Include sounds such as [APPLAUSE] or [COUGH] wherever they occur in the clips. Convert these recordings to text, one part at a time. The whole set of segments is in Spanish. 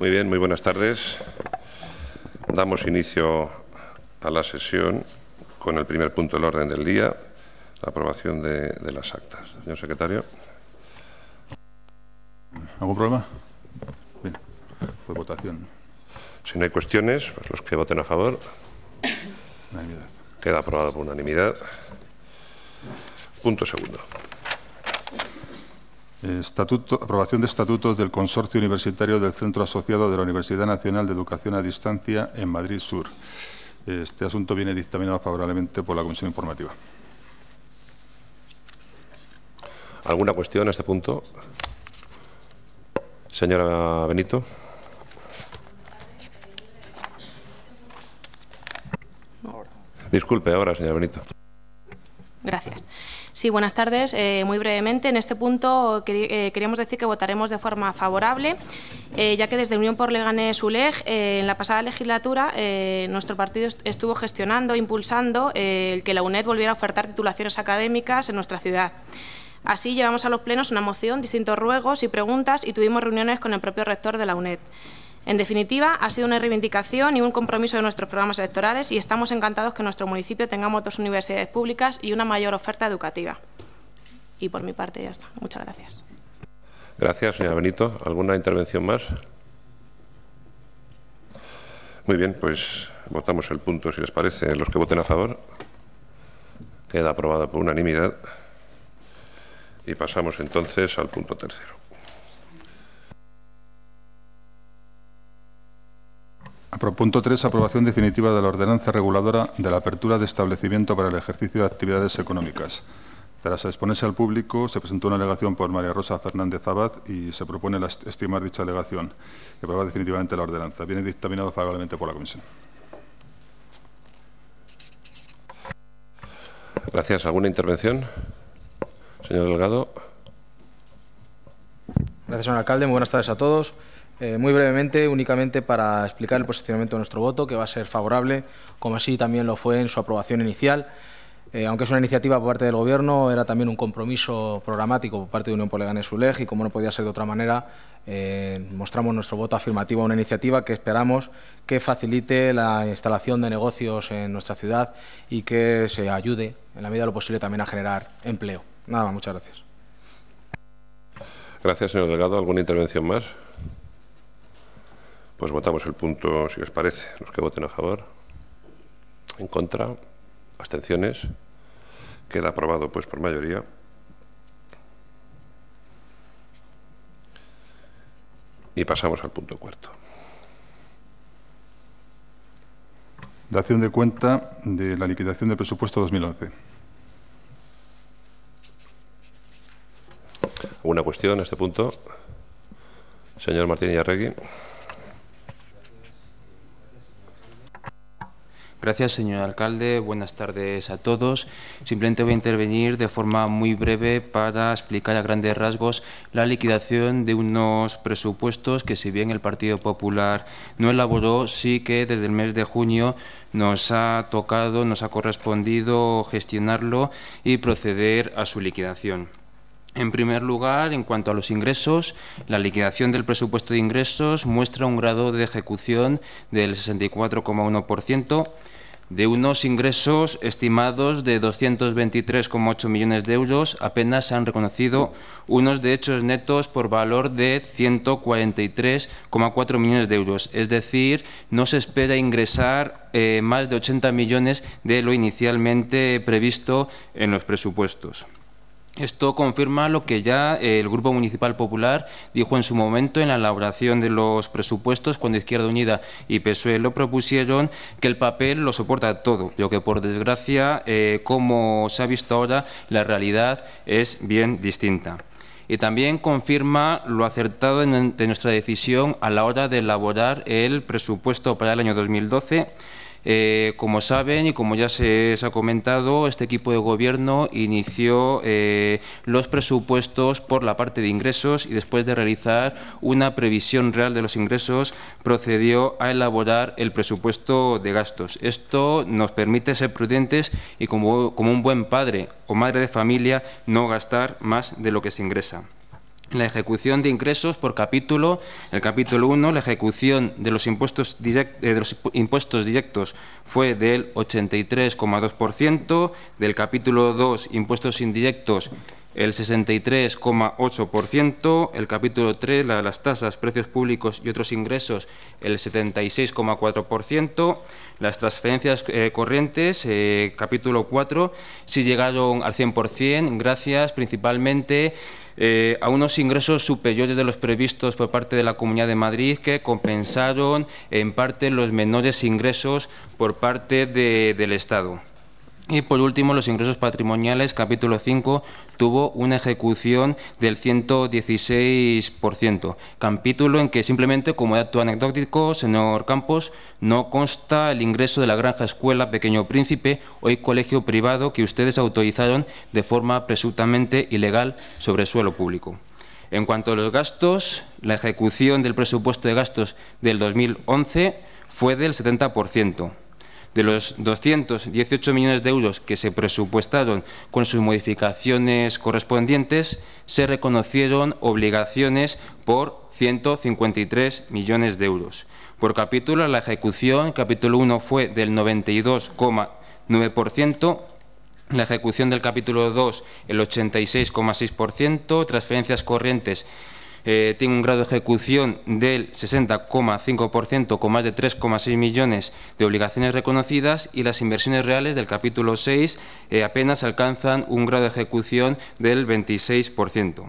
Muy bien, muy buenas tardes. Damos inicio a la sesión con el primer punto del orden del día, la aprobación de, las actas. Señor secretario. ¿Algún problema? Bien, pues votación. Si no hay cuestiones, pues los que voten a favor. Queda aprobado por unanimidad. Punto segundo. Eh, estatuto, aprobación de estatutos del Consorcio Universitario del Centro Asociado de la Universidad Nacional de Educación a Distancia en Madrid Sur. Este asunto viene dictaminado favorablemente por la Comisión Informativa. ¿Alguna cuestión a este punto? Señora Benito. Disculpe ahora, señora Benito. Gracias. Sí, buenas tardes. Eh, muy brevemente, en este punto eh, queríamos decir que votaremos de forma favorable, eh, ya que desde Unión por Leganés ULEG, en la pasada legislatura, nuestro partido estuvo gestionando, impulsando el que la UNED volviera a ofertar titulaciones académicas en nuestra ciudad. Así llevamos a los plenos una moción, distintos ruegos y preguntas y tuvimos reuniones con el propio rector de la UNED. En definitiva, ha sido una reivindicación y un compromiso de nuestros programas electorales y estamos encantados que en nuestro municipio tengamos dos universidades públicas y una mayor oferta educativa. Y por mi parte ya está. Muchas gracias. Gracias, señora Benito. ¿Alguna intervención más? Muy bien, pues votamos el punto, si les parece. Los que voten a favor, queda aprobado por unanimidad. Y pasamos entonces al punto tercero. Punto 3. Aprobación definitiva de la ordenanza reguladora de la apertura de establecimiento para el ejercicio de actividades económicas. Tras exponerse al público, se presentó una alegación por María Rosa Fernández Abad y se propone estimar dicha alegación y aprobar definitivamente la ordenanza. Viene dictaminado favorablemente por la Comisión. Gracias. ¿Alguna intervención? Señor Delgado. Gracias, señor alcalde. Muy buenas tardes a todos. Eh, muy brevemente, únicamente para explicar el posicionamiento de nuestro voto, que va a ser favorable, como así también lo fue en su aprobación inicial. Eh, aunque es una iniciativa por parte del Gobierno, era también un compromiso programático por parte de Unión por su Uleg y, como no podía ser de otra manera, eh, mostramos nuestro voto afirmativo a una iniciativa que esperamos que facilite la instalación de negocios en nuestra ciudad y que se ayude, en la medida de lo posible, también a generar empleo. Nada más, muchas gracias. Gracias, señor Delgado. ¿Alguna intervención más? Pues votamos el punto, si les parece, los que voten a favor. En contra, abstenciones. Queda aprobado pues por mayoría. Y pasamos al punto cuarto. Dación de cuenta de la liquidación del presupuesto 2011. ¿Alguna cuestión a este punto? Señor Martín Yarregui. Gracias, señor alcalde. Buenas tardes a todos. Simplemente voy a intervenir de forma muy breve para explicar a grandes rasgos la liquidación de unos presupuestos que, si bien el Partido Popular no elaboró, sí que desde el mes de junio nos ha tocado, nos ha correspondido gestionarlo y proceder a su liquidación. En primer lugar, en cuanto a los ingresos, la liquidación del presupuesto de ingresos muestra un grado de ejecución del 64,1% de unos ingresos estimados de 223,8 millones de euros, apenas se han reconocido unos derechos netos por valor de 143,4 millones de euros. Es decir, no se espera ingresar eh, más de 80 millones de lo inicialmente previsto en los presupuestos. Esto confirma lo que ya eh, el Grupo Municipal Popular dijo en su momento en la elaboración de los presupuestos cuando Izquierda Unida y PSOE lo propusieron, que el papel lo soporta todo, lo que por desgracia, eh, como se ha visto ahora, la realidad es bien distinta y también confirma lo acertado de nuestra decisión a la hora de elaborar el presupuesto para el año 2012 eh, como saben y como ya se, ha comentado, este equipo de gobierno inició eh, los presupuestos por la parte de ingresos y después de realizar una previsión real de los ingresos procedió a elaborar el presupuesto de gastos. Esto nos permite ser prudentes y como un buen padre o madre de familia no gastar más de lo que se ingresa la ejecución de ingresos por capítulo, el capítulo 1, la ejecución de los impuestos, direct, eh, de los impuestos directos fue del 83,2%, del capítulo 2, impuestos indirectos, el 63,8%, el capítulo 3, las tasas, precios públicos y otros ingresos, el 76,4%, las transferencias eh, corrientes, eh, capítulo 4, sí llegaron al 100%, gracias principalmente eh, a unos ingresos superiores de los previstos por parte de la Comunidad de Madrid que compensaron en parte los menores ingresos por parte del Estado. Y por último, los ingresos patrimoniales, capítulo 5, tuvo una ejecución del 116%, capítulo en que simplemente, como dato anecdótico, señor Campos, no consta el ingreso de la granja escuela Pequeño Príncipe, hoy colegio privado, que ustedes autorizaron de forma presuntamente ilegal sobre suelo público. En cuanto a los gastos, la ejecución del presupuesto de gastos del 2011 fue del 70% de los 218 millones de euros que se presupuestaron con sus modificaciones correspondientes, se reconocieron obligaciones por 153 millones de euros. Por capítulo, la ejecución, capítulo 1 fue del 92,9%, la ejecución del capítulo 2 el 86,6%, transferencias corrientes eh, tiene un grado de ejecución del 60,5% con más de 3,6 millones de obligaciones reconocidas y las inversiones reales del capítulo 6 eh, apenas alcanzan un grado de ejecución del 26%.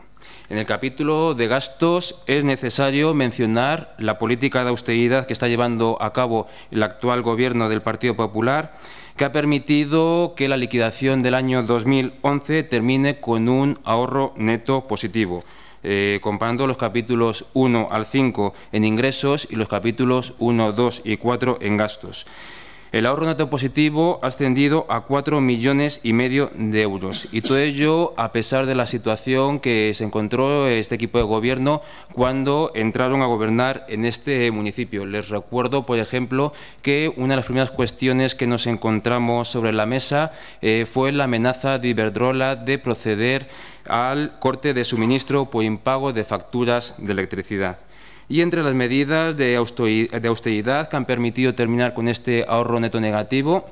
En el capítulo de gastos es necesario mencionar la política de austeridad que está llevando a cabo el actual Gobierno del Partido Popular, que ha permitido que la liquidación del año 2011 termine con un ahorro neto positivo eh, comparando los capítulos 1 al 5 en ingresos y los capítulos 1, 2 y 4 en gastos. El ahorro neto positivo ha ascendido a 4 millones y medio de euros y todo ello a pesar de la situación que se encontró este equipo de gobierno cuando entraron a gobernar en este municipio. Les recuerdo, por ejemplo, que una de las primeras cuestiones que nos encontramos sobre la mesa eh, fue la amenaza de Iberdrola de proceder al corte de suministro por impago de facturas de electricidad y entre las medidas de austeridad que han permitido terminar con este ahorro neto negativo,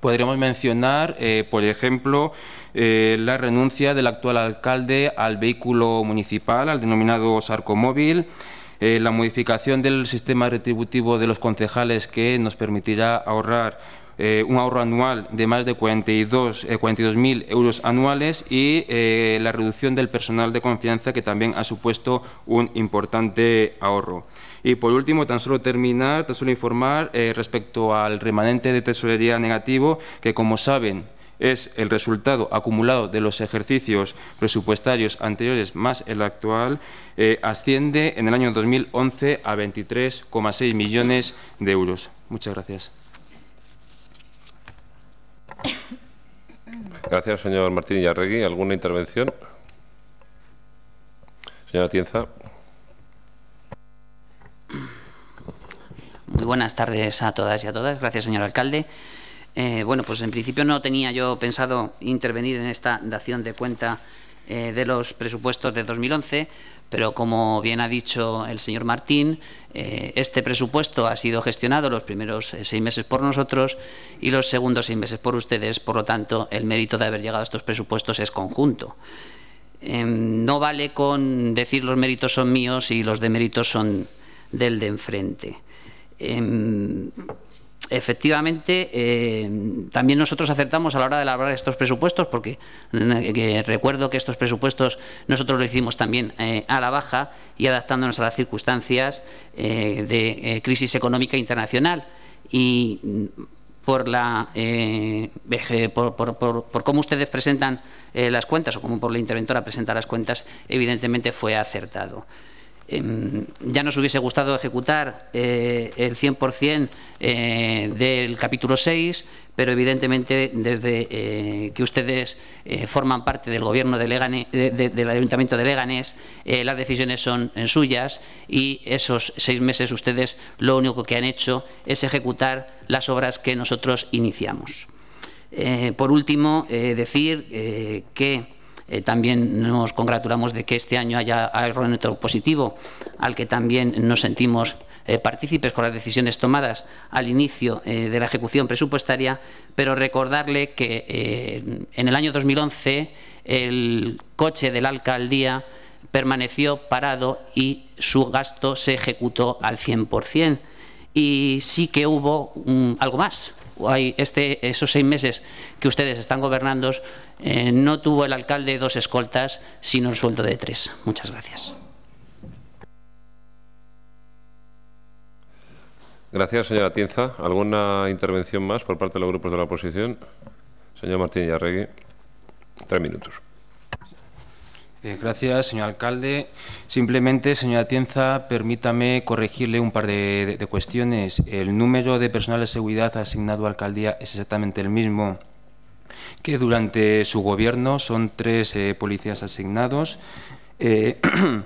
Podremos mencionar, eh, por ejemplo, eh, la renuncia del actual alcalde al vehículo municipal, al denominado sarcomóvil, eh, la modificación del sistema retributivo de los concejales que nos permitirá ahorrar eh, un ahorro anual de más de 42 42.000 eh, euros anuales y eh, la reducción del personal de confianza, que también ha supuesto un importante ahorro. Y por último, tan solo terminar, tan solo informar respecto al remanente de tesorería negativo, que como saben, es el resultado acumulado de los ejercicios presupuestarios anteriores más el actual, asciende en el año 2011 a 23,6 millones de euros. Muchas gracias. Gracias, señor Martín Yarregui. ¿Alguna intervención? Señora Tienza. Muy buenas tardes a todas y a todas. Gracias, señor alcalde. Eh, bueno, pues en principio no tenía yo pensado intervenir en esta dación de cuenta eh, de los presupuestos de 2011 pero como bien ha dicho el señor Martín, eh, este presupuesto ha sido gestionado los primeros eh, seis meses por nosotros y los segundos seis meses por ustedes. Por lo tanto, el mérito de haber llegado a estos presupuestos es conjunto. Em, no vale con decir los méritos son míos y los deméritos son del de enfrente. Em, Efectivamente, eh, también nosotros acertamos a la hora de elaborar estos presupuestos, porque eh, recuerdo que estos presupuestos nosotros lo hicimos también eh, a la baja y adaptándonos a las circunstancias de crisis económica internacional. Y mm, por, la, por, cómo ustedes presentan las cuentas o cómo por la interventora presenta las cuentas, evidentemente fue acertado ya nos hubiese gustado ejecutar eh, el 100% eh, del capítulo 6, pero evidentemente desde eh, que ustedes forman parte del gobierno de Legane, del ayuntamiento de Leganés, las decisiones son en suyas y esos seis meses ustedes lo único que han hecho es ejecutar las obras que nosotros iniciamos. por último, decir que eh, también nos congratulamos de que este año haya error positivo, al que también nos sentimos eh, partícipes con las decisiones tomadas al inicio eh, de la ejecución presupuestaria, pero recordarle que en el año 2011 el coche de la alcaldía permaneció parado y su gasto se ejecutó al 100%. Y sí que hubo mm, algo más, hay este, esos seis meses que ustedes están gobernando, eh, no tuvo el alcalde dos escoltas, sino el sueldo de tres. Muchas gracias. Gracias, señora Tienza. ¿Alguna intervención más por parte de los grupos de la oposición? Señor Martín Yarregui, tres minutos. Eh, gracias, señor alcalde. Simplemente, señora Tienza, permítame corregirle un par de, cuestiones. El número de personal de seguridad asignado a la alcaldía es exactamente el mismo que durante su gobierno. Son tres eh, policías asignados. Eh,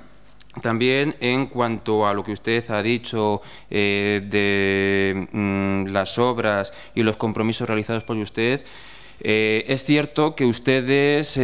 [CLEARS THROAT] también en cuanto a lo que usted ha dicho de mm, las obras y los compromisos realizados por usted, es cierto que ustedes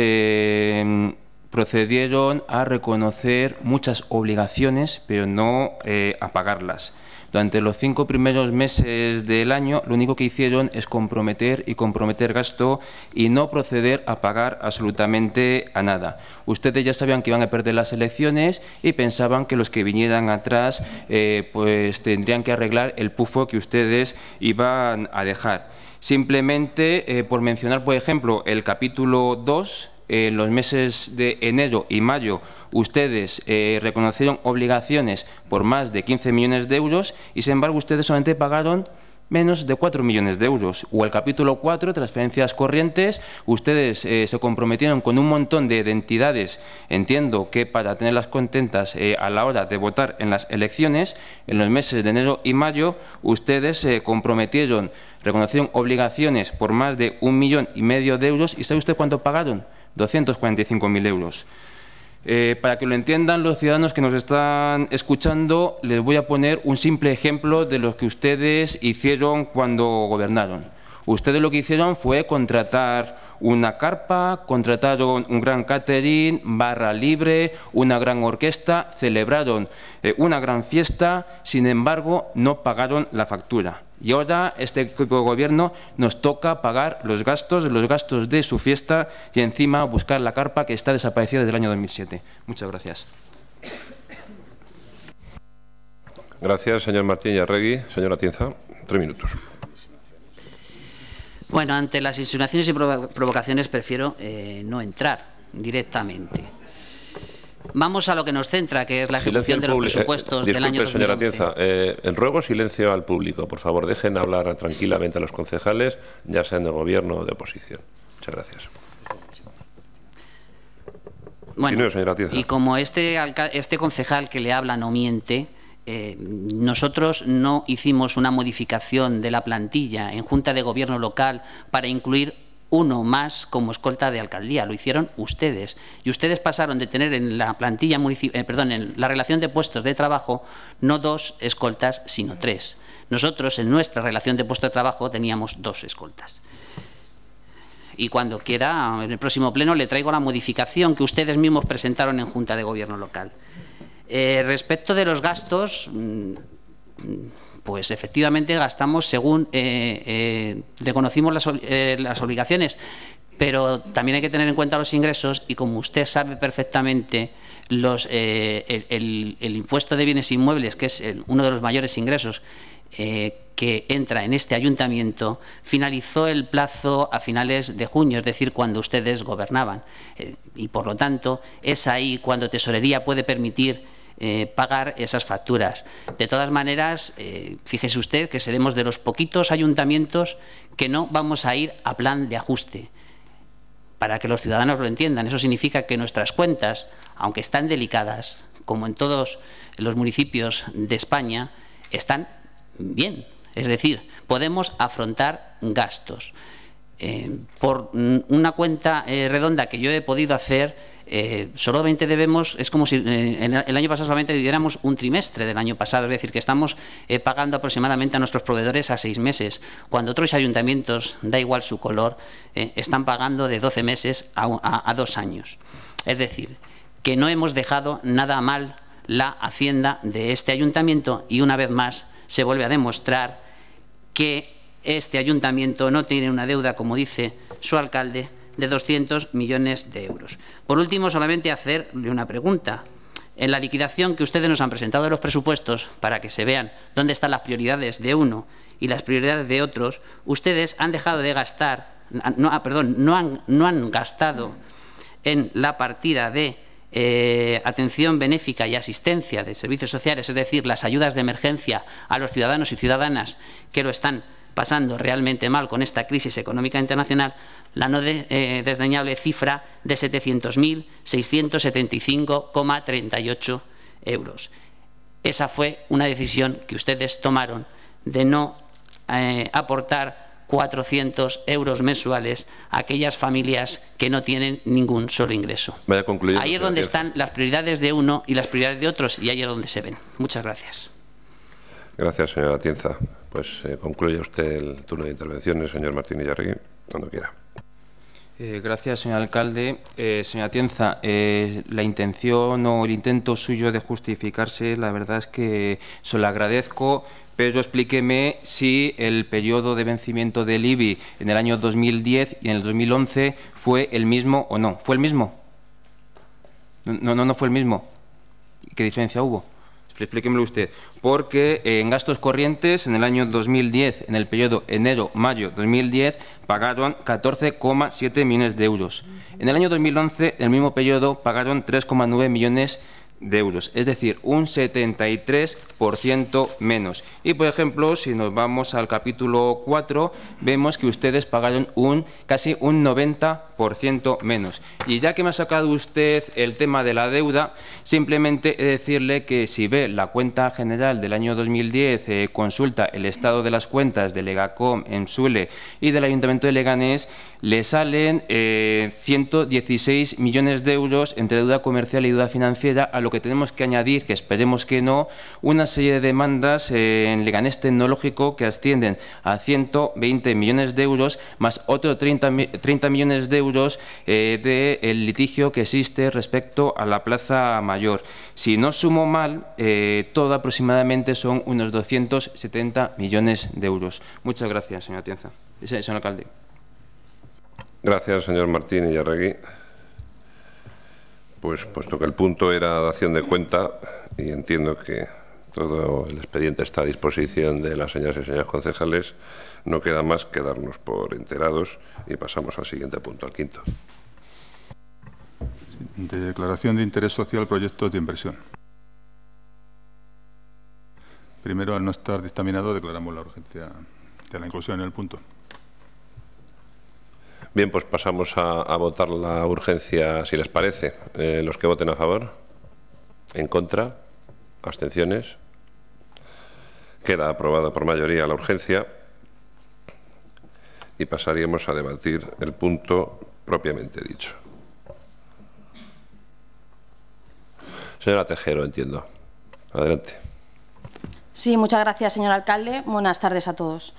procedieron a reconocer muchas obligaciones, pero no eh, a pagarlas. Durante los cinco primeros meses del año, lo único que hicieron es comprometer y comprometer gasto y no proceder a pagar absolutamente a nada. Ustedes ya sabían que iban a perder las elecciones y pensaban que los que vinieran atrás eh, pues tendrían que arreglar el pufo que ustedes iban a dejar. Simplemente, eh, por mencionar, por ejemplo, el capítulo 2 en eh, los meses de enero y mayo ustedes eh, reconocieron obligaciones por más de 15 millones de euros y, sin embargo, ustedes solamente pagaron menos de 4 millones de euros. O el capítulo 4, transferencias corrientes, ustedes eh, se comprometieron con un montón de entidades, entiendo que para tenerlas contentas a la hora de votar en las elecciones, en los meses de enero y mayo, ustedes se comprometieron, reconocieron obligaciones por más de un millón y medio de euros y ¿sabe usted cuánto pagaron? 245.000 euros. Eh, para que lo entiendan los ciudadanos que nos están escuchando, les voy a poner un simple ejemplo de lo que ustedes hicieron cuando gobernaron. Ustedes lo que hicieron fue contratar una carpa, contrataron un gran catering, barra libre, una gran orquesta, celebraron eh, una gran fiesta, sin embargo no pagaron la factura. Y ahora este equipo de gobierno nos toca pagar los gastos, los gastos de su fiesta y encima buscar la carpa que está desaparecida desde el año 2007. Muchas gracias. Gracias, señor Martín Yarregui. Señora Tienza, tres minutos. Bueno, ante las insinuaciones y provocaciones prefiero eh, no entrar directamente. Vamos a lo que nos centra, que es la ejecución de los presupuestos del año 2011. señora Atienza, eh, ruego silencio al público. Por favor, dejen hablar tranquilamente a los concejales, ya sean de gobierno o de oposición. Muchas gracias. Bueno, y como este, este concejal que le habla no miente, eh, nosotros no hicimos una modificación de la plantilla en Junta de Gobierno local para incluir uno más como escolta de alcaldía, lo hicieron ustedes. Y ustedes pasaron de tener en la plantilla eh, perdón, en la relación de puestos de trabajo no dos escoltas, sino tres. Nosotros en nuestra relación de puestos de trabajo teníamos dos escoltas. Y cuando quiera, en el próximo pleno le traigo la modificación que ustedes mismos presentaron en Junta de Gobierno local. Eh, respecto de los gastos, mm, pues efectivamente gastamos según eh, eh, reconocimos las, obligaciones, pero también hay que tener en cuenta los ingresos y como usted sabe perfectamente, los, el, impuesto de bienes inmuebles, que es uno de los mayores ingresos que entra en este ayuntamiento, finalizó el plazo a finales de junio, es decir, cuando ustedes gobernaban. y por lo tanto, es ahí cuando Tesorería puede permitir eh, pagar esas facturas. De todas maneras, eh, fíjese usted que seremos de los poquitos ayuntamientos que no vamos a ir a plan de ajuste. Para que los ciudadanos lo entiendan, eso significa que nuestras cuentas, aunque están delicadas, como en todos los municipios de España, están bien. Es decir, podemos afrontar gastos. Eh, por una cuenta eh, redonda que yo he podido hacer, eh, solamente debemos, es como si el año pasado solamente diéramos un trimestre del año pasado, es decir, que estamos pagando aproximadamente a nuestros proveedores a seis meses, cuando otros ayuntamientos, da igual su color, están pagando de 12 meses a dos años. Es decir, que no hemos dejado nada mal la hacienda de este ayuntamiento y una vez más se vuelve a demostrar que este ayuntamiento no tiene una deuda, como dice su alcalde, de 200 millones de euros. Por último, solamente hacerle una pregunta. En la liquidación que ustedes nos han presentado de los presupuestos, para que se vean dónde están las prioridades de uno y las prioridades de otros, ustedes han dejado de gastar, ah, no, ah, perdón, no han, gastado en la partida de eh, atención benéfica y asistencia de servicios sociales, es decir, las ayudas de emergencia a los ciudadanos y ciudadanas que lo están pasando realmente mal con esta crisis económica internacional, la no de, eh, desdeñable cifra de 700.675,38 euros. Esa fue una decisión que ustedes tomaron de no eh, aportar 400 euros mensuales a aquellas familias que no tienen ningún solo ingreso. ahí es donde están las prioridades de uno y las prioridades de otros y ahí es donde se ven. Muchas gracias. Gracias, señora Tienza pues eh, concluye usted el turno de intervenciones, señor Martín Villarregui, cuando quiera. Eh, gracias, señor alcalde. Eh, señora Tienza, la intención o el intento suyo de justificarse, la verdad es que se lo agradezco, pero explíqueme si el periodo de vencimiento del IBI en el año 2010 y en el 2011 fue el mismo o no. ¿Fue el mismo? No, no, no fue el mismo. ¿Qué diferencia hubo? explíquemelo usted, porque eh, en gastos corrientes en el año 2010, en el periodo enero-mayo 2010, pagaron 14,7 millones de euros. En el año 2011, en el mismo periodo, pagaron 3,9 millones de de euros, es decir, un 73% menos. Y, por ejemplo, si nos vamos al capítulo 4, vemos que ustedes pagaron un casi un 90% menos. Y ya que me ha sacado usted el tema de la deuda, simplemente he decirle que si ve la cuenta general del año 2010, eh, consulta el estado de las cuentas de Legacom, en Sule y del Ayuntamiento de Leganés, le salen 116 eh, millones de euros entre deuda comercial y deuda financiera, a lo que tenemos que añadir, que esperemos que no, una serie de demandas eh, en Leganés Tecnológico que ascienden a 120 millones de euros, más otros 30, millones de euros eh, del litigio que existe respecto a la Plaza Mayor. Si no sumo mal, todo aproximadamente son unos 270 millones de euros. Muchas gracias, señora Tienza. Señor alcalde. Gracias, señor Martín Illarregui. Pues puesto que el punto era acción de cuenta, y entiendo que todo el expediente está a disposición de las señoras y señores concejales, no queda más que darnos por enterados y pasamos al siguiente punto, al quinto. De declaración de interés social, proyectos de inversión. Primero, al no estar dictaminado, declaramos la urgencia de la inclusión en el punto. Bien, pues pasamos a, votar la urgencia, si les parece. Eh, los que voten a favor, en contra, abstenciones. Queda aprobada por mayoría la urgencia y pasaríamos a debatir el punto propiamente dicho. Señora Tejero, entiendo. Adelante. Sí, muchas gracias, señor alcalde. Buenas tardes a todos.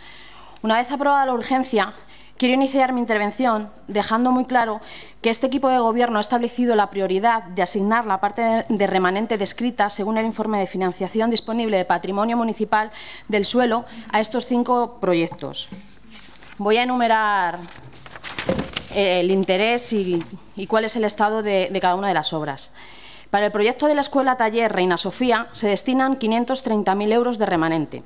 Una vez aprobada la urgencia, Quiero iniciar mi intervención dejando muy claro que este equipo de Gobierno ha establecido la prioridad de asignar la parte de remanente descrita, según el informe de financiación disponible de patrimonio municipal del suelo, a estos cinco proyectos. Voy a enumerar el interés y, cuál es el estado de, de cada una de las obras. Para el proyecto de la Escuela Taller Reina Sofía se destinan 530.000 euros de remanente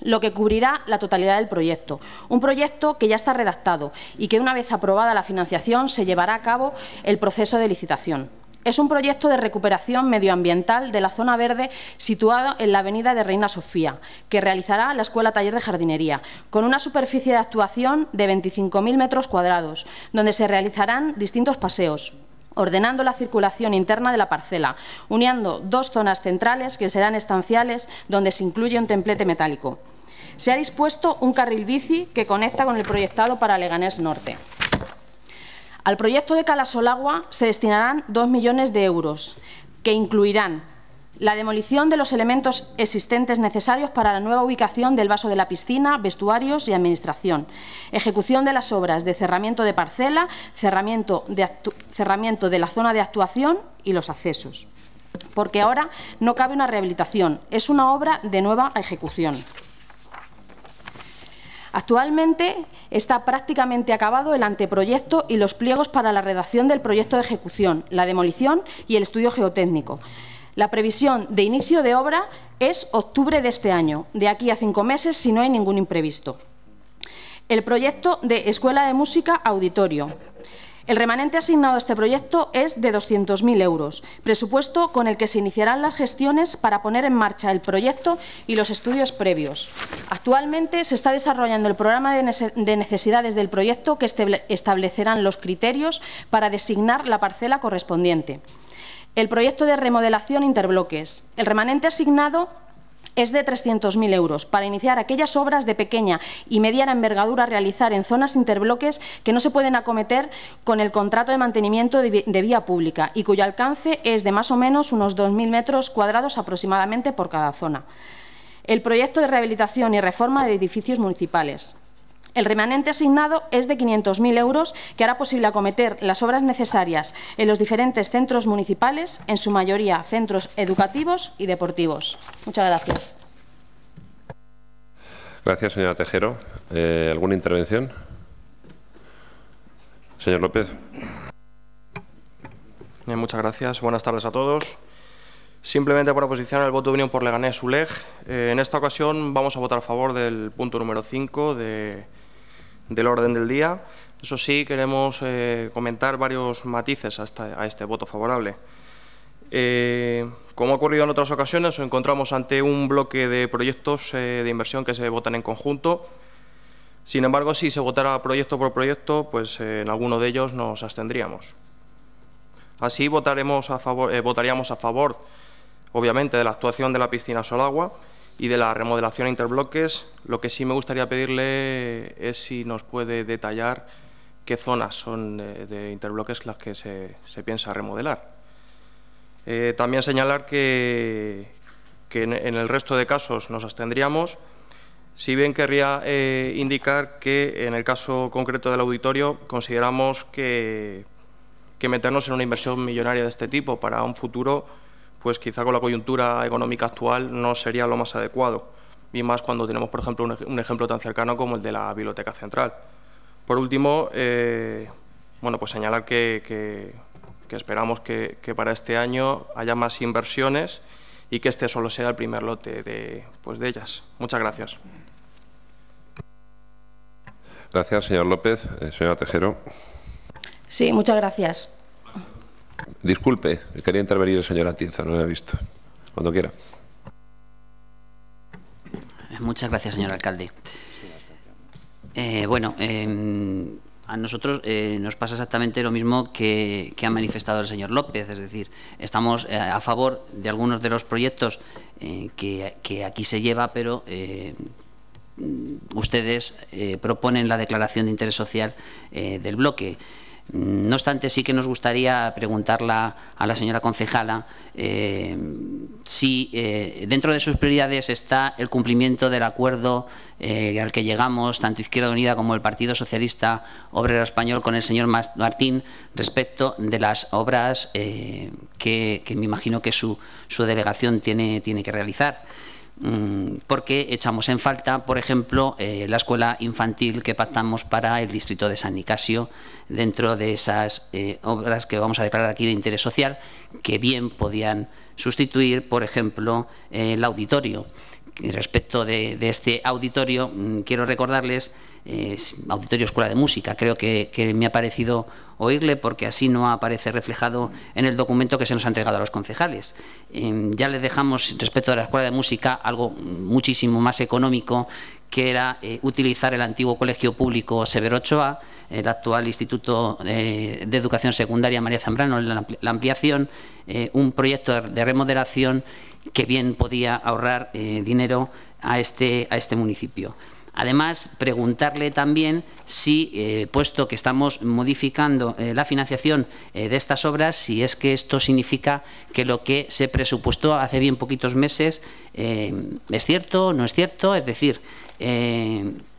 lo que cubrirá la totalidad del proyecto. Un proyecto que ya está redactado y que una vez aprobada la financiación se llevará a cabo el proceso de licitación. Es un proyecto de recuperación medioambiental de la zona verde situado en la avenida de Reina Sofía, que realizará la Escuela Taller de Jardinería, con una superficie de actuación de 25.000 metros cuadrados, donde se realizarán distintos paseos, ordenando la circulación interna de la parcela, uniendo dos zonas centrales que serán estanciales donde se incluye un templete metálico. Se ha dispuesto un carril bici que conecta con el proyectado para Leganés Norte. Al proyecto de Calasolagua se destinarán dos millones de euros, que incluirán la demolición de los elementos existentes necesarios para la nueva ubicación del vaso de la piscina, vestuarios y administración, ejecución de las obras de cerramiento de parcela, cerramiento de, cerramiento de la zona de actuación y los accesos, porque ahora no cabe una rehabilitación, es una obra de nueva ejecución. Actualmente está prácticamente acabado el anteproyecto y los pliegos para la redacción del proyecto de ejecución, la demolición y el estudio geotécnico. La previsión de inicio de obra es octubre de este año, de aquí a cinco meses si no hay ningún imprevisto. El proyecto de Escuela de Música Auditorio. El remanente asignado a este proyecto es de 200.000 euros, presupuesto con el que se iniciarán las gestiones para poner en marcha el proyecto y los estudios previos. Actualmente se está desarrollando el programa de necesidades del proyecto que establecerán los criterios para designar la parcela correspondiente el proyecto de remodelación interbloques. El remanente asignado es de 300.000 euros para iniciar aquellas obras de pequeña y mediana envergadura a realizar en zonas interbloques que no se pueden acometer con el contrato de mantenimiento de vía pública y cuyo alcance es de más o menos unos 2.000 metros cuadrados aproximadamente por cada zona. El proyecto de rehabilitación y reforma de edificios municipales. El remanente asignado es de 500.000 euros que hará posible acometer las obras necesarias en los diferentes centros municipales, en su mayoría centros educativos y deportivos. Muchas gracias. Gracias, señora Tejero. Eh, ¿Alguna intervención? Señor López. Eh, muchas gracias. Buenas tardes a todos. Simplemente por oposición al voto de unión por Leganés-Uleg. Eh, en esta ocasión vamos a votar a favor del punto número 5 de del orden del día. Eso sí, queremos eh, comentar varios matices a este voto favorable. Eh, como ha ocurrido en otras ocasiones, nos encontramos ante un bloque de proyectos eh, de inversión que se votan en conjunto. Sin embargo, si se votara proyecto por proyecto, pues en alguno de ellos nos abstendríamos. Así votaremos a favor, votaríamos a favor, obviamente, de la actuación de la piscina Solagua, y de la remodelación a interbloques. Lo que sí me gustaría pedirle es si nos puede detallar qué zonas son eh, de interbloques las que se, se piensa remodelar. Eh, también señalar que, que en, el resto de casos nos abstendríamos, si bien querría eh, indicar que en el caso concreto del auditorio consideramos que, que meternos en una inversión millonaria de este tipo para un futuro pues quizá con la coyuntura económica actual no sería lo más adecuado, y más cuando tenemos, por ejemplo, un, ejemplo tan cercano como el de la Biblioteca Central. Por último, eh, bueno, pues señalar que, esperamos que, para este año haya más inversiones y que este solo sea el primer lote de, pues, de ellas. Muchas gracias. Gracias, señor López. Eh, señora Tejero. Sí, muchas gracias. Disculpe, quería intervenir el señor Atienza, no lo he visto. Cuando quiera. Eh, muchas gracias, señor alcalde. Eh, bueno, em, a nosotros eh, nos pasa exactamente lo mismo que, ha manifestado el señor López, es decir, estamos a favor de algunos de los proyectos que, aquí se lleva, pero ustedes proponen la declaración de interés social del bloque. No obstante, sí que nos gustaría preguntarla a la señora concejala eh, si eh, dentro de sus prioridades está el cumplimiento del acuerdo eh, al que llegamos, tanto Izquierda Unida como el Partido Socialista Obrero Español, con el señor Martín respecto de las obras que, me imagino que su, su delegación tiene, tiene que realizar. Mm, porque echamos en falta, por ejemplo, eh, la escuela infantil que pactamos para el distrito de San Nicasio dentro de esas eh, obras que vamos a declarar aquí de interés social, que bien podían sustituir, por ejemplo, eh, el auditorio. respecto de, este auditorio, mm, quiero recordarles, auditorio Escuela de Música, creo que, que me ha parecido oírle porque así no aparece reflejado en el documento que se nos ha entregado a los concejales. Eh, ya les dejamos respecto a la escuela de música algo muchísimo más económico que era eh, utilizar el antiguo colegio público Severo Ochoa, el actual Instituto eh, de Educación Secundaria María Zambrano, la, la ampliación, un proyecto de remodelación que bien podía ahorrar dinero a este, a este municipio. Además, preguntarle también si, eh, puesto que estamos modificando eh, la financiación eh, de estas obras, si es que esto significa que lo que se presupuestó hace bien poquitos meses es cierto, o no es cierto, es decir,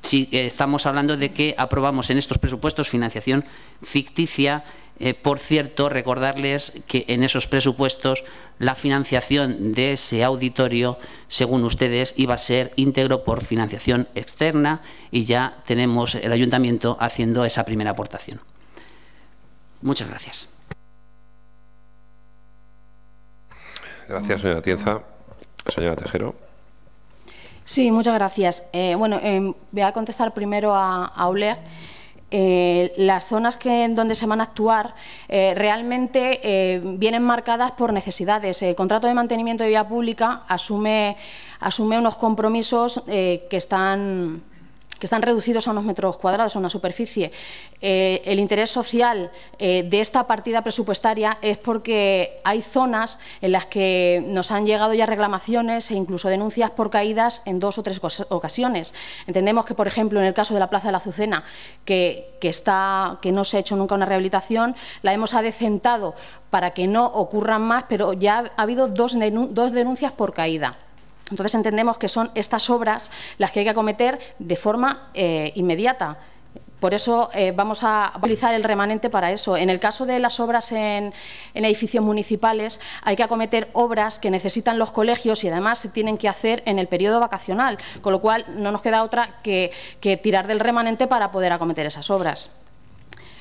si estamos hablando de que aprobamos en estos presupuestos financiación ficticia eh, por cierto, recordarles que en esos presupuestos la financiación de ese auditorio, según ustedes, iba a ser íntegro por financiación externa y ya tenemos el ayuntamiento haciendo esa primera aportación. Muchas gracias. Gracias, señora Tienza. Señora Tejero. Sí, muchas gracias. Eh, bueno, em, voy a contestar primero a, a eh, las zonas que, en donde se van a actuar eh, realmente eh, vienen marcadas por necesidades. El contrato de mantenimiento de vía pública asume, asume unos compromisos eh, que están que están reducidos a unos metros cuadrados, a una superficie. Eh, el interés social eh, de esta partida presupuestaria es porque hay zonas en las que nos han llegado ya reclamaciones e incluso denuncias por caídas en dos o tres ocasiones. Entendemos que, por ejemplo, en el caso de la Plaza de la Azucena, que, no se ha hecho nunca una rehabilitación, la hemos adecentado para que no ocurran más, pero ya ha habido dos denuncias por caída. Entonces entendemos que son estas obras las que hay que acometer de forma eh, inmediata. Por eso eh, vamos a utilizar el remanente para eso. En el caso de las obras en, edificios municipales, hay que acometer obras que necesitan los colegios y además se tienen que hacer en el periodo vacacional, con lo cual no nos queda otra que, tirar del remanente para poder acometer esas obras.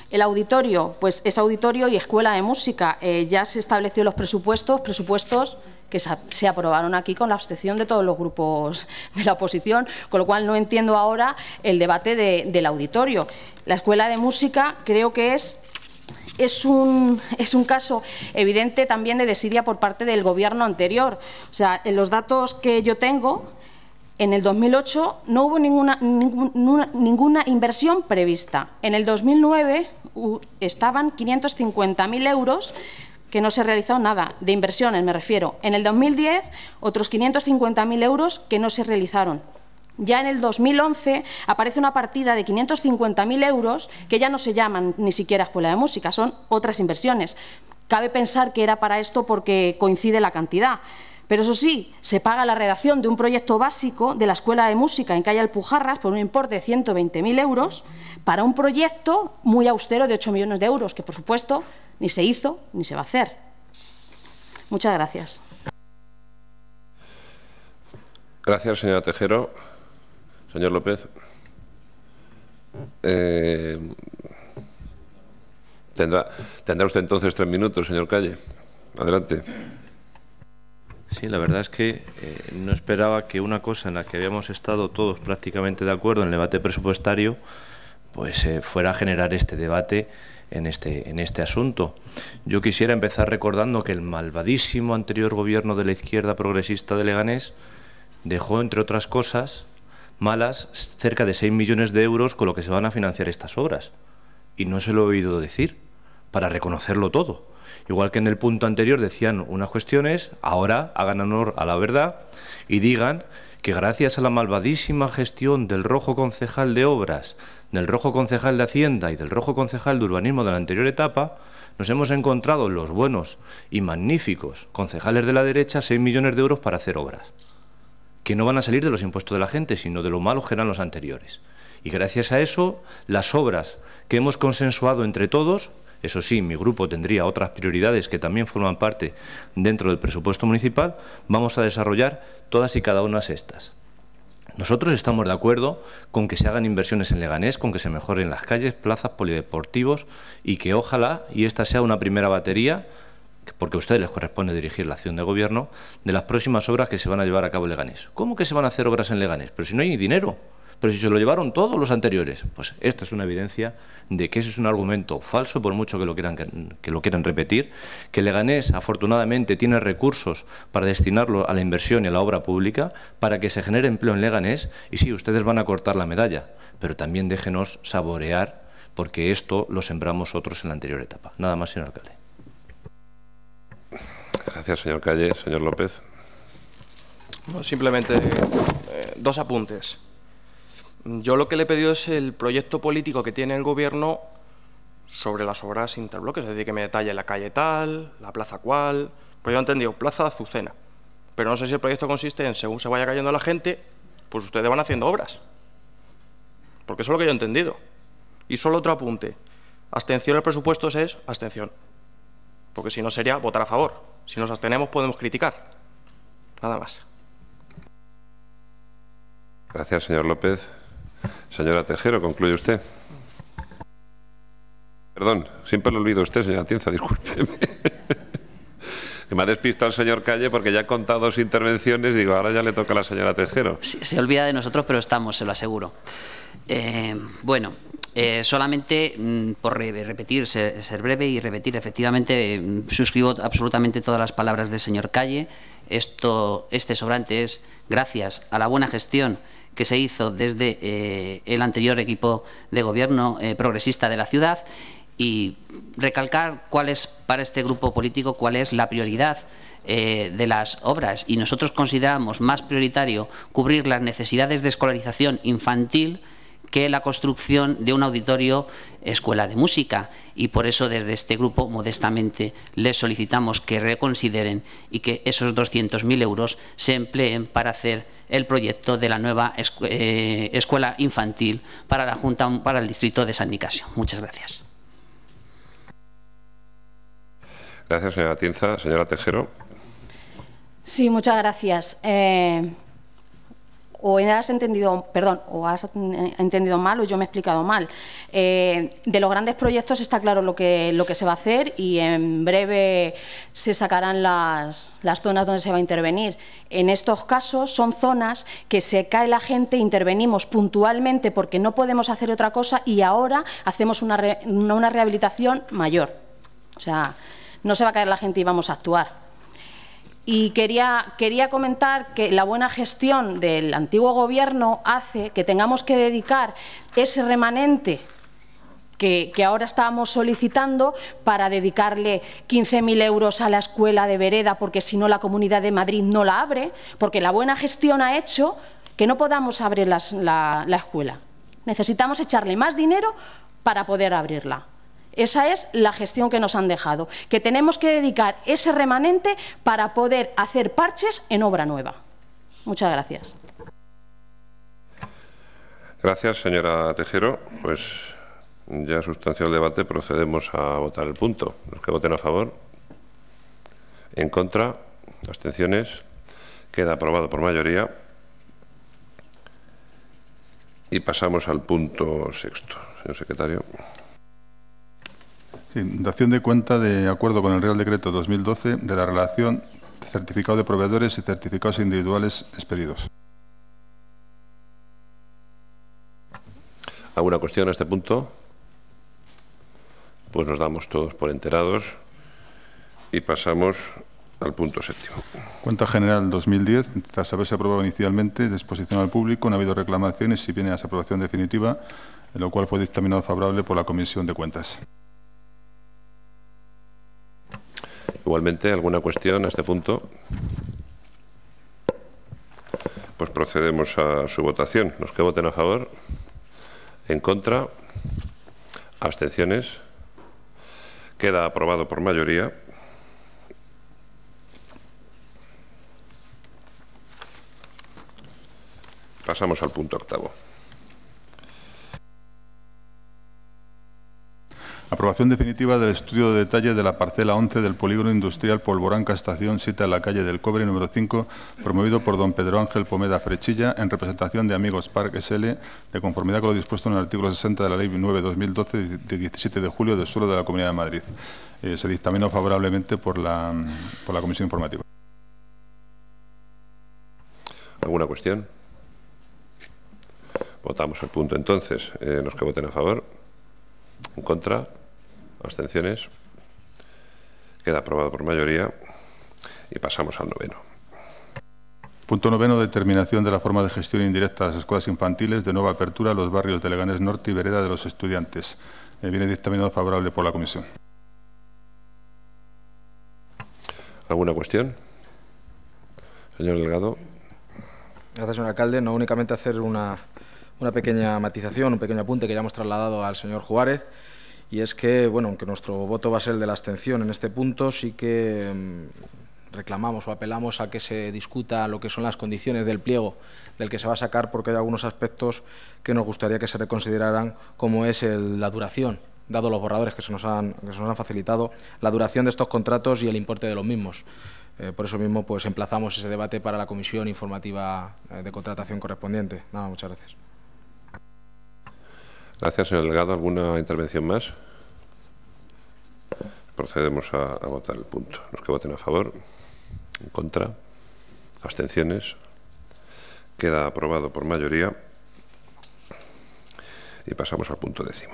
El auditorio, pues es auditorio y escuela de música. Eh, ya se estableció los presupuestos, presupuestos que se aprobaron aquí con la abstención de todos los grupos de la oposición, con lo cual no entiendo ahora el debate del auditorio. La Escuela de Música creo que es es un, es un, caso evidente también de desidia por parte del gobierno anterior. O sea, en los datos que yo tengo, en el 2008 no hubo ninguna, ninguna, inversión prevista. En el 2009 estaban 550.000 euros que no se realizó nada, de inversiones me refiero. En el 2010, otros 550.000 euros que no se realizaron. Ya en el 2011 aparece una partida de 550.000 euros que ya no se llaman ni siquiera Escuela de Música, son otras inversiones. Cabe pensar que era para esto porque coincide la cantidad. Pero eso sí, se paga la redacción de un proyecto básico de la Escuela de Música en Calle Alpujarras por un importe de 120.000 euros para un proyecto muy austero de 8 millones de euros, que por supuesto ni se hizo ni se va a hacer. Muchas gracias. Gracias, señora Tejero. Señor López, eh, tendrá, usted entonces tres minutos, señor Calle. Adelante. Sí, la verdad es que eh, no esperaba que una cosa en la que habíamos estado todos prácticamente de acuerdo en el debate presupuestario, pues eh, fuera a generar este debate en este, en este asunto. Yo quisiera empezar recordando que el malvadísimo anterior gobierno de la izquierda progresista de Leganés dejó, entre otras cosas malas, cerca de 6 millones de euros con lo que se van a financiar estas obras. Y no se lo he oído decir, para reconocerlo todo. Igual que en el punto anterior decían unas cuestiones, ahora hagan honor a la verdad y digan que gracias a la malvadísima gestión del rojo concejal de obras, del rojo concejal de Hacienda y del rojo concejal de urbanismo de la anterior etapa, nos hemos encontrado los buenos y magníficos concejales de la derecha 6 millones de euros para hacer obras, que no van a salir de los impuestos de la gente, sino de lo malos que eran los anteriores. Y gracias a eso, las obras que hemos consensuado entre todos, eso sí, mi grupo tendría otras prioridades que también forman parte dentro del presupuesto municipal, vamos a desarrollar todas y cada una de estas. Nosotros estamos de acuerdo con que se hagan inversiones en Leganés, con que se mejoren las calles, plazas, polideportivos y que ojalá, y esta sea una primera batería, porque a ustedes les corresponde dirigir la acción de gobierno, de las próximas obras que se van a llevar a cabo en Leganés. ¿Cómo que se van a hacer obras en Leganés? Pero si no hay dinero. Pero si se lo llevaron todos los anteriores, pues esta es una evidencia de que ese es un argumento falso, por mucho que lo quieran, que lo quieran repetir, que Leganés afortunadamente tiene recursos para destinarlo a la inversión y a la obra pública, para que se genere empleo en Leganés, y sí, ustedes van a cortar la medalla, pero también déjenos saborear, porque esto lo sembramos otros en la anterior etapa. Nada más, señor alcalde. Gracias, señor Calle. Señor López. simplemente eh, dos apuntes. Yo lo que le he pedido es el proyecto político que tiene el gobierno sobre las obras interbloques, es decir, que me detalle la calle tal, la plaza cual, pues yo he entendido, plaza Azucena. Pero no sé si el proyecto consiste en, según se vaya cayendo la gente, pues ustedes van haciendo obras. Porque eso es lo que yo he entendido. Y solo otro apunte. Abstención al presupuestos es abstención. Porque si no sería votar a favor. Si nos abstenemos podemos criticar. Nada más. Gracias, señor López. Señora Tejero, concluye usted. Perdón, siempre lo olvido usted, señora Tienza, discúlpeme. [LAUGHS] Me ha despistado el señor Calle porque ya ha contado sus intervenciones y digo, ahora ya le toca a la señora Tejero. Se, olvida de nosotros, pero estamos, se lo aseguro. Eh, bueno, eh, solamente mm, por repetir, ser, breve y repetir, efectivamente, mm, suscribo absolutamente todas las palabras del señor Calle. Esto, este sobrante es gracias a la buena gestión que se hizo desde eh, el anterior equipo de gobierno eh, progresista de la ciudad y recalcar cuál es para este grupo político, cuál es la prioridad eh, de las obras. Y nosotros consideramos más prioritario cubrir las necesidades de escolarización infantil que la construcción de un auditorio escuela de música y por eso desde este grupo modestamente les solicitamos que reconsideren y que esos 200.000 euros se empleen para hacer el proyecto de la nueva eh, escuela infantil para la Junta para el distrito de San Nicasio. Muchas gracias. Gracias, señora Tienza. Señora Tejero. Sí, muchas gracias. Eh, o has entendido, perdón, o has entendido mal o yo me he explicado mal. Eh, de los grandes proyectos está claro lo que, lo que se va a hacer y en breve se sacarán las, zonas donde se va a intervenir. En estos casos son zonas que se cae la gente, intervenimos puntualmente porque no podemos hacer otra cosa y ahora hacemos una, una rehabilitación mayor. O sea, no se va a caer la gente y vamos a actuar. Y quería, comentar que la buena gestión del antiguo Gobierno hace que tengamos que dedicar ese remanente que, ahora estábamos solicitando para dedicarle 15.000 euros a la escuela de vereda, porque si no la Comunidad de Madrid no la abre, porque la buena gestión ha hecho que no podamos abrir la escuela. Necesitamos echarle más dinero para poder abrirla. Esa es la gestión que nos han dejado, que tenemos que dedicar ese remanente para poder hacer parches en obra nueva. Muchas gracias. Gracias, señora Tejero. Pues ya sustanció el debate, procedemos a votar el punto. Los que voten a favor, en contra, abstenciones, queda aprobado por mayoría. Y pasamos al punto sexto, señor secretario. Sí, dación de cuenta de acuerdo con el Real Decreto 2012 de la relación certificado de proveedores y certificados individuales expedidos. ¿Alguna cuestión a este punto? Pues nos damos todos por enterados y pasamos al punto séptimo. Cuenta general 2010, tras haberse aprobado inicialmente, disposición al público, no ha habido reclamaciones y viene a esa aprobación definitiva, lo cual fue dictaminado favorable por la Comisión de Cuentas. Igualmente, ¿alguna cuestión a este punto? Pues procedemos a su votación. Los que voten a favor, en contra, abstenciones. Queda aprobado por mayoría. Pasamos al punto octavo. Aprobación definitiva del estudio de detalle de la parcela 11 del polígono industrial Polvoranca Estación, sita en la calle del Cobre número 5, promovido por don Pedro Ángel Pomeda Frechilla, en representación de Amigos Park SL, de conformidad con lo dispuesto en el artículo 60 de la Ley 9-2012, de 17 de julio, del suelo de la Comunidad de Madrid. Eh, se dictaminó favorablemente por la, por la Comisión Informativa. ¿Alguna cuestión? Votamos el punto entonces. Eh, los que voten a favor. En contra, abstenciones. Queda aprobado por mayoría y pasamos al noveno. Punto noveno, determinación de la forma de gestión indirecta de las escuelas infantiles de nueva apertura a los barrios de Leganés Norte y Vereda de los Estudiantes. Eh, viene dictaminado favorable por la comisión. ¿Alguna cuestión? Señor Delgado. Gracias, señor alcalde. No únicamente hacer una una pequeña matización, un pequeño apunte que ya hemos trasladado al señor Juárez, y es que, bueno, aunque nuestro voto va a ser el de la abstención en este punto, sí que mm, reclamamos o apelamos a que se discuta lo que son las condiciones del pliego del que se va a sacar, porque hay algunos aspectos que nos gustaría que se reconsideraran, como es la duración dado los borradores que se, nos han, facilitado, la duración de estos contratos y el importe de los mismos. Eh, por eso mismo, pues emplazamos ese debate para la comisión informativa eh, de contratación correspondiente. Nada, muchas gracias. Gracias, señor Delgado. ¿Alguna intervención más? Procedemos a, votar el punto. Los que voten a favor, en contra, abstenciones. Queda aprobado por mayoría. Y pasamos al punto décimo.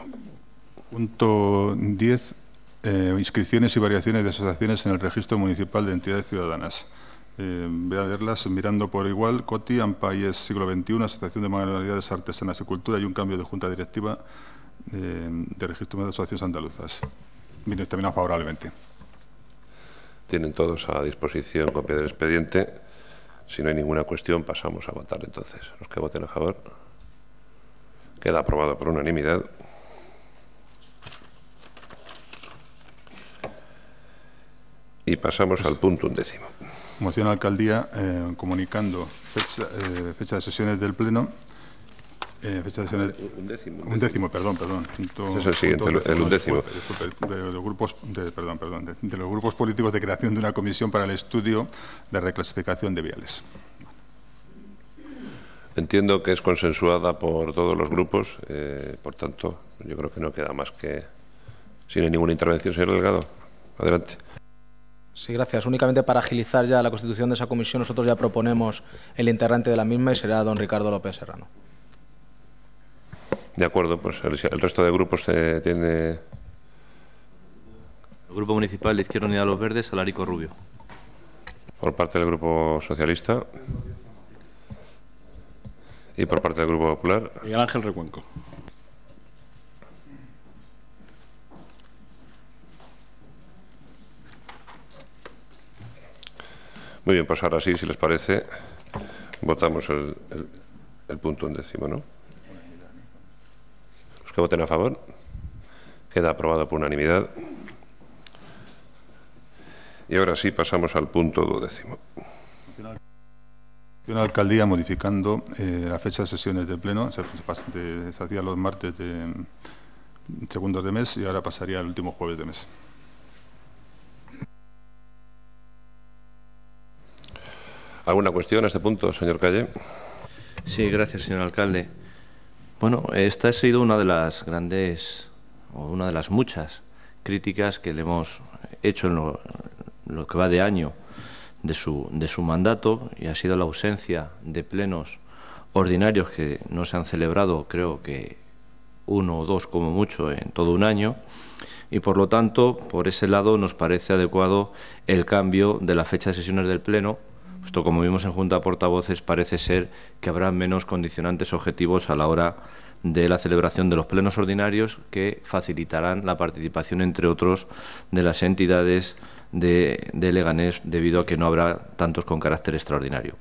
Punto 10. Eh, inscripciones y variaciones de asociaciones en el registro municipal de entidades ciudadanas. Eh, voy a leerlas mirando por igual. COTI, Ampayes Siglo XXI, Asociación de Manualidades Artesanas y Cultura y un cambio de junta directiva eh, de registro de asociaciones andaluzas. Bien, terminado favorablemente. Tienen todos a disposición copia del expediente. Si no hay ninguna cuestión, pasamos a votar entonces. Los que voten a favor. Queda aprobado por unanimidad. Y pasamos al punto undécimo. Moción de Alcaldía eh, comunicando eh, fecha, de sesiones del Pleno. Eh, un décimo. Un décimo, perdón, perdón. es el siguiente, el, undécimo. De, los grupos, perdón, de, los grupos políticos de creación de una comisión para el estudio de reclasificación de viales. Entiendo que es consensuada por todos los grupos, por tanto, yo creo que no queda más que... ¿Sin ninguna intervención, señor Delgado, adelante. Sí, gracias. Únicamente para agilizar ya la constitución de esa comisión, nosotros ya proponemos el integrante de la misma y será don Ricardo López Serrano. De acuerdo, pues el, resto de grupos se tiene... El Grupo Municipal de Izquierda Unida Los Verdes, Alarico Rubio. Por parte del Grupo Socialista. Y por parte del Grupo Popular. Miguel Ángel Recuenco. Muy bien, pues ahora sí, si les parece, votamos el, el, el punto undécimo, ¿no? Los que voten a favor, queda aprobado por unanimidad. Y ahora sí pasamos al punto duodécimo. La alcaldía modificando eh, la fecha de sesiones de pleno, se, hacía los martes de segundos de mes y ahora pasaría el último jueves de mes. ¿Alguna cuestión a este punto, señor Calle? Sí, gracias, señor alcalde. Bueno, esta ha sido una de las grandes, o una de las muchas críticas que le hemos hecho en lo, que va de año de su, de su mandato y ha sido la ausencia de plenos ordinarios que no se han celebrado, creo que uno o dos como mucho en todo un año y por lo tanto por ese lado nos parece adecuado el cambio de la fecha de sesiones del Pleno Justo como vimos en Junta de Portavoces parece ser que habrá menos condicionantes objetivos a la hora de la celebración de los plenos ordinarios que facilitarán la participación, entre otros, de las entidades de, de, Leganés debido a que no habrá tantos con carácter extraordinario.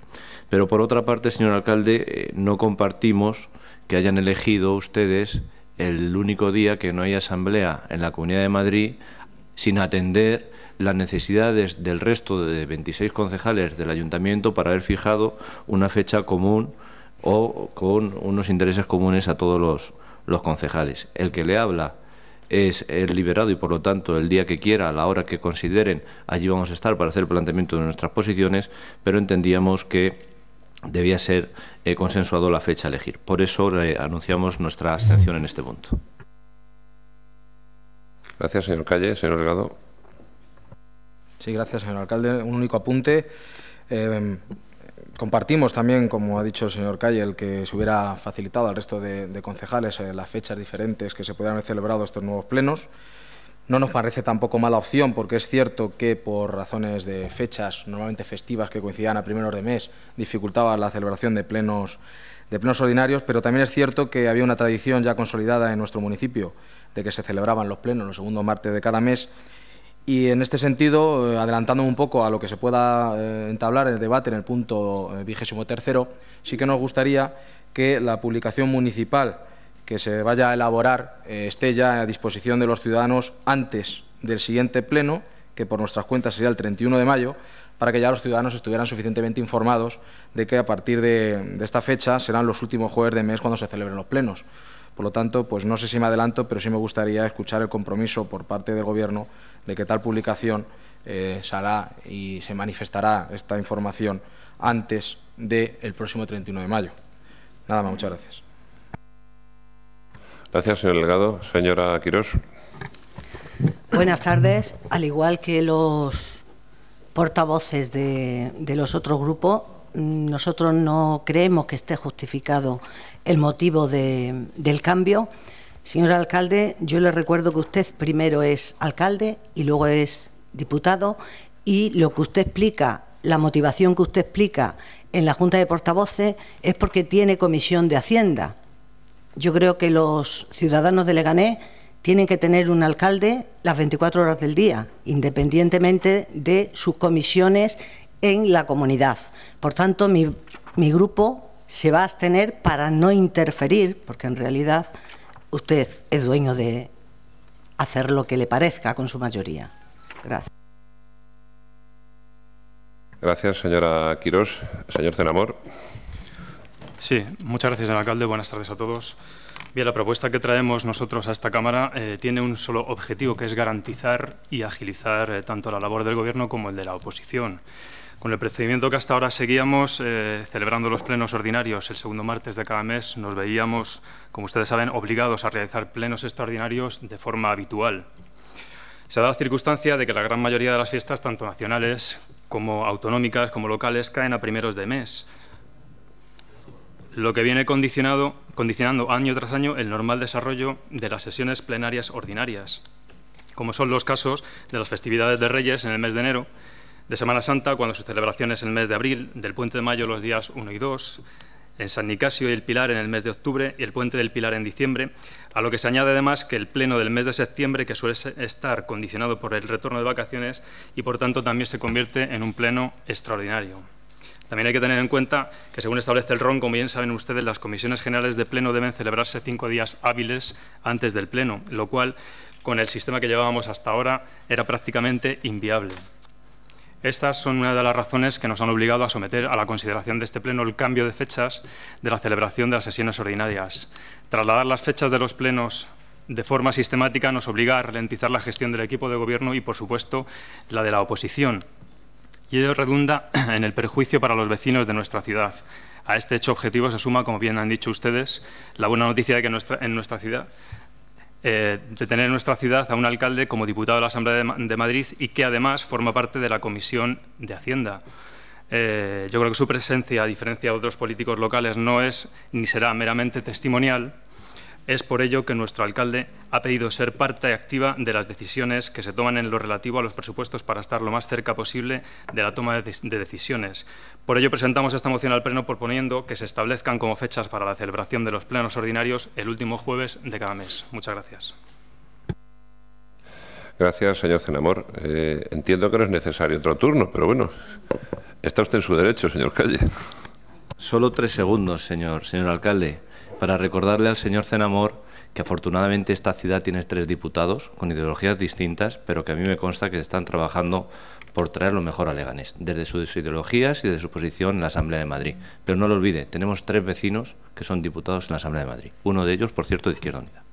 Pero por otra parte, señor alcalde, eh, no compartimos que hayan elegido ustedes el único día que no hay asamblea en la Comunidad de Madrid sin atender las necesidades del resto de 26 concejales del ayuntamiento para haber fijado una fecha común o con unos intereses comunes a todos los, concejales. El que le habla es el liberado y por lo tanto el día que quiera, a la hora que consideren, allí vamos a estar para hacer el planteamiento de nuestras posiciones, pero entendíamos que debía ser eh, consensuado la fecha a elegir. Por eso anunciamos nuestra abstención en este punto. Gracias, señor Calle. Señor Delgado. Sí, gracias, señor alcalde. Un único apunte. Eh, compartimos también, como ha dicho el señor Calle, el que se hubiera facilitado al resto de, concejales eh, las fechas diferentes que se pudieran haber celebrado estos nuevos plenos. No nos parece tampoco mala opción, porque es cierto que por razones de fechas, normalmente festivas, que coincidían a primeros de mes, dificultaba la celebración de plenos, de plenos ordinarios, pero también es cierto que había una tradición ya consolidada en nuestro municipio de que se celebraban los plenos los segundos martes de cada mes y en este sentido, eh, adelantando un poco a lo que se pueda eh, entablar en el debate en el punto eh, vigésimo tercero, sí que nos gustaría que la publicación municipal que se vaya a elaborar esté ya a disposición de los ciudadanos antes del siguiente pleno, que por nuestras cuentas sería el 31 de mayo, para que ya los ciudadanos estuvieran suficientemente informados de que a partir de, de esta fecha serán los últimos jueves de mes cuando se celebren los plenos. Por lo tanto, pues no sé si me adelanto, pero sí me gustaría escuchar el compromiso por parte del Gobierno de que tal publicación eh, se hará y se manifestará esta información antes del próximo 31 de mayo. Nada más, muchas gracias. Gracias, señor Delgado. Señora Quirós. Buenas tardes. Al igual que los portavoces de los otros grupos, nosotros no creemos que esté justificado el motivo del cambio. Señor alcalde, yo le recuerdo que usted primero es alcalde y luego es diputado y lo que usted explica, la motivación que usted explica en la Junta de Portavoces es porque tiene comisión de Hacienda. Yo creo que los ciudadanos de Leganés tienen que tener un alcalde las 24 horas del día, independientemente de sus comisiones en la comunidad. Por tanto, mi, grupo se va a abstener para no interferir, porque en realidad usted es dueño de hacer lo que le parezca con su mayoría. Gracias. Gracias, señora Quirós. Señor Cenamor. Sí, muchas gracias, señor alcalde. Buenas tardes a todos. Bien, la propuesta que traemos nosotros a esta Cámara eh, tiene un solo objetivo, que es garantizar y agilizar eh, tanto la labor del Gobierno como el de la oposición. Con el procedimiento que hasta ahora seguíamos, eh, celebrando los plenos ordinarios el segundo martes de cada mes, nos veíamos, como ustedes saben, obligados a realizar plenos extraordinarios de forma habitual. Se ha dado la circunstancia de que la gran mayoría de las fiestas, tanto nacionales como autonómicas como locales, caen a primeros de mes, lo que viene condicionando año tras año el normal desarrollo de las sesiones plenarias ordinarias, como son los casos de las festividades de Reyes en el mes de enero, de Semana Santa, cuando su celebración es el mes de abril, del puente de mayo los días 1 y 2, en San Nicasio y el Pilar en el mes de octubre y el puente del Pilar en diciembre, a lo que se añade además que el pleno del mes de septiembre, que suele estar condicionado por el retorno de vacaciones y por tanto también se convierte en un pleno extraordinario. También hay que tener en cuenta que, según establece el RON, como bien saben ustedes, las comisiones generales de pleno deben celebrarse cinco días hábiles antes del pleno, lo cual, con el sistema que llevábamos hasta ahora, era prácticamente inviable. Estas son una de las razones que nos han obligado a someter a la consideración de este Pleno el cambio de fechas de la celebración de las sesiones ordinarias. Trasladar las fechas de los plenos de forma sistemática nos obliga a ralentizar la gestión del equipo de Gobierno y, por supuesto, la de la oposición. Y ello redunda [CLEARS THROAT] en el perjuicio para los vecinos de nuestra ciudad. A este hecho objetivo se suma, como bien han dicho ustedes, la buena noticia de que en nuestra ciudad eh, de tener en nuestra ciudad a un alcalde como diputado de la Asamblea de, Madrid y que además forma parte de la Comisión de Hacienda. Eh, yo creo que su presencia, a diferencia de otros políticos locales, no es ni será meramente testimonial, es por ello que nuestro alcalde ha pedido ser parte activa de las decisiones que se toman en lo relativo a los presupuestos para estar lo más cerca posible de la toma de decisiones. Por ello presentamos esta moción al Pleno proponiendo que se establezcan como fechas para la celebración de los plenos ordinarios el último jueves de cada mes. Muchas gracias. Gracias, señor Cenamor. Eh, entiendo que no es necesario otro turno, pero bueno, está usted en su derecho, señor Calle. Solo tres segundos, señor, señor alcalde para recordarle al señor Cenamor que afortunadamente esta ciudad tiene tres diputados con ideologías distintas, pero que a mí me consta que están trabajando por traer lo mejor a Leganés, desde sus ideologías y desde su posición en la Asamblea de Madrid. Pero no lo olvide, tenemos tres vecinos que son diputados en la Asamblea de Madrid, uno de ellos, por cierto, de Izquierda Unida.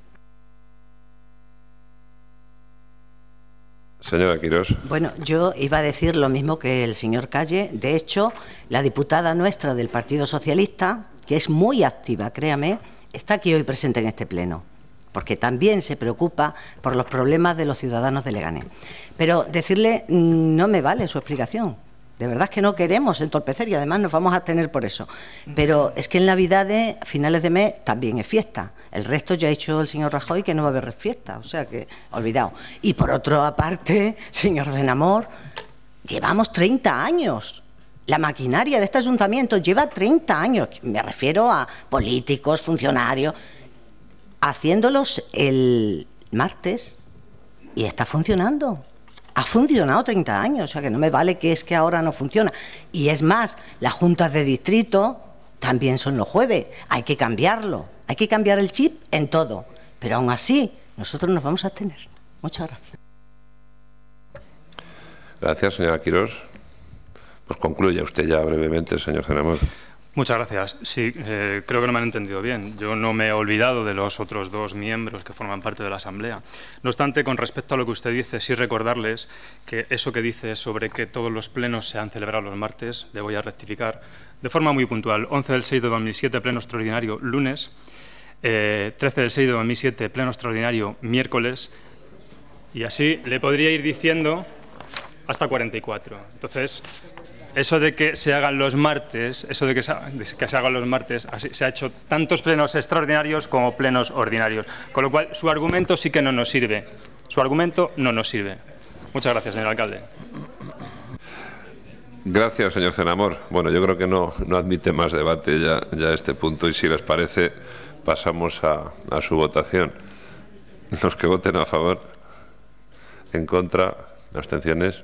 Señora Quirós. Bueno, yo iba a decir lo mismo que el señor Calle. De hecho, la diputada nuestra del Partido Socialista, que es muy activa, créame, está aquí hoy presente en este Pleno, porque también se preocupa por los problemas de los ciudadanos de Leganés. Pero decirle, mm, no me vale su explicación. De verdad es que no queremos entorpecer y además nos vamos a tener por eso. Pero es que en Navidades, finales de mes, también es fiesta. El resto ya ha dicho el señor Rajoy que no va a haber fiesta, o sea que olvidado. Y por otra parte, [LAUGHS] señor Denamor, llevamos 30 años la maquinaria de este ayuntamiento lleva 30 años, me refiero a políticos, funcionarios, haciéndolos el martes y está funcionando. Ha funcionado 30 años, o sea que no me vale que es que ahora no funciona. Y es más, las juntas de distrito también son los jueves, hay que cambiarlo, hay que cambiar el chip en todo. Pero aún así, nosotros nos vamos a tener. Muchas gracias. Gracias, señora Quirós. Pues concluya usted ya brevemente, señor Cenamor. Muchas gracias. Sí, eh, creo que no me han entendido bien. Yo no me he olvidado de los otros dos miembros que forman parte de la Asamblea. No obstante, con respecto a lo que usted dice, sí recordarles que eso que dice sobre que todos los plenos se han celebrado los martes, le voy a rectificar, de forma muy puntual. 11 del 6 de 2007, pleno extraordinario, lunes. 13 eh, del 6 de 2007, pleno extraordinario, miércoles. Y así le podría ir diciendo hasta 44. Entonces, eso de que se hagan los martes, eso de que se, hagan los martes, se ha hecho tantos plenos extraordinarios como plenos ordinarios. Con lo cual, su argumento sí que no nos sirve. Su argumento no nos sirve. Muchas gracias, señor alcalde. Gracias, señor Cenamor. Bueno, yo creo que no, admite más debate ya, este punto y si les parece, pasamos a su votación. Los que voten a favor, en contra, abstenciones.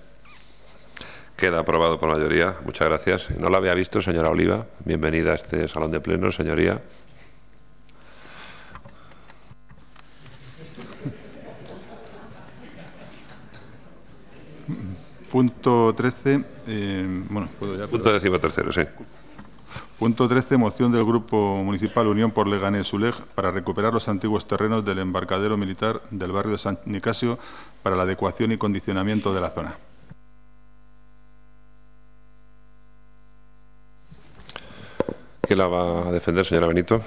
Queda aprobado por mayoría. Muchas gracias. No la había visto, señora Oliva. Bienvenida a este salón de pleno, señoría. Punto 13. Eh, bueno, Punto décimo tercero, sí. Punto 13. Moción del Grupo Municipal Unión por Leganés Uleg para recuperar los antiguos terrenos del embarcadero militar del barrio de San Nicasio para la adecuación y condicionamiento de la zona. ¿Qué la va a defender, señora Benito?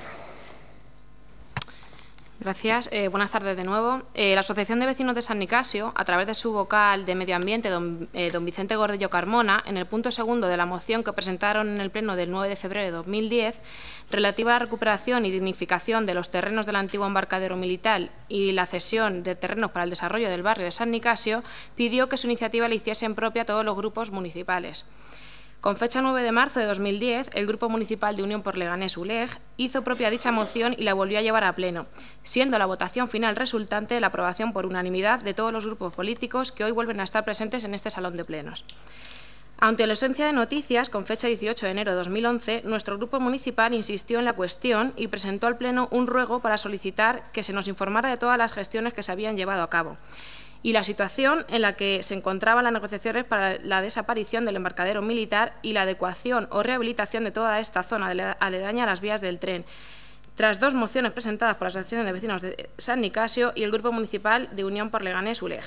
Gracias. Eh, buenas tardes de nuevo. Eh, la Asociación de Vecinos de San Nicasio, a través de su vocal de Medio Ambiente, eh, don, Vicente Gordillo Carmona, en el punto segundo de la moción que presentaron en el Pleno del 9 de febrero de 2010, relativa a la recuperación y dignificación de los terrenos del antiguo embarcadero militar y la cesión de terrenos para el desarrollo del barrio de San Nicasio, pidió que su iniciativa la hiciesen propia a todos los grupos municipales. Con fecha 9 de marzo de 2010, el Grupo Municipal de Unión por Leganés ULEG hizo propia dicha moción y la volvió a llevar a pleno, siendo la votación final resultante la aprobación por unanimidad de todos los grupos políticos que hoy vuelven a estar presentes en este salón de plenos. Ante la ausencia de noticias, con fecha 18 de enero de 2011, nuestro grupo municipal insistió en la cuestión y presentó al Pleno un ruego para solicitar que se nos informara de todas las gestiones que se habían llevado a cabo y la situación en la que se encontraban las negociaciones para la desaparición del embarcadero militar y la adecuación o rehabilitación de toda esta zona aledaña a las vías del tren. Tras dos mociones presentadas por la Asociación de Vecinos de San Nicasio y el Grupo Municipal de Unión por Leganés ULEG.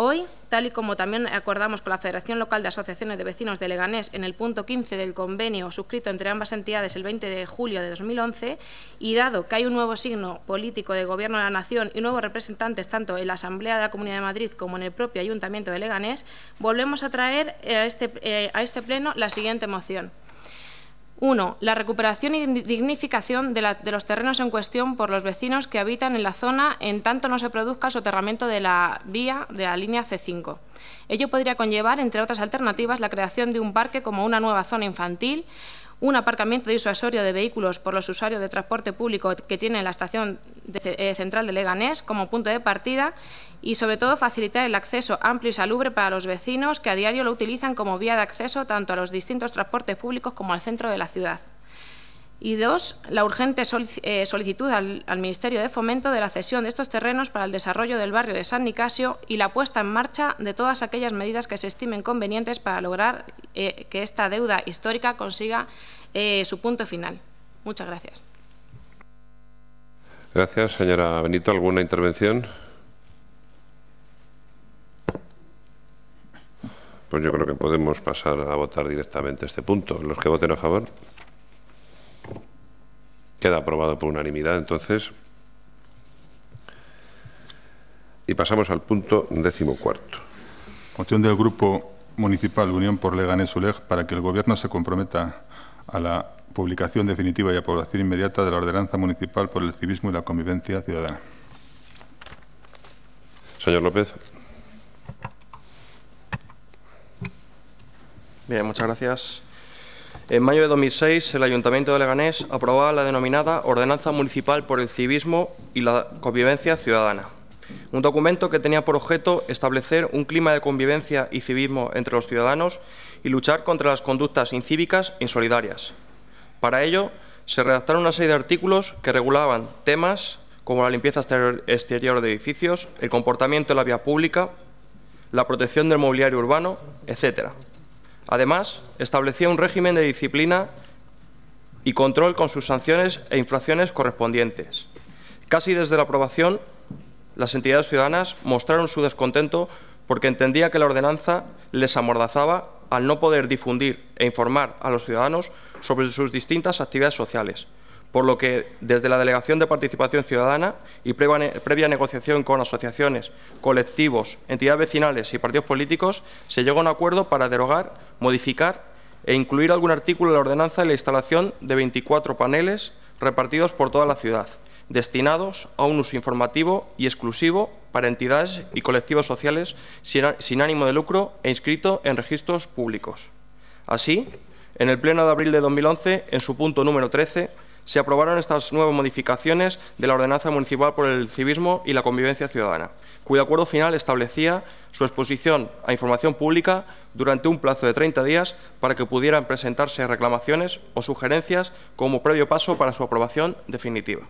Hoy, tal y como también acordamos con la Federación Local de Asociaciones de Vecinos de Leganés en el punto 15 del convenio suscrito entre ambas entidades el 20 de julio de 2011, y dado que hay un nuevo signo político de Gobierno de la Nación y nuevos representantes tanto en la Asamblea de la Comunidad de Madrid como en el propio Ayuntamiento de Leganés, volvemos a traer a este, eh, a este Pleno la siguiente moción. Uno, La recuperación y dignificación de, los terrenos en cuestión por los vecinos que habitan en la zona en tanto no se produzca el soterramiento de la vía de la línea C5. Ello podría conllevar, entre otras alternativas, la creación de un parque como una nueva zona infantil un aparcamiento disuasorio de vehículos por los usuarios de transporte público que tiene la estación eh, central de Leganés como punto de partida y, sobre todo, facilitar el acceso amplio y salubre para los vecinos que a diario lo utilizan como vía de acceso tanto a los distintos transportes públicos como al centro de la ciudad. Y dos, la urgente eh, solicitud al, Ministerio de Fomento de la cesión de estos terrenos para el desarrollo del barrio de San Nicasio y la puesta en marcha de todas aquellas medidas que se estimen convenientes para lograr eh, que esta deuda histórica consiga eh, su punto final. Muchas gracias. Gracias, señora Benito. ¿Alguna intervención? Pues yo creo que podemos pasar a votar directamente este punto. Los que voten a favor. Queda aprobado por unanimidad, entonces. Y pasamos al punto cuarto. Moción del Grupo Municipal Unión por Leganés Uleg para que el Gobierno se comprometa a la publicación definitiva y aprobación inmediata de la Ordenanza Municipal por el Civismo y la Convivencia Ciudadana. Señor López. Bien, muchas gracias. En mayo de 2006, el Ayuntamiento de Leganés aprobaba la denominada Ordenanza Municipal por el Civismo y la Convivencia Ciudadana, un documento que tenía por objeto establecer un clima de convivencia y civismo entre los ciudadanos y luchar contra las conductas incívicas e insolidarias. Para ello, se redactaron una serie de artículos que regulaban temas como la limpieza exterior de edificios, el comportamiento en la vía pública, la protección del mobiliario urbano, etcétera. Además, establecía un régimen de disciplina y control con sus sanciones e infracciones correspondientes. Casi desde la aprobación, las entidades ciudadanas mostraron su descontento porque entendía que la ordenanza les amordazaba al no poder difundir e informar a los ciudadanos sobre sus distintas actividades sociales, por lo que desde la Delegación de Participación Ciudadana y previa, negociación con asociaciones, colectivos, entidades vecinales y partidos políticos, se llegó a un acuerdo para derogar modificar e incluir algún artículo en la ordenanza de la instalación de 24 paneles repartidos por toda la ciudad, destinados a un uso informativo y exclusivo para entidades y colectivos sociales sin ánimo de lucro e inscrito en registros públicos. Así, en el Pleno de abril de 2011, en su punto número 13, se aprobaron estas nuevas modificaciones de la Ordenanza Municipal por el Civismo y la Convivencia Ciudadana, cuyo acuerdo final establecía su exposición a información pública durante un plazo de 30 días para que pudieran presentarse reclamaciones o sugerencias como previo paso para su aprobación definitiva.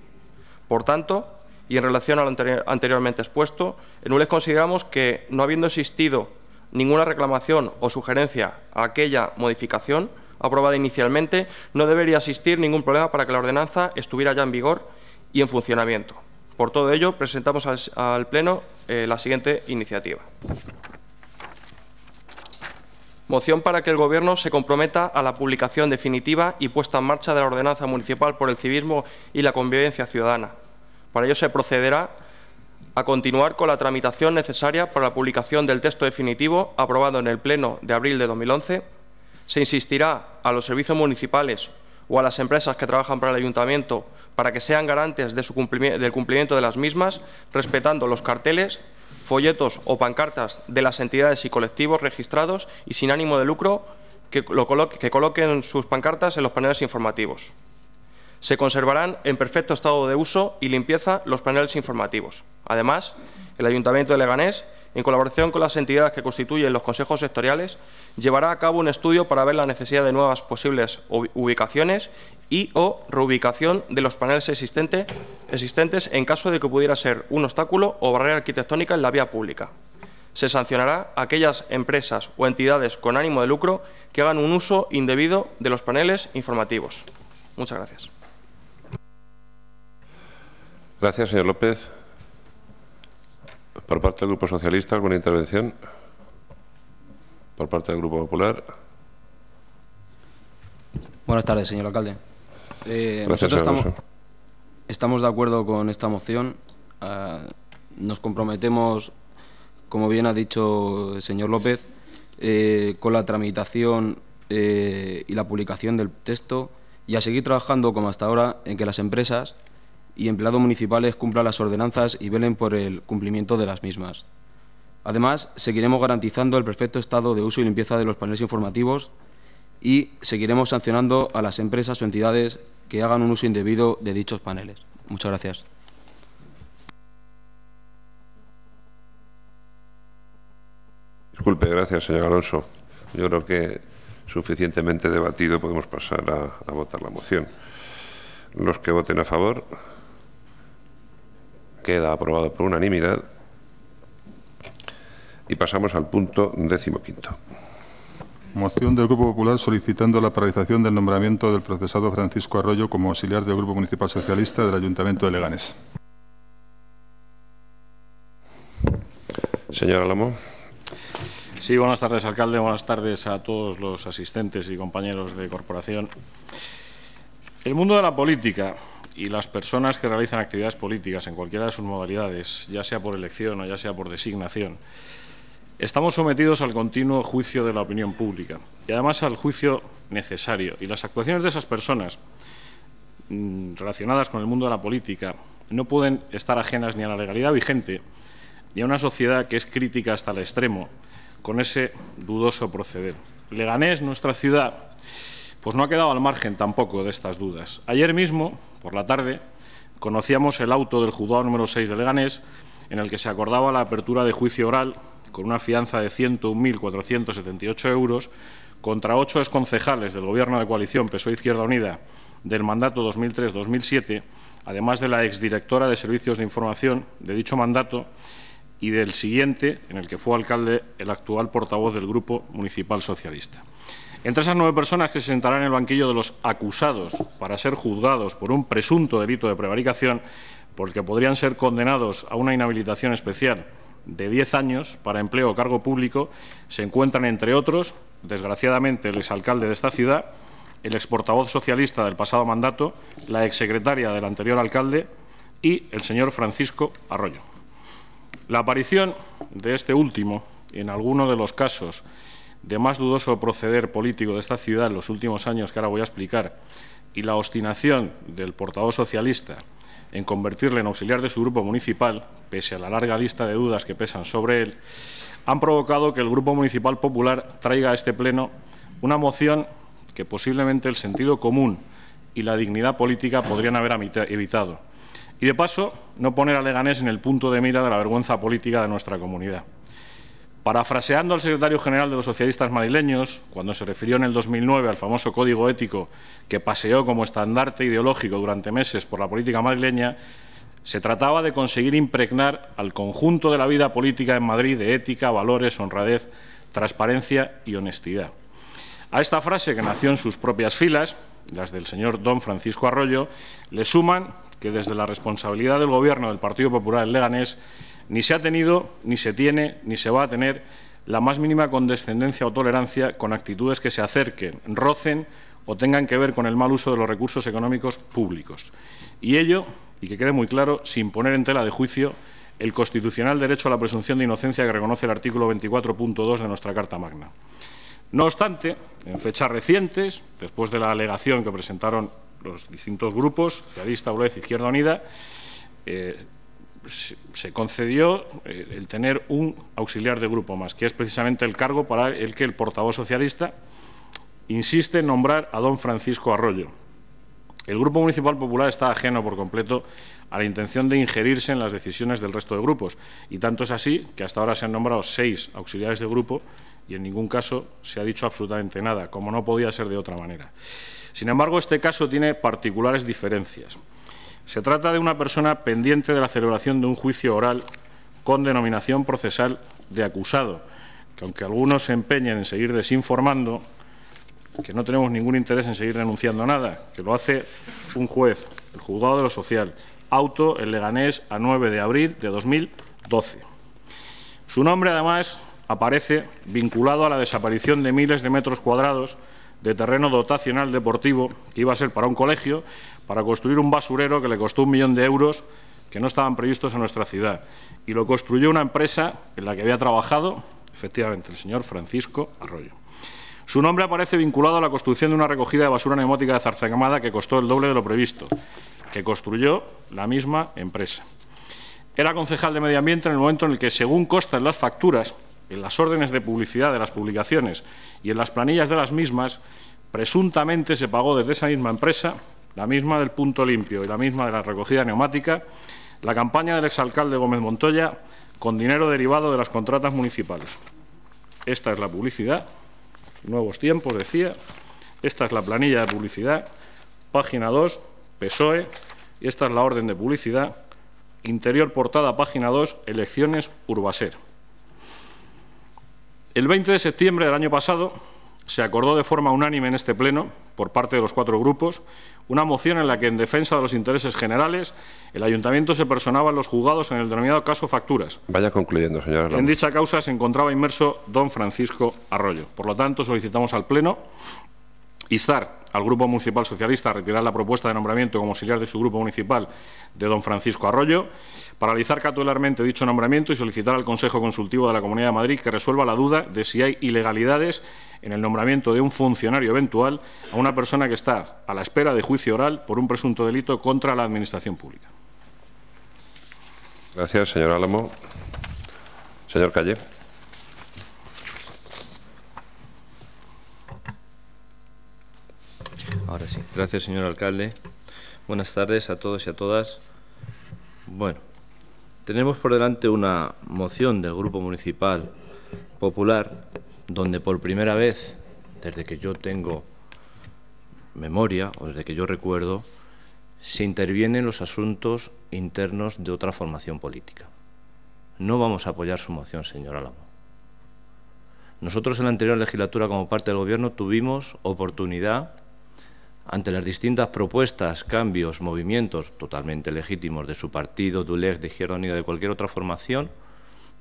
Por tanto, y en relación a lo anteriormente expuesto, en ULES consideramos que, no habiendo existido ninguna reclamación o sugerencia a aquella modificación, aprobada inicialmente, no debería existir ningún problema para que la ordenanza estuviera ya en vigor y en funcionamiento. Por todo ello, presentamos al, Pleno eh, la siguiente iniciativa. Moción para que el Gobierno se comprometa a la publicación definitiva y puesta en marcha de la Ordenanza Municipal por el Civismo y la Convivencia Ciudadana. Para ello se procederá a continuar con la tramitación necesaria para la publicación del texto definitivo aprobado en el Pleno de abril de 2011 se insistirá a los servicios municipales o a las empresas que trabajan para el ayuntamiento para que sean garantes del cumplimiento de las mismas, respetando los carteles, folletos o pancartas de las entidades y colectivos registrados y sin ánimo de lucro que, que coloquen sus pancartas en los paneles informativos. Se conservarán en perfecto estado de uso y limpieza los paneles informativos. Además, el Ayuntamiento de Leganés en colaboración con las entidades que constituyen los consejos sectoriales, llevará a cabo un estudio para ver la necesidad de nuevas posibles ubicaciones y o reubicación de los paneles existentes en caso de que pudiera ser un obstáculo o barrera arquitectónica en la vía pública. Se sancionará a aquellas empresas o entidades con ánimo de lucro que hagan un uso indebido de los paneles informativos. Muchas gracias. Gracias, señor López. Por parte del Grupo Socialista, ¿alguna intervención? Por parte del Grupo Popular. Buenas tardes, señor alcalde. Eh, nosotros estamos, de acuerdo con esta moción. Ah, nos comprometemos, como bien ha dicho el señor López, eh, con la tramitación eh, y la publicación del texto y a seguir trabajando, como hasta ahora, en que las empresas y empleados municipales cumplan las ordenanzas y velen por el cumplimiento de las mismas. Además, seguiremos garantizando el perfecto estado de uso y limpieza de los paneles informativos y seguiremos sancionando a las empresas o entidades que hagan un uso indebido de dichos paneles. Muchas gracias. Disculpe, gracias, señor Alonso. Yo creo que suficientemente debatido podemos pasar a, votar la moción. Los que voten a favor. Queda aprobado por unanimidad. Y pasamos al punto decimoquinto. Moción del Grupo Popular solicitando la paralización del nombramiento del procesado Francisco Arroyo como auxiliar del Grupo Municipal Socialista del Ayuntamiento de Leganés. Señor Alamo. Sí, buenas tardes, alcalde. Buenas tardes a todos los asistentes y compañeros de corporación. El mundo de la política y las personas que realizan actividades políticas en cualquiera de sus modalidades, ya sea por elección o ya sea por designación, estamos sometidos al continuo juicio de la opinión pública y además al juicio necesario. Y las actuaciones de esas personas mm, relacionadas con el mundo de la política no pueden estar ajenas ni a la legalidad vigente ni a una sociedad que es crítica hasta el extremo con ese dudoso proceder. Leganés, nuestra ciudad, pues no ha quedado al margen tampoco de estas dudas. Ayer mismo por la tarde conocíamos el auto del juzgado número 6 de Leganés en el que se acordaba la apertura de juicio oral con una fianza de 101.478 euros contra ocho exconcejales del Gobierno de coalición PSOE-Izquierda Unida del mandato 2003-2007, además de la exdirectora de Servicios de Información de dicho mandato y del siguiente, en el que fue alcalde el actual portavoz del Grupo Municipal Socialista. Entre esas nueve personas que se sentarán en el banquillo de los acusados para ser juzgados por un presunto delito de prevaricación, porque podrían ser condenados a una inhabilitación especial de diez años para empleo o cargo público, se encuentran, entre otros, desgraciadamente, el exalcalde de esta ciudad, el exportavoz socialista del pasado mandato, la exsecretaria del anterior alcalde y el señor Francisco Arroyo. La aparición de este último en alguno de los casos de más dudoso proceder político de esta ciudad en los últimos años, que ahora voy a explicar, y la obstinación del portavoz socialista en convertirle en auxiliar de su grupo municipal, pese a la larga lista de dudas que pesan sobre él, han provocado que el Grupo Municipal Popular traiga a este Pleno una moción que posiblemente el sentido común y la dignidad política podrían haber evitado. Y, de paso, no poner a Leganés en el punto de mira de la vergüenza política de nuestra comunidad. Parafraseando al secretario general de los socialistas madrileños, cuando se refirió en el 2009 al famoso código ético que paseó como estandarte ideológico durante meses por la política madrileña, se trataba de conseguir impregnar al conjunto de la vida política en Madrid de ética, valores, honradez, transparencia y honestidad. A esta frase, que nació en sus propias filas, las del señor don Francisco Arroyo, le suman que desde la responsabilidad del Gobierno del Partido Popular en Leganés ni se ha tenido, ni se tiene, ni se va a tener la más mínima condescendencia o tolerancia con actitudes que se acerquen, rocen o tengan que ver con el mal uso de los recursos económicos públicos. Y ello, y que quede muy claro, sin poner en tela de juicio el constitucional derecho a la presunción de inocencia que reconoce el artículo 24.2 de nuestra Carta Magna. No obstante, en fechas recientes, después de la alegación que presentaron los distintos grupos, Ciadista, ULEZ, Izquierda Unida, eh, se concedió eh, el tener un auxiliar de grupo más, que es precisamente el cargo para el que el portavoz socialista insiste en nombrar a don Francisco Arroyo. El Grupo Municipal Popular está ajeno por completo a la intención de ingerirse en las decisiones del resto de grupos, y tanto es así que hasta ahora se han nombrado seis auxiliares de grupo y en ningún caso se ha dicho absolutamente nada, como no podía ser de otra manera. Sin embargo, este caso tiene particulares diferencias. Se trata de una persona pendiente de la celebración de un juicio oral con denominación procesal de acusado, que aunque algunos se empeñen en seguir desinformando, que no tenemos ningún interés en seguir denunciando nada, que lo hace un juez, el juzgado de lo social, auto el Leganés a 9 de abril de 2012. Su nombre, además, aparece vinculado a la desaparición de miles de metros cuadrados de terreno dotacional deportivo que iba a ser para un colegio, para construir un basurero que le costó un millón de euros que no estaban previstos en nuestra ciudad. Y lo construyó una empresa en la que había trabajado, efectivamente, el señor Francisco Arroyo. Su nombre aparece vinculado a la construcción de una recogida de basura neumática de Zarzacamada, que costó el doble de lo previsto, que construyó la misma empresa. Era concejal de Medio Ambiente en el momento en el que, según consta en las facturas, en las órdenes de publicidad de las publicaciones y en las planillas de las mismas, presuntamente se pagó desde esa misma empresa, la misma del punto limpio y la misma de la recogida neumática, la campaña del exalcalde Gómez Montoya con dinero derivado de las contratas municipales. Esta es la publicidad, Nuevos Tiempos decía, esta es la planilla de publicidad, página 2, PSOE, y esta es la orden de publicidad, interior portada, página 2, elecciones, Urbaser. El 20 de septiembre del año pasado se acordó de forma unánime en este Pleno, por parte de los cuatro grupos, una moción en la que, en defensa de los intereses generales, el Ayuntamiento se personaba en los juzgados en el denominado caso Facturas. Vaya concluyendo, señora. En dicha causa se encontraba inmerso don Francisco Arroyo. Por lo tanto, solicitamos al Pleno instar al Grupo Municipal Socialista retirar la propuesta de nombramiento como auxiliar de su Grupo Municipal de don Francisco Arroyo, paralizar cautelarmente dicho nombramiento y solicitar al Consejo Consultivo de la Comunidad de Madrid que resuelva la duda de si hay ilegalidades en el nombramiento de un funcionario eventual a una persona que está a la espera de juicio oral por un presunto delito contra la Administración Pública. Gracias, señor Álamo. Señor Calle. Ahora sí. Gracias, señor alcalde. Buenas tardes a todos y a todas. Bueno, tenemos por delante una moción del Grupo Municipal Popular donde por primera vez, desde que yo tengo memoria o desde que yo recuerdo, se intervienen los asuntos internos de otra formación política. No vamos a apoyar su moción, señor Álamo. Nosotros en la anterior legislatura, como parte del Gobierno, tuvimos oportunidad ante las distintas propuestas, cambios, movimientos totalmente legítimos de su partido, de de Izquierda de cualquier otra formación,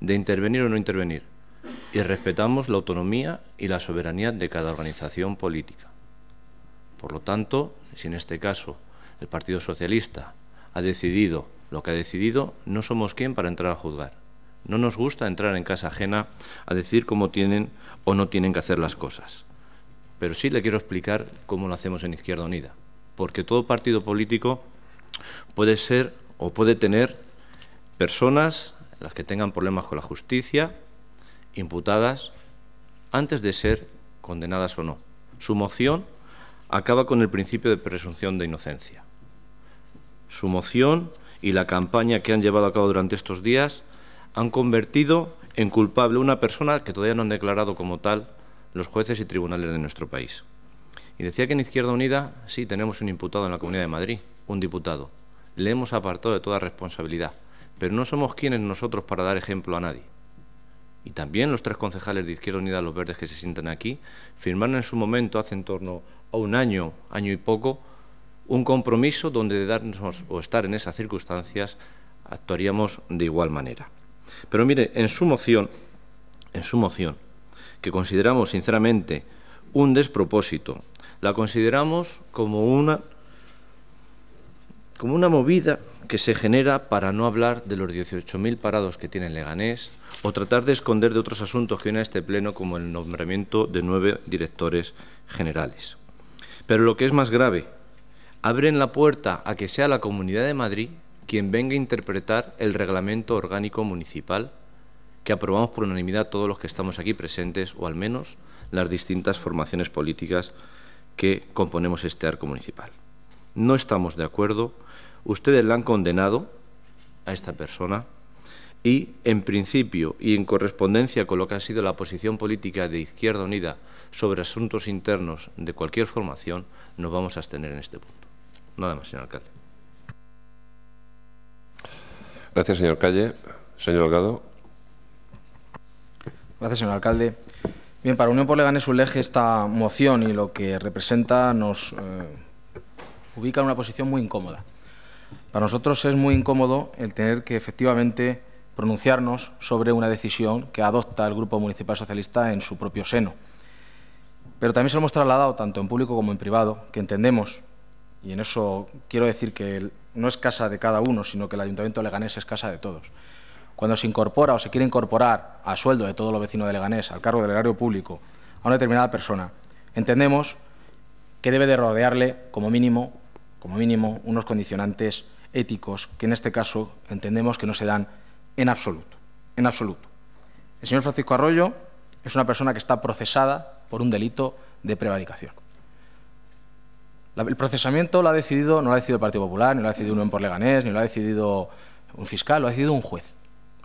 de intervenir o no intervenir. Y respetamos la autonomía y la soberanía de cada organización política. Por lo tanto, si en este caso el Partido Socialista ha decidido lo que ha decidido, no somos quien para entrar a juzgar. No nos gusta entrar en casa ajena a decir cómo tienen o no tienen que hacer las cosas pero sí le quiero explicar cómo lo hacemos en Izquierda Unida, porque todo partido político puede ser o puede tener personas las que tengan problemas con la justicia, imputadas, antes de ser condenadas o no. Su moción acaba con el principio de presunción de inocencia. Su moción y la campaña que han llevado a cabo durante estos días han convertido en culpable una persona que todavía no han declarado como tal los jueces y tribunales de nuestro país. Y decía que en Izquierda Unida sí tenemos un imputado en la Comunidad de Madrid, un diputado. Le hemos apartado de toda responsabilidad, pero no somos quienes nosotros para dar ejemplo a nadie. Y también los tres concejales de Izquierda Unida Los Verdes que se sientan aquí firmaron en su momento, hace en torno a un año, año y poco, un compromiso donde de darnos o estar en esas circunstancias actuaríamos de igual manera. Pero mire, en su moción, en su moción, que consideramos sinceramente un despropósito, la consideramos como una, como una movida que se genera para no hablar de los 18.000 parados que tiene Leganés o tratar de esconder de otros asuntos que viene a este pleno, como el nombramiento de nueve directores generales. Pero lo que es más grave, abren la puerta a que sea la Comunidad de Madrid quien venga a interpretar el reglamento orgánico municipal que aprobamos por unanimidad todos los que estamos aquí presentes, o al menos las distintas formaciones políticas que componemos este arco municipal. No estamos de acuerdo, ustedes la han condenado a esta persona y, en principio y en correspondencia con lo que ha sido la posición política de Izquierda Unida sobre asuntos internos de cualquier formación, nos vamos a abstener en este punto. Nada más, señor alcalde. Gracias, señor Calle. Señor Delgado. Gracias, señor alcalde. Bien, para Unión por Leganés leje, esta moción y lo que representa nos eh, ubica en una posición muy incómoda. Para nosotros es muy incómodo el tener que efectivamente pronunciarnos sobre una decisión que adopta el Grupo Municipal Socialista en su propio seno. Pero también se lo hemos trasladado tanto en público como en privado, que entendemos, y en eso quiero decir que no es casa de cada uno, sino que el Ayuntamiento de Leganés es casa de todos cuando se incorpora o se quiere incorporar al sueldo de todos los vecinos de Leganés, al cargo del erario público, a una determinada persona, entendemos que debe de rodearle, como mínimo, como mínimo, unos condicionantes éticos que en este caso entendemos que no se dan en absoluto. En absoluto. El señor Francisco Arroyo es una persona que está procesada por un delito de prevaricación. el procesamiento lo ha decidido, no lo ha decidido el Partido Popular, ni lo ha decidido un por Leganés, ni lo ha decidido un fiscal, lo ha decidido un juez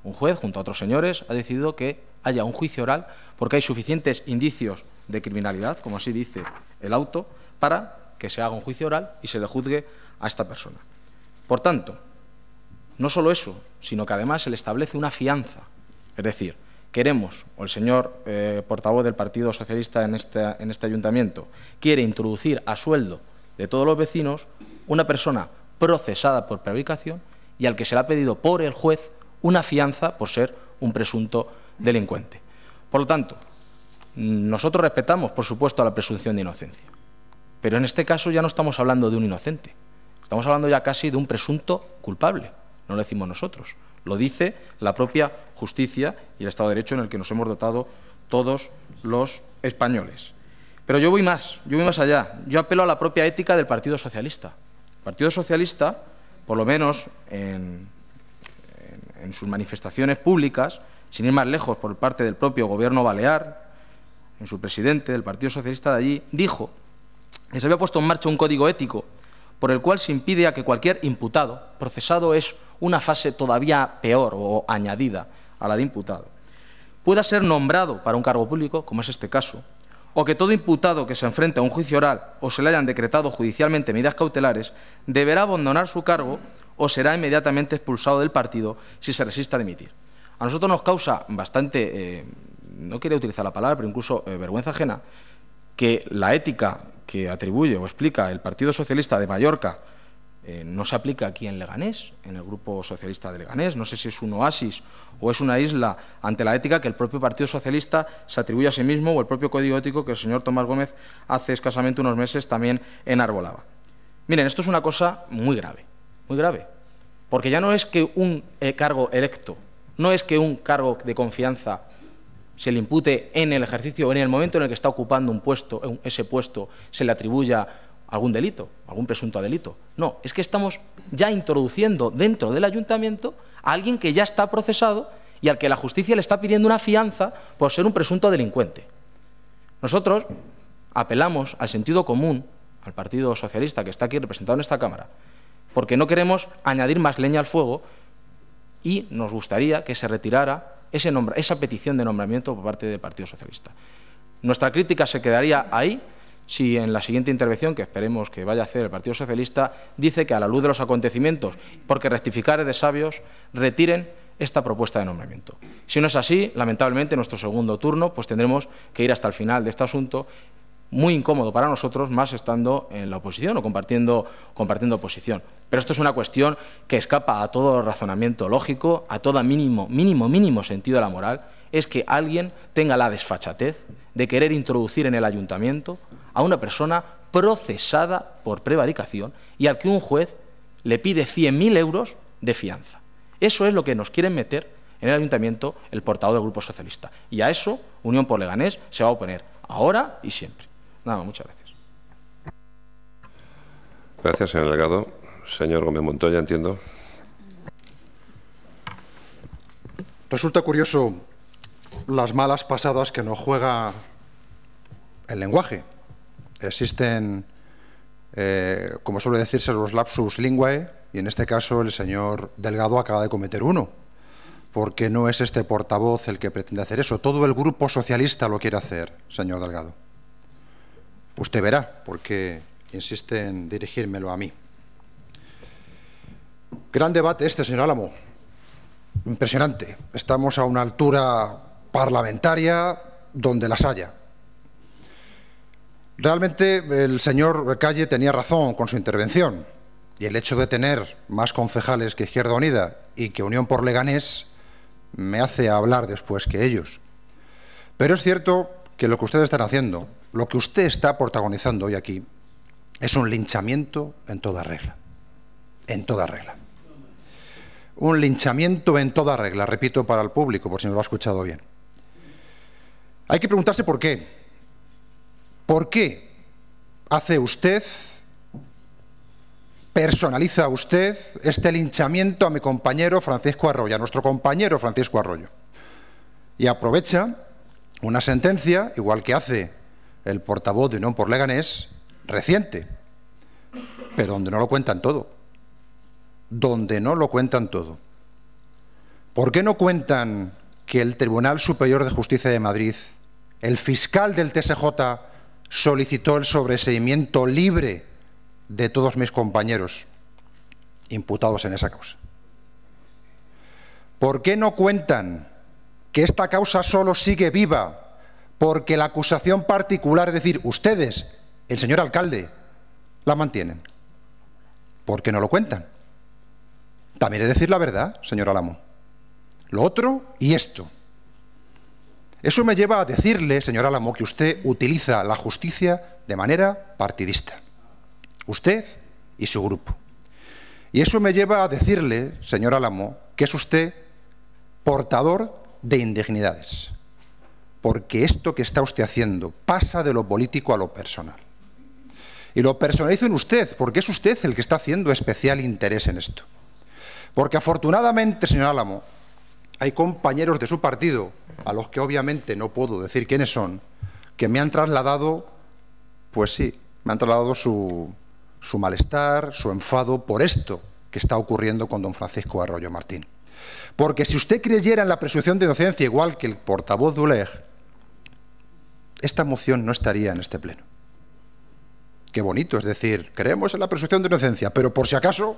un juez, junto a otros señores, ha decidido que haya un juicio oral porque hay suficientes indicios de criminalidad, como así dice el auto, para que se haga un juicio oral y se le juzgue a esta persona. Por tanto, no solo eso, sino que además se le establece una fianza. Es decir, queremos, o el señor eh, portavoz del Partido Socialista en este, en este ayuntamiento quiere introducir a sueldo de todos los vecinos una persona procesada por prevaricación y al que se le ha pedido por el juez una fianza por ser un presunto delincuente. Por lo tanto, nosotros respetamos, por supuesto, la presunción de inocencia. Pero en este caso ya no estamos hablando de un inocente. Estamos hablando ya casi de un presunto culpable. No lo decimos nosotros. Lo dice la propia justicia y el Estado de Derecho en el que nos hemos dotado todos los españoles. Pero yo voy más, yo voy más allá. Yo apelo a la propia ética del Partido Socialista. El Partido Socialista, por lo menos en en sus manifestaciones públicas, sin ir más lejos por parte del propio gobierno balear, en su presidente del Partido Socialista de allí, dijo que se había puesto en marcha un código ético por el cual se impide a que cualquier imputado, procesado es una fase todavía peor o añadida a la de imputado, pueda ser nombrado para un cargo público, como es este caso, o que todo imputado que se enfrente a un juicio oral o se le hayan decretado judicialmente medidas cautelares deberá abandonar su cargo o será inmediatamente expulsado del partido si se resiste a dimitir. A nosotros nos causa bastante, eh, no quería utilizar la palabra, pero incluso eh, vergüenza ajena, que la ética que atribuye o explica el Partido Socialista de Mallorca eh, no se aplica aquí en Leganés, en el Grupo Socialista de Leganés. No sé si es un oasis o es una isla ante la ética que el propio Partido Socialista se atribuye a sí mismo o el propio código ético que el señor Tomás Gómez hace escasamente unos meses también enarbolaba. Miren, esto es una cosa muy grave muy grave. Porque ya no es que un eh, cargo electo, no es que un cargo de confianza se le impute en el ejercicio, en el momento en el que está ocupando un puesto, ese puesto, se le atribuya algún delito, algún presunto delito. No, es que estamos ya introduciendo dentro del ayuntamiento a alguien que ya está procesado y al que la justicia le está pidiendo una fianza por ser un presunto delincuente. Nosotros apelamos al sentido común, al Partido Socialista que está aquí representado en esta Cámara, porque no queremos añadir más leña al fuego y nos gustaría que se retirara esa petición de nombramiento por parte del Partido Socialista. Nuestra crítica se quedaría ahí si en la siguiente intervención, que esperemos que vaya a hacer el Partido Socialista, dice que a la luz de los acontecimientos, porque rectificar es de sabios, retiren esta propuesta de nombramiento. Si no es así, lamentablemente, en nuestro segundo turno, pues tendremos que ir hasta el final de este asunto muy incómodo para nosotros, más estando en la oposición o compartiendo, compartiendo oposición. Pero esto es una cuestión que escapa a todo razonamiento lógico, a todo mínimo, mínimo, mínimo sentido de la moral, es que alguien tenga la desfachatez de querer introducir en el ayuntamiento a una persona procesada por prevaricación y al que un juez le pide 100.000 euros de fianza. Eso es lo que nos quieren meter en el ayuntamiento el portador del Grupo Socialista. Y a eso Unión por Leganés se va a oponer, ahora y siempre. Nada muchas gracias. Gracias, señor Delgado. Señor Gómez Montoya, entiendo. Resulta curioso las malas pasadas que no juega el lenguaje. Existen, eh, como suele decirse, los lapsus linguae, y en este caso el señor Delgado acaba de cometer uno, porque no es este portavoz el que pretende hacer eso, todo el grupo socialista lo quiere hacer, señor Delgado. Usted verá, porque insiste en dirigírmelo a mí. Gran debate este, señor Álamo. Impresionante. Estamos a una altura parlamentaria donde las haya. Realmente el señor Calle tenía razón con su intervención y el hecho de tener más concejales que Izquierda Unida y que Unión por Leganés me hace hablar después que ellos. Pero es cierto que lo que ustedes están haciendo lo que usted está protagonizando hoy aquí es un linchamiento en toda regla. En toda regla. Un linchamiento en toda regla, repito para el público, por si no lo ha escuchado bien. Hay que preguntarse por qué. ¿Por qué hace usted, personaliza usted este linchamiento a mi compañero Francisco Arroyo, a nuestro compañero Francisco Arroyo? Y aprovecha una sentencia, igual que hace el portavoz de Unión por Leganés reciente, pero donde no lo cuentan todo. Donde no lo cuentan todo. ¿Por qué no cuentan que el Tribunal Superior de Justicia de Madrid, el fiscal del TSJ, solicitó el sobreseimiento libre de todos mis compañeros imputados en esa causa? ¿Por qué no cuentan que esta causa solo sigue viva porque la acusación particular, es decir, ustedes, el señor alcalde, la mantienen. Porque no lo cuentan. También es decir la verdad, señor Alamo. Lo otro y esto. Eso me lleva a decirle, señor Alamo, que usted utiliza la justicia de manera partidista. Usted y su grupo. Y eso me lleva a decirle, señor Alamo, que es usted portador de indignidades porque esto que está usted haciendo pasa de lo político a lo personal. Y lo personalizo en usted, porque es usted el que está haciendo especial interés en esto. Porque afortunadamente, señor Álamo, hay compañeros de su partido, a los que obviamente no puedo decir quiénes son, que me han trasladado, pues sí, me han trasladado su, su malestar, su enfado por esto que está ocurriendo con don Francisco Arroyo Martín. Porque si usted creyera en la presunción de inocencia, igual que el portavoz de ULEG, esta moción no estaría en este pleno. Qué bonito, es decir, creemos en la presunción de inocencia, pero por si acaso,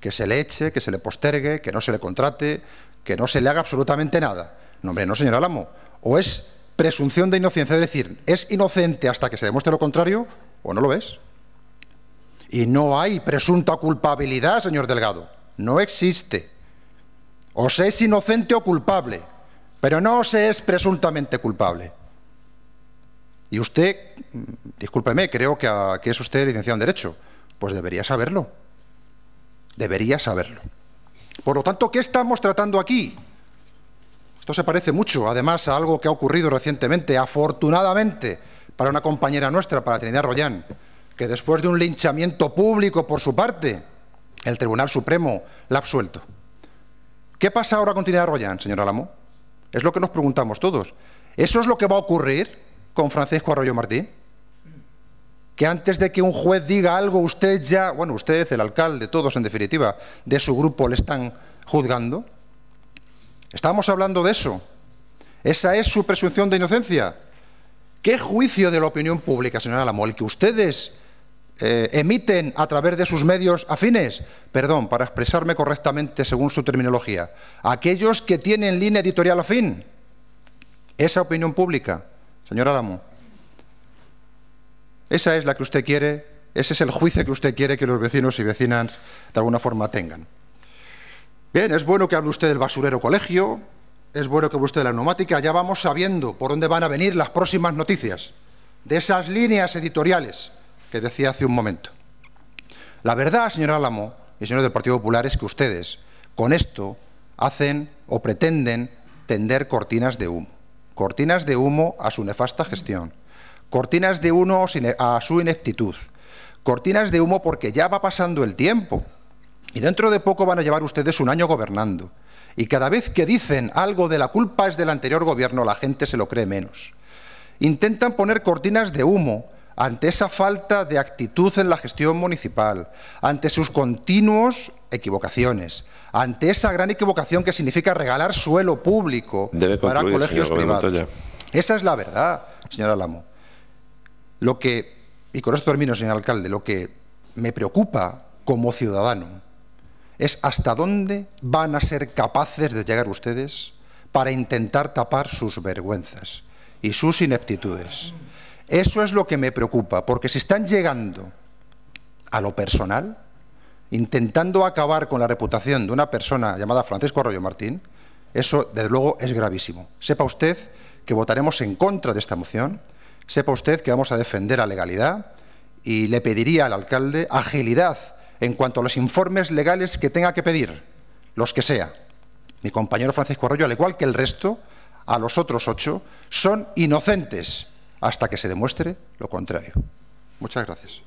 que se le eche, que se le postergue, que no se le contrate, que no se le haga absolutamente nada. No, hombre, no, señor Alamo. O es presunción de inocencia, es decir, es inocente hasta que se demuestre lo contrario, o no lo es. Y no hay presunta culpabilidad, señor Delgado. No existe. O se es inocente o culpable, pero no se es presuntamente culpable. Y usted, mm, discúlpeme, creo que, es usted licenciado en Derecho. Pues debería saberlo. Debería saberlo. Por lo tanto, ¿qué estamos tratando aquí? Esto se parece mucho, además, a algo que ha ocurrido recientemente, afortunadamente, para una compañera nuestra, para Trinidad Rollán, que después de un linchamiento público por su parte, el Tribunal Supremo la ha absuelto. ¿Qué pasa ahora con Trinidad Rollán, señor Álamo? Es lo que nos preguntamos todos. ¿Eso es lo que va a ocurrir? con Francisco Arroyo Martí. Que antes de que un juez diga algo, usted ya, bueno, usted, el alcalde, todos en definitiva, de su grupo le están juzgando. Estamos hablando de eso. Esa es su presunción de inocencia. ¿Qué juicio de la opinión pública, señora Alamo, el que ustedes eh, emiten a través de sus medios afines? Perdón, para expresarme correctamente según su terminología. Aquellos que tienen línea editorial afín. Esa opinión pública Señor Álamo, esa es la que usted quiere, ese es el juicio que usted quiere que los vecinos y vecinas de alguna forma tengan. Bien, es bueno que hable usted del basurero colegio, es bueno que hable usted de la neumática, ya vamos sabiendo por dónde van a venir las próximas noticias, de esas líneas editoriales que decía hace un momento. La verdad, señor Álamo y señores del Partido Popular, es que ustedes con esto hacen o pretenden tender cortinas de humo cortinas de humo a su nefasta gestión, cortinas de humo a su ineptitud, cortinas de humo porque ya va pasando el tiempo y dentro de poco van a llevar ustedes un año gobernando. Y cada vez que dicen algo de la culpa es del anterior gobierno, la gente se lo cree menos. Intentan poner cortinas de humo ante esa falta de actitud en la gestión municipal, ante sus continuos equivocaciones, ante esa gran equivocación que significa regalar suelo público para colegios privados. Esa es la verdad, señor Alamo. Lo que, y con esto termino, señor alcalde, lo que me preocupa como ciudadano es hasta dónde van a ser capaces de llegar ustedes para intentar tapar sus vergüenzas y sus ineptitudes. Eso es lo que me preocupa, porque si están llegando a lo personal, intentando acabar con la reputación de una persona llamada Francisco Arroyo Martín, eso desde luego es gravísimo. Sepa usted que votaremos en contra de esta moción, sepa usted que vamos a defender la legalidad y le pediría al alcalde agilidad en cuanto a los informes legales que tenga que pedir, los que sea. Mi compañero Francisco Arroyo, al igual que el resto, a los otros ocho, son inocentes hasta que se demuestre lo contrario. Muchas gracias.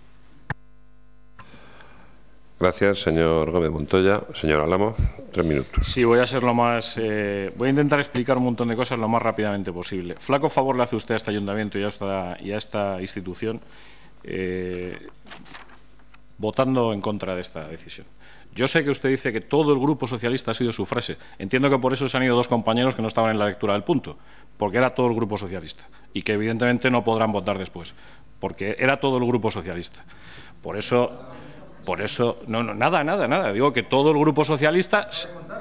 Gracias, señor Gómez Montoya. Señor Alamo, tres minutos. Sí, voy a ser lo más. Eh, voy a intentar explicar un montón de cosas lo más rápidamente posible. Flaco favor le hace usted a este ayuntamiento y a esta, institución eh, votando en contra de esta decisión. Yo sé que usted dice que todo el grupo socialista ha sido su frase. Entiendo que por eso se han ido dos compañeros que no estaban en la lectura del punto porque era todo el Grupo Socialista y que evidentemente no podrán votar después, porque era todo el Grupo Socialista. Por eso, por eso, no, no, nada, nada, nada. Digo que todo el Grupo Socialista,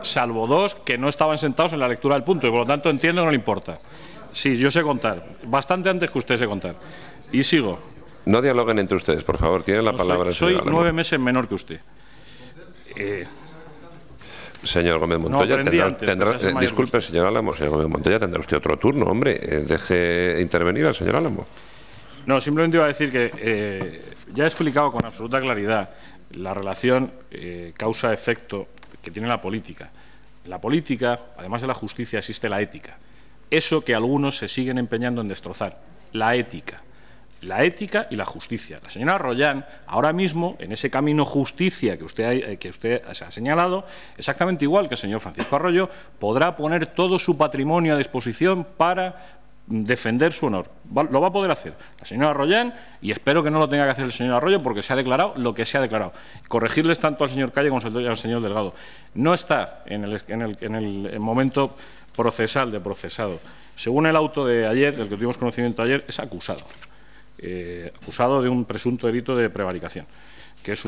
salvo dos que no estaban sentados en la lectura del punto y por lo tanto entiendo que no le importa. Sí, yo sé contar, bastante antes que usted sé contar. Y sigo. No dialoguen entre ustedes, por favor, Tiene la palabra. Soy, soy nueve meses menor que usted. Eh, Señor Gómez Montoya, tendrá, eh, disculpe, señor señor Gómez Montoya, tendrá usted otro turno, hombre. Eh, deje intervenir al señor Álamo. No, simplemente iba a decir que eh, ya he explicado con absoluta claridad la relación causa-efecto que tiene la política. la política, además de la justicia, existe la ética. Eso que algunos se siguen empeñando en destrozar, la ética la ética y la justicia. La señora Royán, ahora mismo, en ese camino justicia que usted, eh, que usted se ha señalado, exactamente igual que el señor Francisco Arroyo, podrá poner todo su patrimonio a disposición para defender su honor. lo va a poder hacer la señora Royán y espero que no lo tenga que hacer el señor Arroyo porque se ha declarado lo que se ha declarado. Corregirles tanto al señor Calle como al señor Delgado. No está en en el momento procesal de procesado. Según el auto de ayer, del que tuvimos conocimiento ayer, es acusado. Eh, acusado de un presunto delito de prevaricación, que es,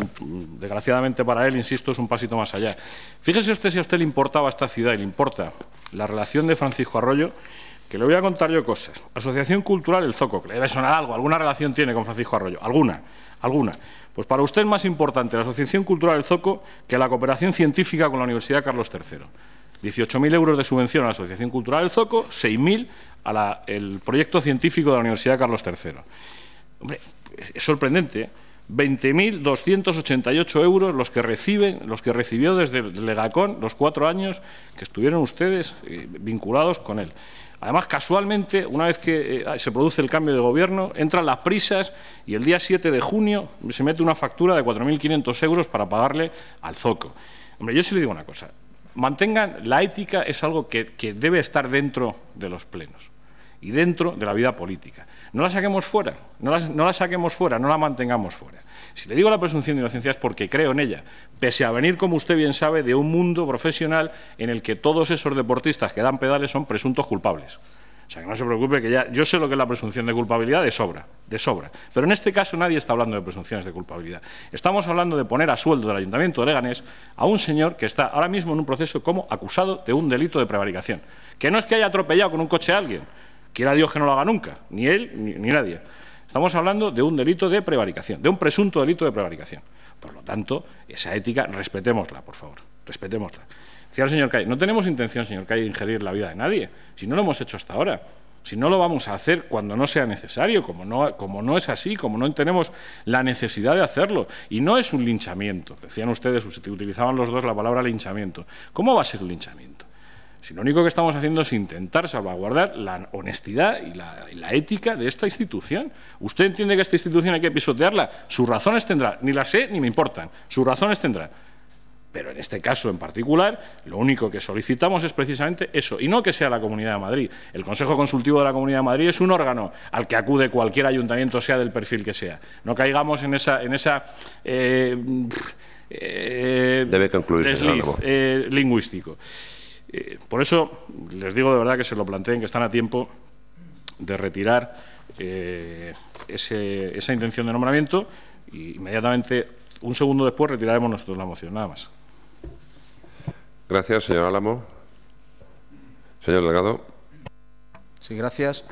desgraciadamente para él, insisto, es un pasito más allá. Fíjese usted si a usted le importaba esta ciudad y le importa la relación de Francisco Arroyo, que le voy a contar yo cosas. Asociación Cultural El Zoco, que le debe sonar algo, alguna relación tiene con Francisco Arroyo, alguna, alguna. Pues para usted es más importante la Asociación Cultural El Zoco que la cooperación científica con la Universidad Carlos III. 18.000 euros de subvención a la Asociación Cultural El Zoco, 6.000 al proyecto científico de la Universidad Carlos III. Hombre, es sorprendente. 20.288 ¿eh? euros los que reciben, los que recibió desde el Legacón los cuatro años que estuvieron ustedes eh, vinculados con él. Además, casualmente, una vez que eh, ah, se produce el cambio de gobierno, entran las prisas y el día 7 de junio se mete una factura de 4.500 euros para pagarle al Zoco. Hombre, yo sí le digo una cosa. Mantengan la ética, es algo que debe estar dentro de los plenos y dentro de la vida política. No la saquemos fuera, no la, saquemos fuera, no la mantengamos fuera. Si le digo la presunción de inocencia es porque creo en ella, pese a venir, como usted bien sabe, de un mundo profesional en el que todos esos deportistas que dan pedales son presuntos culpables. O sea, que no se preocupe, que ya yo sé lo que es la presunción de culpabilidad de sobra, de sobra. Pero en este caso nadie está hablando de presunciones de culpabilidad. Estamos hablando de poner a sueldo del Ayuntamiento de Leganés a un señor que está ahora mismo en un proceso como acusado de un delito de prevaricación. Que no es que haya atropellado con un coche a alguien, Quiera Dios que no lo haga nunca, ni él ni, nadie. Estamos hablando de un delito de prevaricación, de un presunto delito de prevaricación. Por lo tanto, esa ética, respetémosla, por favor, respetémosla. Decía el señor Calle, no tenemos intención, señor Calle, de ingerir la vida de nadie, si no lo hemos hecho hasta ahora, si no lo vamos a hacer cuando no sea necesario, como no, como no es así, como no tenemos la necesidad de hacerlo. Y no es un linchamiento, decían ustedes, utilizaban los dos la palabra linchamiento. ¿Cómo va a ser un linchamiento? si lo único que estamos haciendo es intentar salvaguardar la honestidad y la, ética de esta institución. Usted entiende que esta institución hay que pisotearla, sus razones tendrá, ni las sé ni me importan, sus razones tendrá. Pero en este caso en particular, lo único que solicitamos es precisamente eso, y no que sea la Comunidad de Madrid. El Consejo Consultivo de la Comunidad de Madrid es un órgano al que acude cualquier ayuntamiento, sea del perfil que sea. No caigamos en esa... En esa eh, eh, Debe concluir. el eh, lingüístico. Eh, por eso les digo de verdad que se lo planteen, que están a tiempo de retirar eh, esa intención de nombramiento y inmediatamente, un segundo después, retiraremos nosotros la moción, nada más. Gracias, señor Álamo. Señor Delgado. Sí, gracias.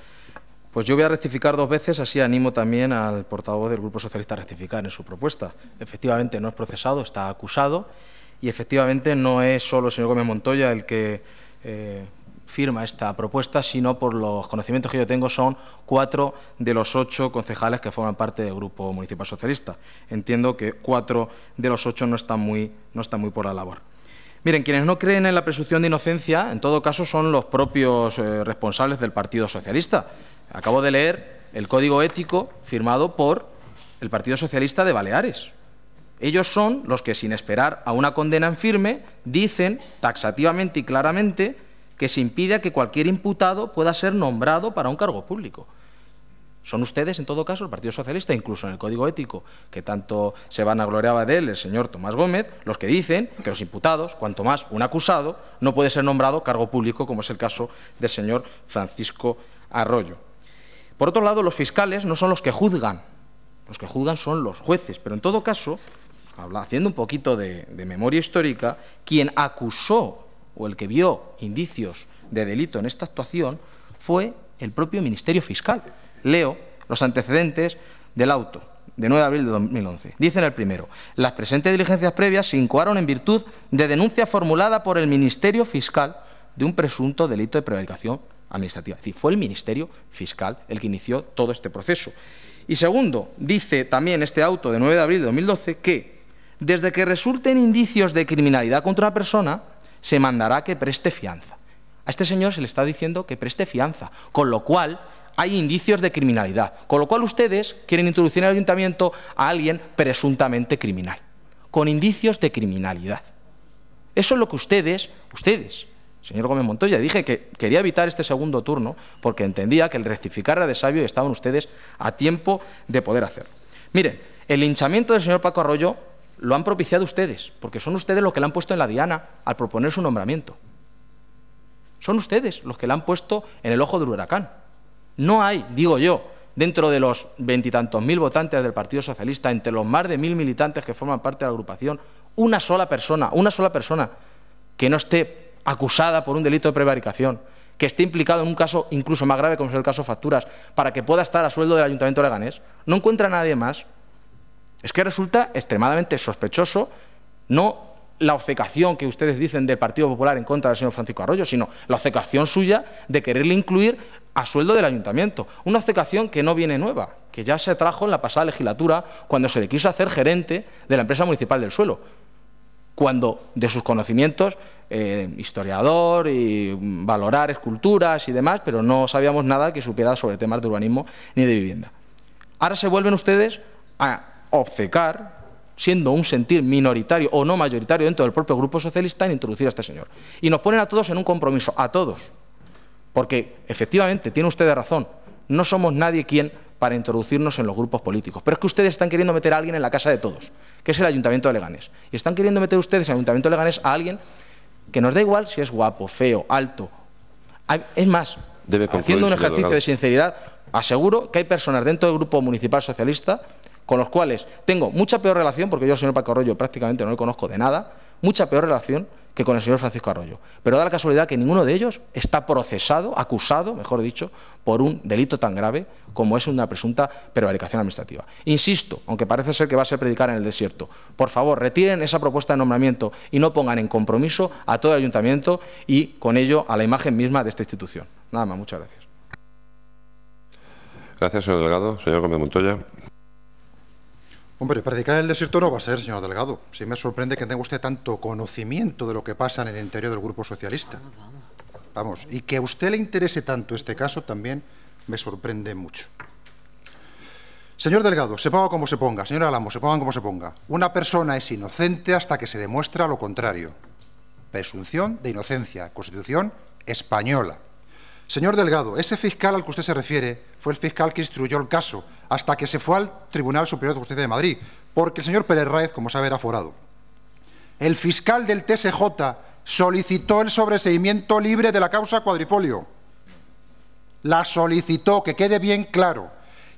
Pues yo voy a rectificar dos veces, así animo también al portavoz del Grupo Socialista a rectificar en su propuesta. Efectivamente, no es procesado, está acusado. Y efectivamente no es solo el señor Gómez Montoya el que eh, firma esta propuesta, sino por los conocimientos que yo tengo son cuatro de los ocho concejales que forman parte del Grupo Municipal Socialista. Entiendo que cuatro de los ocho no están muy, no están muy por la labor. Miren, quienes no creen en la presunción de inocencia, en todo caso, son los propios eh, responsables del Partido Socialista. Acabo de leer el código ético firmado por el Partido Socialista de Baleares. Ellos son los que, sin esperar a una condena en firme, dicen taxativamente y claramente que se impida que cualquier imputado pueda ser nombrado para un cargo público. Son ustedes, en todo caso, el Partido Socialista, incluso en el Código Ético, que tanto se vanagloriaba de él el señor Tomás Gómez, los que dicen que los imputados, cuanto más un acusado, no puede ser nombrado cargo público, como es el caso del señor Francisco Arroyo. Por otro lado, los fiscales no son los que juzgan, los que juzgan son los jueces, pero en todo caso, haciendo un poquito de, memoria histórica, quien acusó o el que vio indicios de delito en esta actuación fue el propio Ministerio Fiscal. Leo los antecedentes del auto de 9 de abril de 2011. Dicen el primero, las presentes diligencias previas se incoaron en virtud de denuncia formulada por el Ministerio Fiscal de un presunto delito de prevaricación administrativa. Es decir, fue el Ministerio Fiscal el que inició todo este proceso. Y segundo, dice también este auto de 9 de abril de 2012 que desde que resulten indicios de criminalidad contra una persona, se mandará que preste fianza. A este señor se le está diciendo que preste fianza, con lo cual hay indicios de criminalidad, con lo cual ustedes quieren introducir en el ayuntamiento a alguien presuntamente criminal, con indicios de criminalidad. Eso es lo que ustedes, ustedes, señor Gómez Montoya, dije que quería evitar este segundo turno porque entendía que el rectificar era de sabio y estaban ustedes a tiempo de poder hacerlo. Miren, el linchamiento del señor Paco Arroyo lo han propiciado ustedes, porque son ustedes los que la han puesto en la diana al proponer su nombramiento. Son ustedes los que la han puesto en el ojo del huracán. No hay, digo yo, dentro de los veintitantos mil votantes del Partido Socialista, entre los más de mil militantes que forman parte de la agrupación, una sola persona, una sola persona que no esté acusada por un delito de prevaricación, que esté implicado en un caso incluso más grave como es el caso Facturas, para que pueda estar a sueldo del Ayuntamiento de Leganés. No encuentra nadie más. Es que resulta extremadamente sospechoso no la obcecación que ustedes dicen del Partido Popular en contra del señor Francisco Arroyo, sino la obcecación suya de quererle incluir a sueldo del ayuntamiento. Una obcecación que no viene nueva, que ya se trajo en la pasada legislatura cuando se le quiso hacer gerente de la empresa municipal del suelo cuando de sus conocimientos, eh, historiador y valorar esculturas y demás, pero no sabíamos nada que supiera sobre temas de urbanismo ni de vivienda. Ahora se vuelven ustedes a obcecar, siendo un sentir minoritario o no mayoritario dentro del propio grupo socialista, en introducir a este señor. Y nos ponen a todos en un compromiso, a todos. Porque efectivamente, tiene usted razón, no somos nadie quien para introducirnos en los grupos políticos. Pero es que ustedes están queriendo meter a alguien en la casa de todos, que es el Ayuntamiento de Leganés. Y están queriendo meter ustedes en el Ayuntamiento de Leganés a alguien que nos da igual si es guapo, feo, alto. Es más, Debe haciendo un ejercicio de sinceridad, aseguro que hay personas dentro del Grupo Municipal Socialista con los cuales tengo mucha peor relación, porque yo al señor Paco Arroyo prácticamente no le conozco de nada, mucha peor relación que con el señor Francisco Arroyo. Pero da la casualidad que ninguno de ellos está procesado, acusado, mejor dicho, por un delito tan grave como es una presunta prevaricación administrativa. Insisto, aunque parece ser que va a ser predicar en el desierto, por favor, retiren esa propuesta de nombramiento y no pongan en compromiso a todo el ayuntamiento y con ello a la imagen misma de esta institución. Nada más, muchas gracias. Gracias, señor Delgado. Señor Gómez Montoya. Hombre, practicar en el desierto no va a ser, señor Delgado. Sí me sorprende que tenga usted tanto conocimiento de lo que pasa en el interior del Grupo Socialista. Vamos, y que a usted le interese tanto este caso también me sorprende mucho. Señor Delgado, se ponga como se ponga. Señor Alamo, se ponga como se ponga. Una persona es inocente hasta que se demuestra lo contrario. Presunción de inocencia. Constitución española. Señor Delgado, ese fiscal al que usted se refiere fue el fiscal que instruyó el caso hasta que se fue al Tribunal Superior de Justicia de Madrid, porque el señor Pérez Raez, como sabe, era forado. El fiscal del TSJ solicitó el sobreseimiento libre de la causa cuadrifolio. La solicitó, que quede bien claro.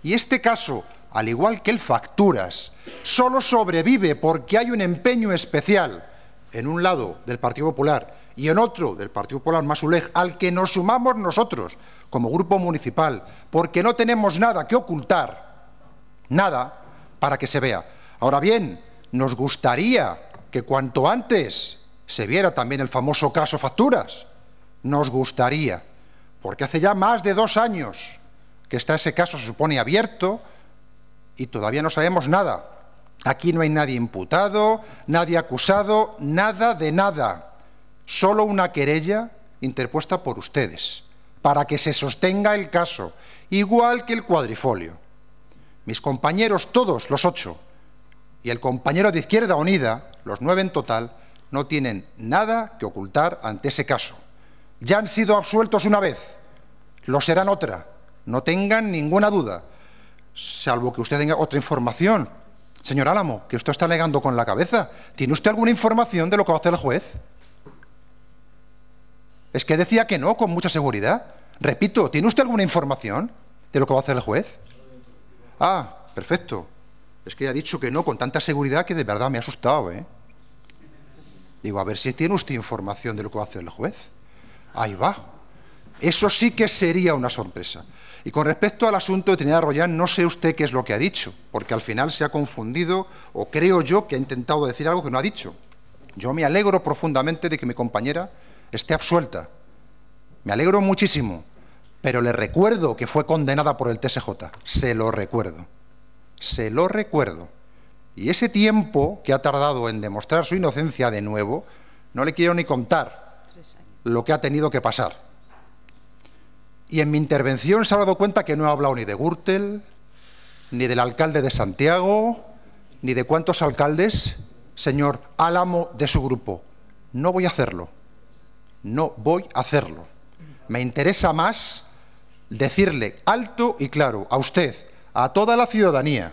Y este caso, al igual que el facturas, solo sobrevive porque hay un empeño especial en un lado del Partido Popular y en otro del Partido Popular Masuleg, al que nos sumamos nosotros como grupo municipal, porque no tenemos nada que ocultar, nada, para que se vea. Ahora bien, nos gustaría que cuanto antes se viera también el famoso caso facturas. Nos gustaría, porque hace ya más de dos años que está ese caso, se supone, abierto y todavía no sabemos nada. Aquí no hay nadie imputado, nadie acusado, nada de nada solo una querella interpuesta por ustedes, para que se sostenga el caso, igual que el cuadrifolio. Mis compañeros, todos los ocho, y el compañero de Izquierda Unida, los nueve en total, no tienen nada que ocultar ante ese caso. Ya han sido absueltos una vez, lo serán otra, no tengan ninguna duda, salvo que usted tenga otra información. Señor Álamo, que usted está negando con la cabeza, ¿tiene usted alguna información de lo que va a hacer el juez? Es que decía que no con mucha seguridad. Repito, ¿tiene usted alguna información de lo que va a hacer el juez? Ah, perfecto. Es que ha dicho que no con tanta seguridad que de verdad me ha asustado, ¿eh? Digo, a ver si tiene usted información de lo que va a hacer el juez. Ahí va. Eso sí que sería una sorpresa. Y con respecto al asunto de Trinidad Royal, no sé usted qué es lo que ha dicho, porque al final se ha confundido, o creo yo que ha intentado decir algo que no ha dicho. Yo me alegro profundamente de que mi compañera esté absuelta. Me alegro muchísimo, pero le recuerdo que fue condenada por el TSJ. Se lo recuerdo. Se lo recuerdo. Y ese tiempo que ha tardado en demostrar su inocencia de nuevo, no le quiero ni contar lo que ha tenido que pasar. Y en mi intervención se ha dado cuenta que no he hablado ni de Gürtel, ni del alcalde de Santiago, ni de cuántos alcaldes, señor Álamo de su grupo. No voy a hacerlo no voy a hacerlo. Me interesa más decirle alto y claro a usted, a toda la ciudadanía,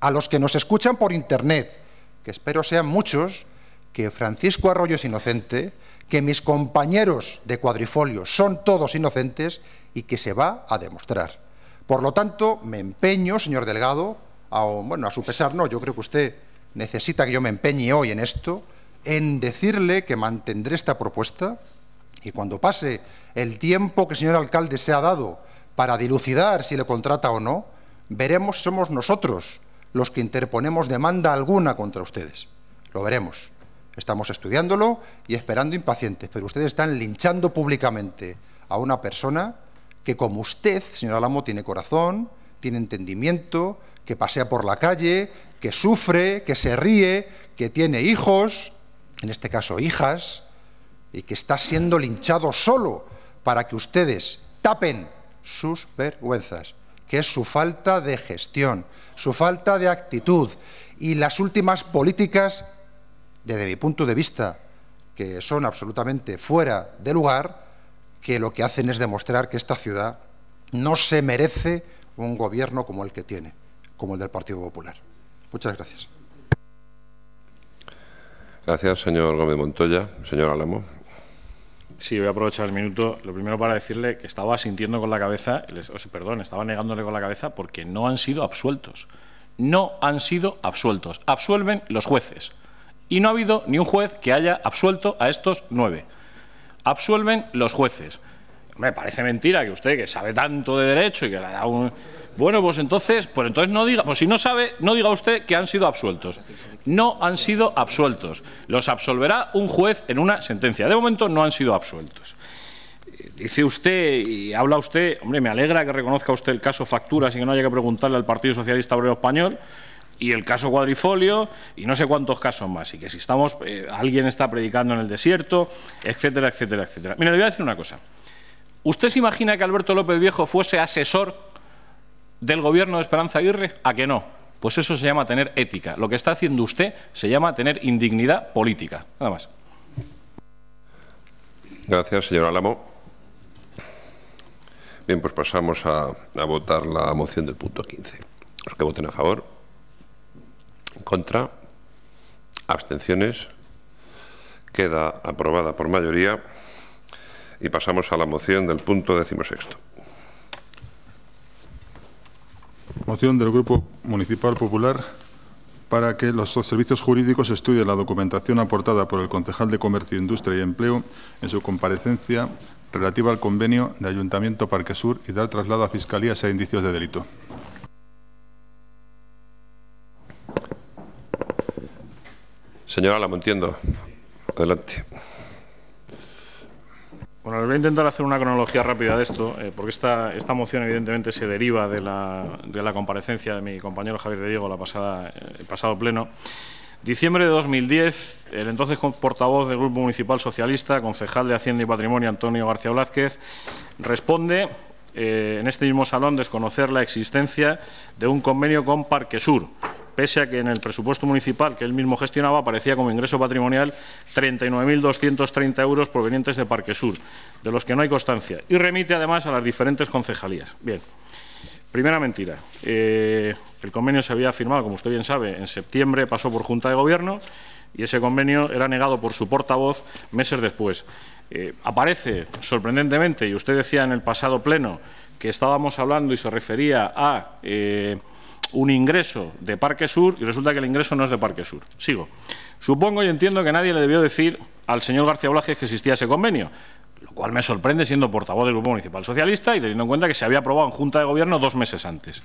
a los que nos escuchan por Internet, que espero sean muchos, que Francisco Arroyo es inocente, que mis compañeros de cuadrifolio son todos inocentes y que se va a demostrar. Por lo tanto, me empeño, señor Delgado, a, bueno, a su pesar no, yo creo que usted necesita que yo me empeñe hoy en esto, en decirle que mantendré esta propuesta y cuando pase el tiempo que el señor alcalde se ha dado para dilucidar si le contrata o no, veremos si somos nosotros los que interponemos demanda alguna contra ustedes. Lo veremos. Estamos estudiándolo y esperando impacientes, pero ustedes están linchando públicamente a una persona que como usted, señor Alamo, tiene corazón, tiene entendimiento, que pasea por la calle, que sufre, que se ríe, que tiene hijos, en este caso hijas, y que está siendo linchado solo para que ustedes tapen sus vergüenzas, que es su falta de gestión, su falta de actitud y las últimas políticas, desde mi punto de vista, que son absolutamente fuera de lugar, que lo que hacen es demostrar que esta ciudad no se merece un gobierno como el que tiene, como el del Partido Popular. Muchas gracias. Gracias, señor Gómez Montoya. Señor Álamo. Sí, voy a aprovechar el minuto. Lo primero para decirle que estaba sintiendo con la cabeza, perdón, estaba negándole con la cabeza porque no han sido absueltos. No han sido absueltos. Absuelven los jueces. Y no ha habido ni un juez que haya absuelto a estos nueve. Absuelven los jueces. Me parece mentira que usted, que sabe tanto de derecho y que le da un bueno, pues entonces, pues entonces no diga, pues si no sabe, no diga usted que han sido absueltos. No han sido absueltos. Los absolverá un juez en una sentencia. De momento no han sido absueltos. Eh, dice usted y habla usted, hombre, me alegra que reconozca usted el caso Facturas y que no haya que preguntarle al Partido Socialista Obrero Español y el caso Cuadrifolio y no sé cuántos casos más. Y que si estamos, eh, alguien está predicando en el desierto, etcétera, etcétera, etcétera. Mira, le voy a decir una cosa. ¿Usted se imagina que Alberto López Viejo fuese asesor del gobierno de Esperanza Aguirre a que no. Pues eso se llama tener ética. Lo que está haciendo usted se llama tener indignidad política. Nada más. Gracias, señor Álamo. Bien, pues pasamos a, votar la moción del punto 15. Los que voten a favor, contra, abstenciones, queda aprobada por mayoría y pasamos a la moción del punto 16. Moción del Grupo Municipal Popular para que los servicios jurídicos estudien la documentación aportada por el concejal de Comercio, Industria y Empleo en su comparecencia relativa al convenio de Ayuntamiento Parque Sur y dar traslado a Fiscalías a indicios de delito. Señora entiendo. adelante. Bueno, les voy a intentar hacer una cronología rápida de esto, eh, porque esta, esta, moción evidentemente se deriva de la, comparecencia de mi compañero Javier de Diego la pasada, eh, el pasado pleno. Diciembre de 2010, el entonces portavoz del Grupo Municipal Socialista, concejal de Hacienda y Patrimonio, Antonio García Blázquez, responde eh, en este mismo salón desconocer la existencia de un convenio con Parque Sur pese a que en el presupuesto municipal que él mismo gestionaba aparecía como ingreso patrimonial 39.230 euros provenientes de Parque Sur, de los que no hay constancia, y remite además a las diferentes concejalías. Bien, primera mentira. Eh, el convenio se había firmado, como usted bien sabe, en septiembre pasó por Junta de Gobierno y ese convenio era negado por su portavoz meses después. Eh, aparece, sorprendentemente, y usted decía en el pasado pleno que estábamos hablando y se refería a... Eh, un ingreso de Parque Sur y resulta que el ingreso no es de Parque Sur. Sigo. Supongo y entiendo que nadie le debió decir al señor García Blajes que existía ese convenio, lo cual me sorprende siendo portavoz del Grupo Municipal Socialista y teniendo en cuenta que se había aprobado en Junta de Gobierno dos meses antes.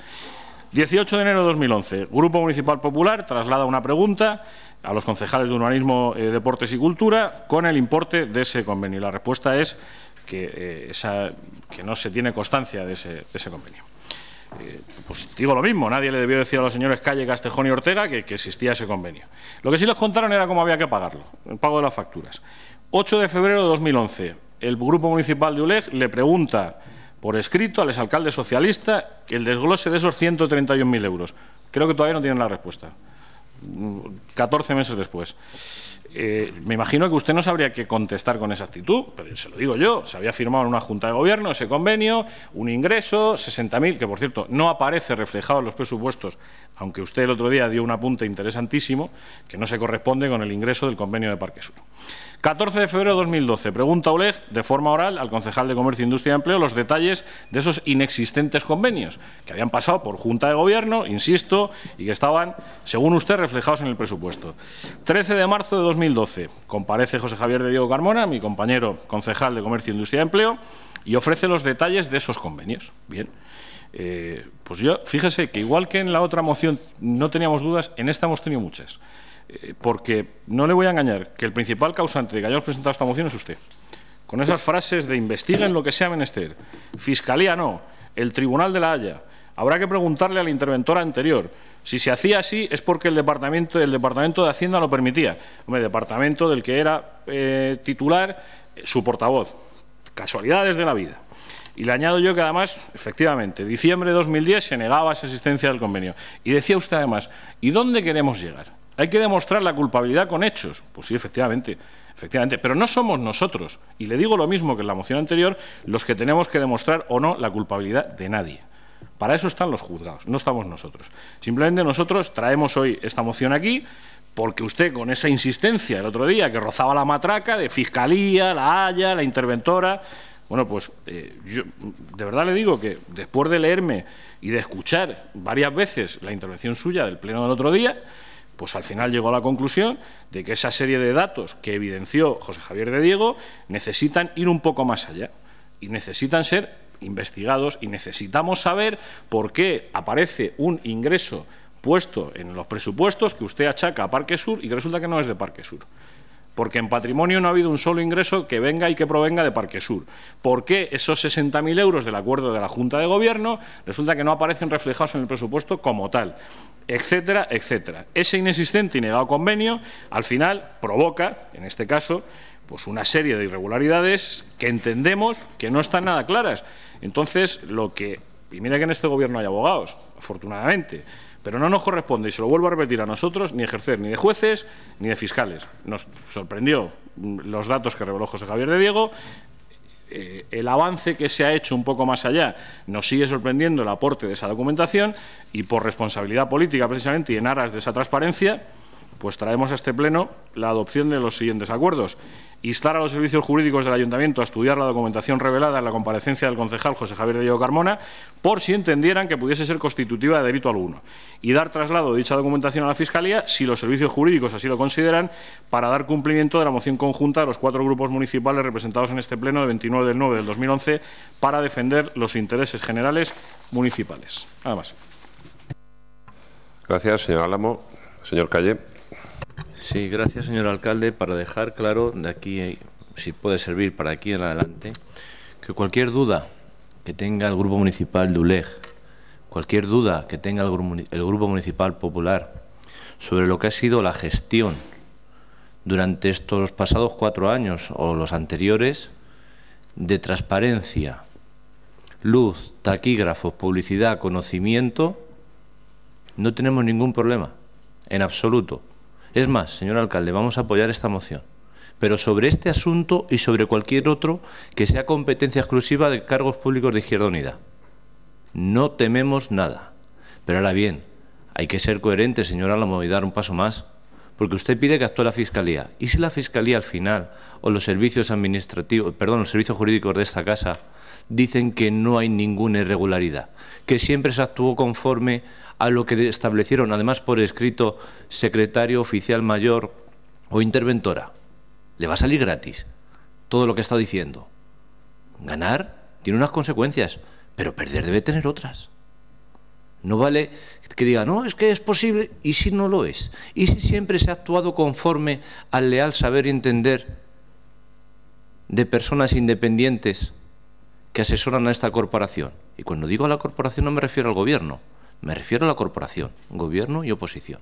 18 de enero de 2011, Grupo Municipal Popular traslada una pregunta a los concejales de Urbanismo, eh, Deportes y Cultura con el importe de ese convenio. La respuesta es que, eh, esa, que no se tiene constancia de ese convenio. Eh, pues digo lo mismo, nadie le debió decir a los señores Calle, Castejón y Ortega que, que, existía ese convenio. Lo que sí les contaron era cómo había que pagarlo, el pago de las facturas. 8 de febrero de 2011, el Grupo Municipal de ULEG le pregunta por escrito al exalcalde socialista el desglose de esos 131.000 euros. Creo que todavía no tienen la respuesta, 14 mm, meses después. Eh, me imagino que usted no sabría qué contestar con esa actitud, pero se lo digo yo. Se había firmado en una Junta de Gobierno ese convenio, un ingreso, 60.000, que por cierto no aparece reflejado en los presupuestos, aunque usted el otro día dio un apunte interesantísimo que no se corresponde con el ingreso del convenio de Parque Sur. 14 de febrero de 2012. Pregunta OLEG, de forma oral al concejal de Comercio, Industria y Empleo los detalles de esos inexistentes convenios que habían pasado por Junta de Gobierno, insisto, y que estaban, según usted, reflejados en el presupuesto. 13 de marzo de 2012. Comparece José Javier de Diego Carmona, mi compañero concejal de Comercio, Industria y Empleo, y ofrece los detalles de esos convenios. Bien. Eh, pues yo, fíjese que igual que en la otra moción no teníamos dudas, en esta hemos tenido muchas. Eh, porque no le voy a engañar que el principal causante de que hayamos presentado esta moción es usted. Con esas frases de investiguen lo que sea menester, fiscalía no, el tribunal de la Haya. Habrá que preguntarle a la interventora anterior. Si se hacía así es porque el departamento, el departamento de Hacienda lo permitía. Hombre, departamento del que era eh, titular eh, su portavoz. Casualidades de la vida. Y le añado yo que además, efectivamente, diciembre de 2010 se negaba esa existencia del convenio. Y decía usted además, ¿y dónde queremos llegar? Hay que demostrar la culpabilidad con hechos. Pues sí, efectivamente, efectivamente. Pero no somos nosotros, y le digo lo mismo que en la moción anterior, los que tenemos que demostrar o no la culpabilidad de nadie. Para eso están los juzgados, no estamos nosotros. Simplemente nosotros traemos hoy esta moción aquí porque usted con esa insistencia el otro día que rozaba la matraca de Fiscalía, la Haya, la interventora, bueno, pues eh, yo de verdad le digo que después de leerme y de escuchar varias veces la intervención suya del Pleno del otro día, pues al final llegó a la conclusión de que esa serie de datos que evidenció José Javier de Diego necesitan ir un poco más allá y necesitan ser investigados y necesitamos saber por qué aparece un ingreso puesto en los presupuestos que usted achaca a Parque Sur y que resulta que no es de Parque Sur porque en patrimonio no ha habido un solo ingreso que venga y que provenga de Parque Sur. ¿Por qué esos 60.000 euros del acuerdo de la Junta de Gobierno resulta que no aparecen reflejados en el presupuesto como tal? Etcétera, etcétera. Ese inexistente y negado convenio, al final, provoca, en este caso, pues una serie de irregularidades que entendemos que no están nada claras. Entonces, lo que, y mira que en este Gobierno hay abogados, afortunadamente, pero no nos corresponde, y se lo vuelvo a repetir a nosotros, ni ejercer ni de jueces ni de fiscales. Nos sorprendió los datos que reveló José Javier de Diego. Eh, el avance que se ha hecho un poco más allá nos sigue sorprendiendo el aporte de esa documentación y por responsabilidad política precisamente y en aras de esa transparencia, pues traemos a este Pleno la adopción de los siguientes acuerdos instar a los servicios jurídicos del Ayuntamiento a estudiar la documentación revelada en la comparecencia del concejal José Javier Diego Carmona, por si entendieran que pudiese ser constitutiva de delito alguno, y dar traslado de dicha documentación a la Fiscalía, si los servicios jurídicos así lo consideran, para dar cumplimiento de la moción conjunta de los cuatro grupos municipales representados en este Pleno de 29 de 9 del 2011 para defender los intereses generales municipales. Nada más. Gracias, señor Álamo. Señor Calle. Sí, gracias, señor alcalde, para dejar claro de aquí, si puede servir para aquí en adelante, que cualquier duda que tenga el Grupo Municipal de ULEG, cualquier duda que tenga el Grupo, Municipal Popular sobre lo que ha sido la gestión durante estos pasados cuatro años o los anteriores de transparencia, luz, taquígrafos, publicidad, conocimiento, no tenemos ningún problema, en absoluto. Es más, señor alcalde, vamos a apoyar esta moción. Pero sobre este asunto y sobre cualquier otro que sea competencia exclusiva de cargos públicos de Izquierda Unida. No tememos nada. Pero ahora bien, hay que ser coherente, señor Álamo, y dar un paso más. Porque usted pide que actúe la Fiscalía. ¿Y si la Fiscalía al final, o los servicios administrativos, perdón, los servicios jurídicos de esta casa, dicen que no hay ninguna irregularidad? Que siempre se actuó conforme a lo que establecieron, además por escrito, secretario oficial mayor o interventora. Le va a salir gratis todo lo que está diciendo. Ganar tiene unas consecuencias, pero perder debe tener otras. No vale que diga, no, es que es posible, y si no lo es, y si siempre se ha actuado conforme al leal saber y entender de personas independientes que asesoran a esta corporación. Y cuando digo a la corporación no me refiero al gobierno, me refiero a la corporación, gobierno y oposición.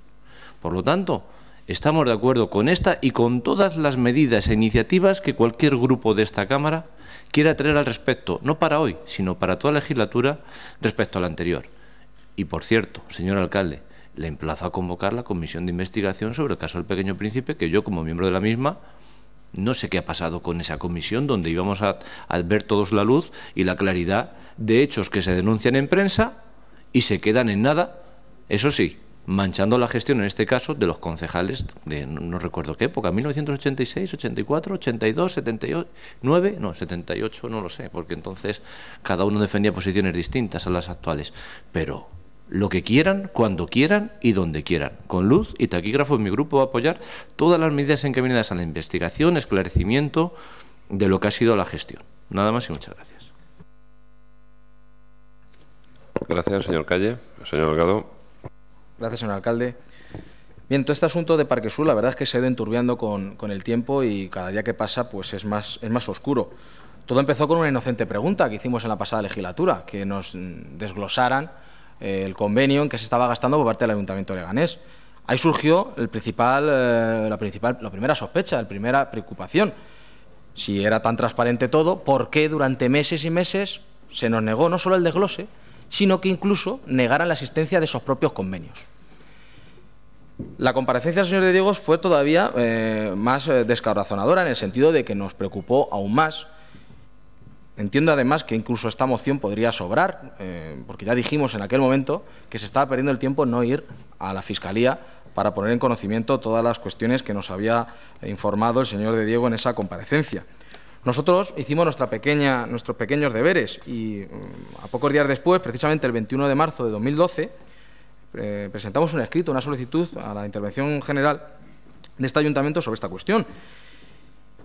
Por lo tanto, estamos de acuerdo con esta y con todas las medidas e iniciativas que cualquier grupo de esta Cámara quiera traer al respecto, no para hoy, sino para toda la legislatura respecto a la anterior. Y por cierto, señor alcalde, le emplazo a convocar la comisión de investigación sobre el caso del pequeño príncipe, que yo como miembro de la misma no sé qué ha pasado con esa comisión donde íbamos a, a ver todos la luz y la claridad de hechos que se denuncian en prensa y se quedan en nada, eso sí, manchando la gestión, en este caso, de los concejales de no, recuerdo qué época, 1986, 84, 82, 79, no, 78, no lo sé, porque entonces cada uno defendía posiciones distintas a las actuales. Pero lo que quieran, cuando quieran y donde quieran. Con luz y taquígrafo, mi grupo va a apoyar todas las medidas encaminadas a la investigación, esclarecimiento de lo que ha sido la gestión. Nada más y muchas gracias. Gracias, señor Calle. Señor Delgado. Gracias, señor alcalde. Bien, todo este asunto de Parque Sur, la verdad es que se ha ido enturbiando con, con, el tiempo y cada día que pasa pues es más, es más oscuro. Todo empezó con una inocente pregunta que hicimos en la pasada legislatura, que nos desglosaran eh, el convenio en que se estaba gastando por parte del Ayuntamiento de Leganés. Ahí surgió el principal, eh, la, principal, la primera sospecha, la primera preocupación. Si era tan transparente todo, ¿por qué durante meses y meses se nos negó no solo el desglose, sino que incluso negaran la existencia de esos propios convenios. La comparecencia del señor de Diego fue todavía eh, más eh, descarrazonadora en el sentido de que nos preocupó aún más. Entiendo además que incluso esta moción podría sobrar, eh, porque ya dijimos en aquel momento que se estaba perdiendo el tiempo no ir a la Fiscalía para poner en conocimiento todas las cuestiones que nos había informado el señor de Diego en esa comparecencia. Nosotros hicimos nuestra pequeña, nuestros pequeños deberes y mm, a pocos días después, precisamente el 21 de marzo de 2012, eh, presentamos un escrito, una solicitud a la Intervención General de este ayuntamiento sobre esta cuestión.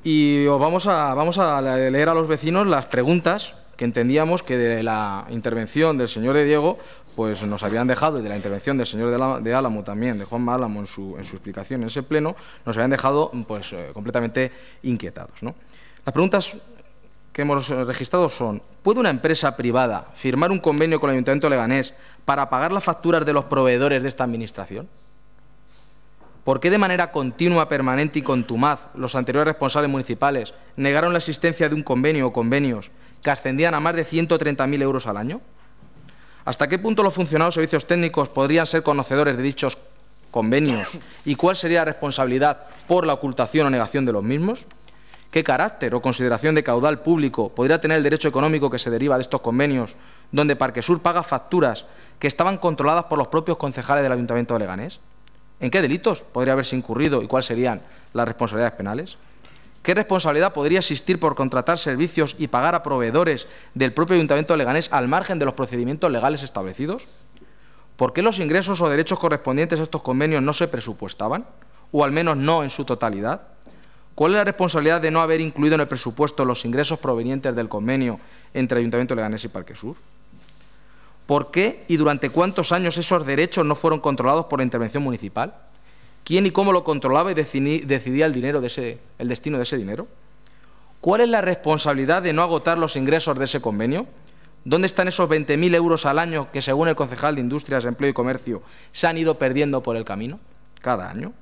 Y vamos a, vamos a leer a los vecinos las preguntas que entendíamos que de la intervención del señor de Diego pues nos habían dejado, y de la intervención del señor de, Álamo también, de Juan Álamo en su, explicación en ese pleno, nos habían dejado pues, eh, completamente inquietados. ¿no? Las preguntas que hemos registrado son, ¿puede una empresa privada firmar un convenio con el Ayuntamiento de Leganés para pagar las facturas de los proveedores de esta Administración? ¿Por qué de manera continua, permanente y contumaz los anteriores responsables municipales negaron la existencia de un convenio o convenios que ascendían a más de 130.000 euros al año? ¿Hasta qué punto los funcionarios de servicios técnicos podrían ser conocedores de dichos convenios y cuál sería la responsabilidad por la ocultación o negación de los mismos? qué carácter o consideración de caudal público podría tener el derecho económico que se deriva de estos convenios, donde Parquesur paga facturas que estaban controladas por los propios concejales del Ayuntamiento de Leganés? ¿En qué delitos podría haberse incurrido y cuáles serían las responsabilidades penales? ¿Qué responsabilidad podría existir por contratar servicios y pagar a proveedores del propio Ayuntamiento de Leganés al margen de los procedimientos legales establecidos? ¿Por qué los ingresos o derechos correspondientes a estos convenios no se presupuestaban? ¿O al menos no en su totalidad? ¿Cuál es la responsabilidad de no haber incluido en el presupuesto los ingresos provenientes del convenio entre Ayuntamiento de Leganés y Parque Sur? ¿Por qué y durante cuántos años esos derechos no fueron controlados por la intervención municipal? ¿Quién y cómo lo controlaba y decidía el, el destino de ese dinero? ¿Cuál es la responsabilidad de no agotar los ingresos de ese convenio? ¿Dónde están esos 20.000 euros al año que, según el concejal de Industrias, Empleo y Comercio, se han ido perdiendo por el camino cada año?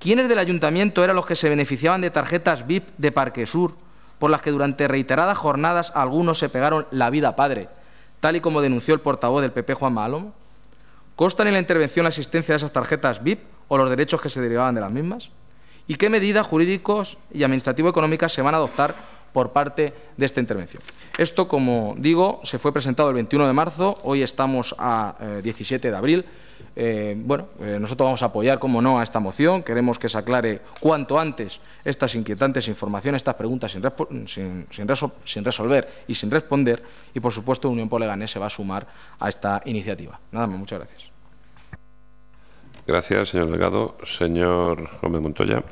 ¿Quiénes del ayuntamiento eran los que se beneficiaban de tarjetas VIP de Parque Sur, por las que durante reiteradas jornadas algunos se pegaron la vida padre, tal y como denunció el portavoz del PP Juan Malomo? ¿Costan en la intervención la existencia de esas tarjetas VIP o los derechos que se derivaban de las mismas? ¿Y qué medidas jurídicos y administrativo-económicas se van a adoptar por parte de esta intervención? Esto, como digo, se fue presentado el 21 de marzo, hoy estamos a 17 eh, de abril. Eh, bueno, eh, nosotros vamos a apoyar, como no, a esta moción. Queremos que se aclare cuanto antes estas inquietantes informaciones, estas preguntas sin, resolver y sin responder. Y, por supuesto, Unión Poleganés se va a sumar a esta iniciativa. Nada más, muchas gracias. Gracias, señor Delgado. Señor Gómez Montoya.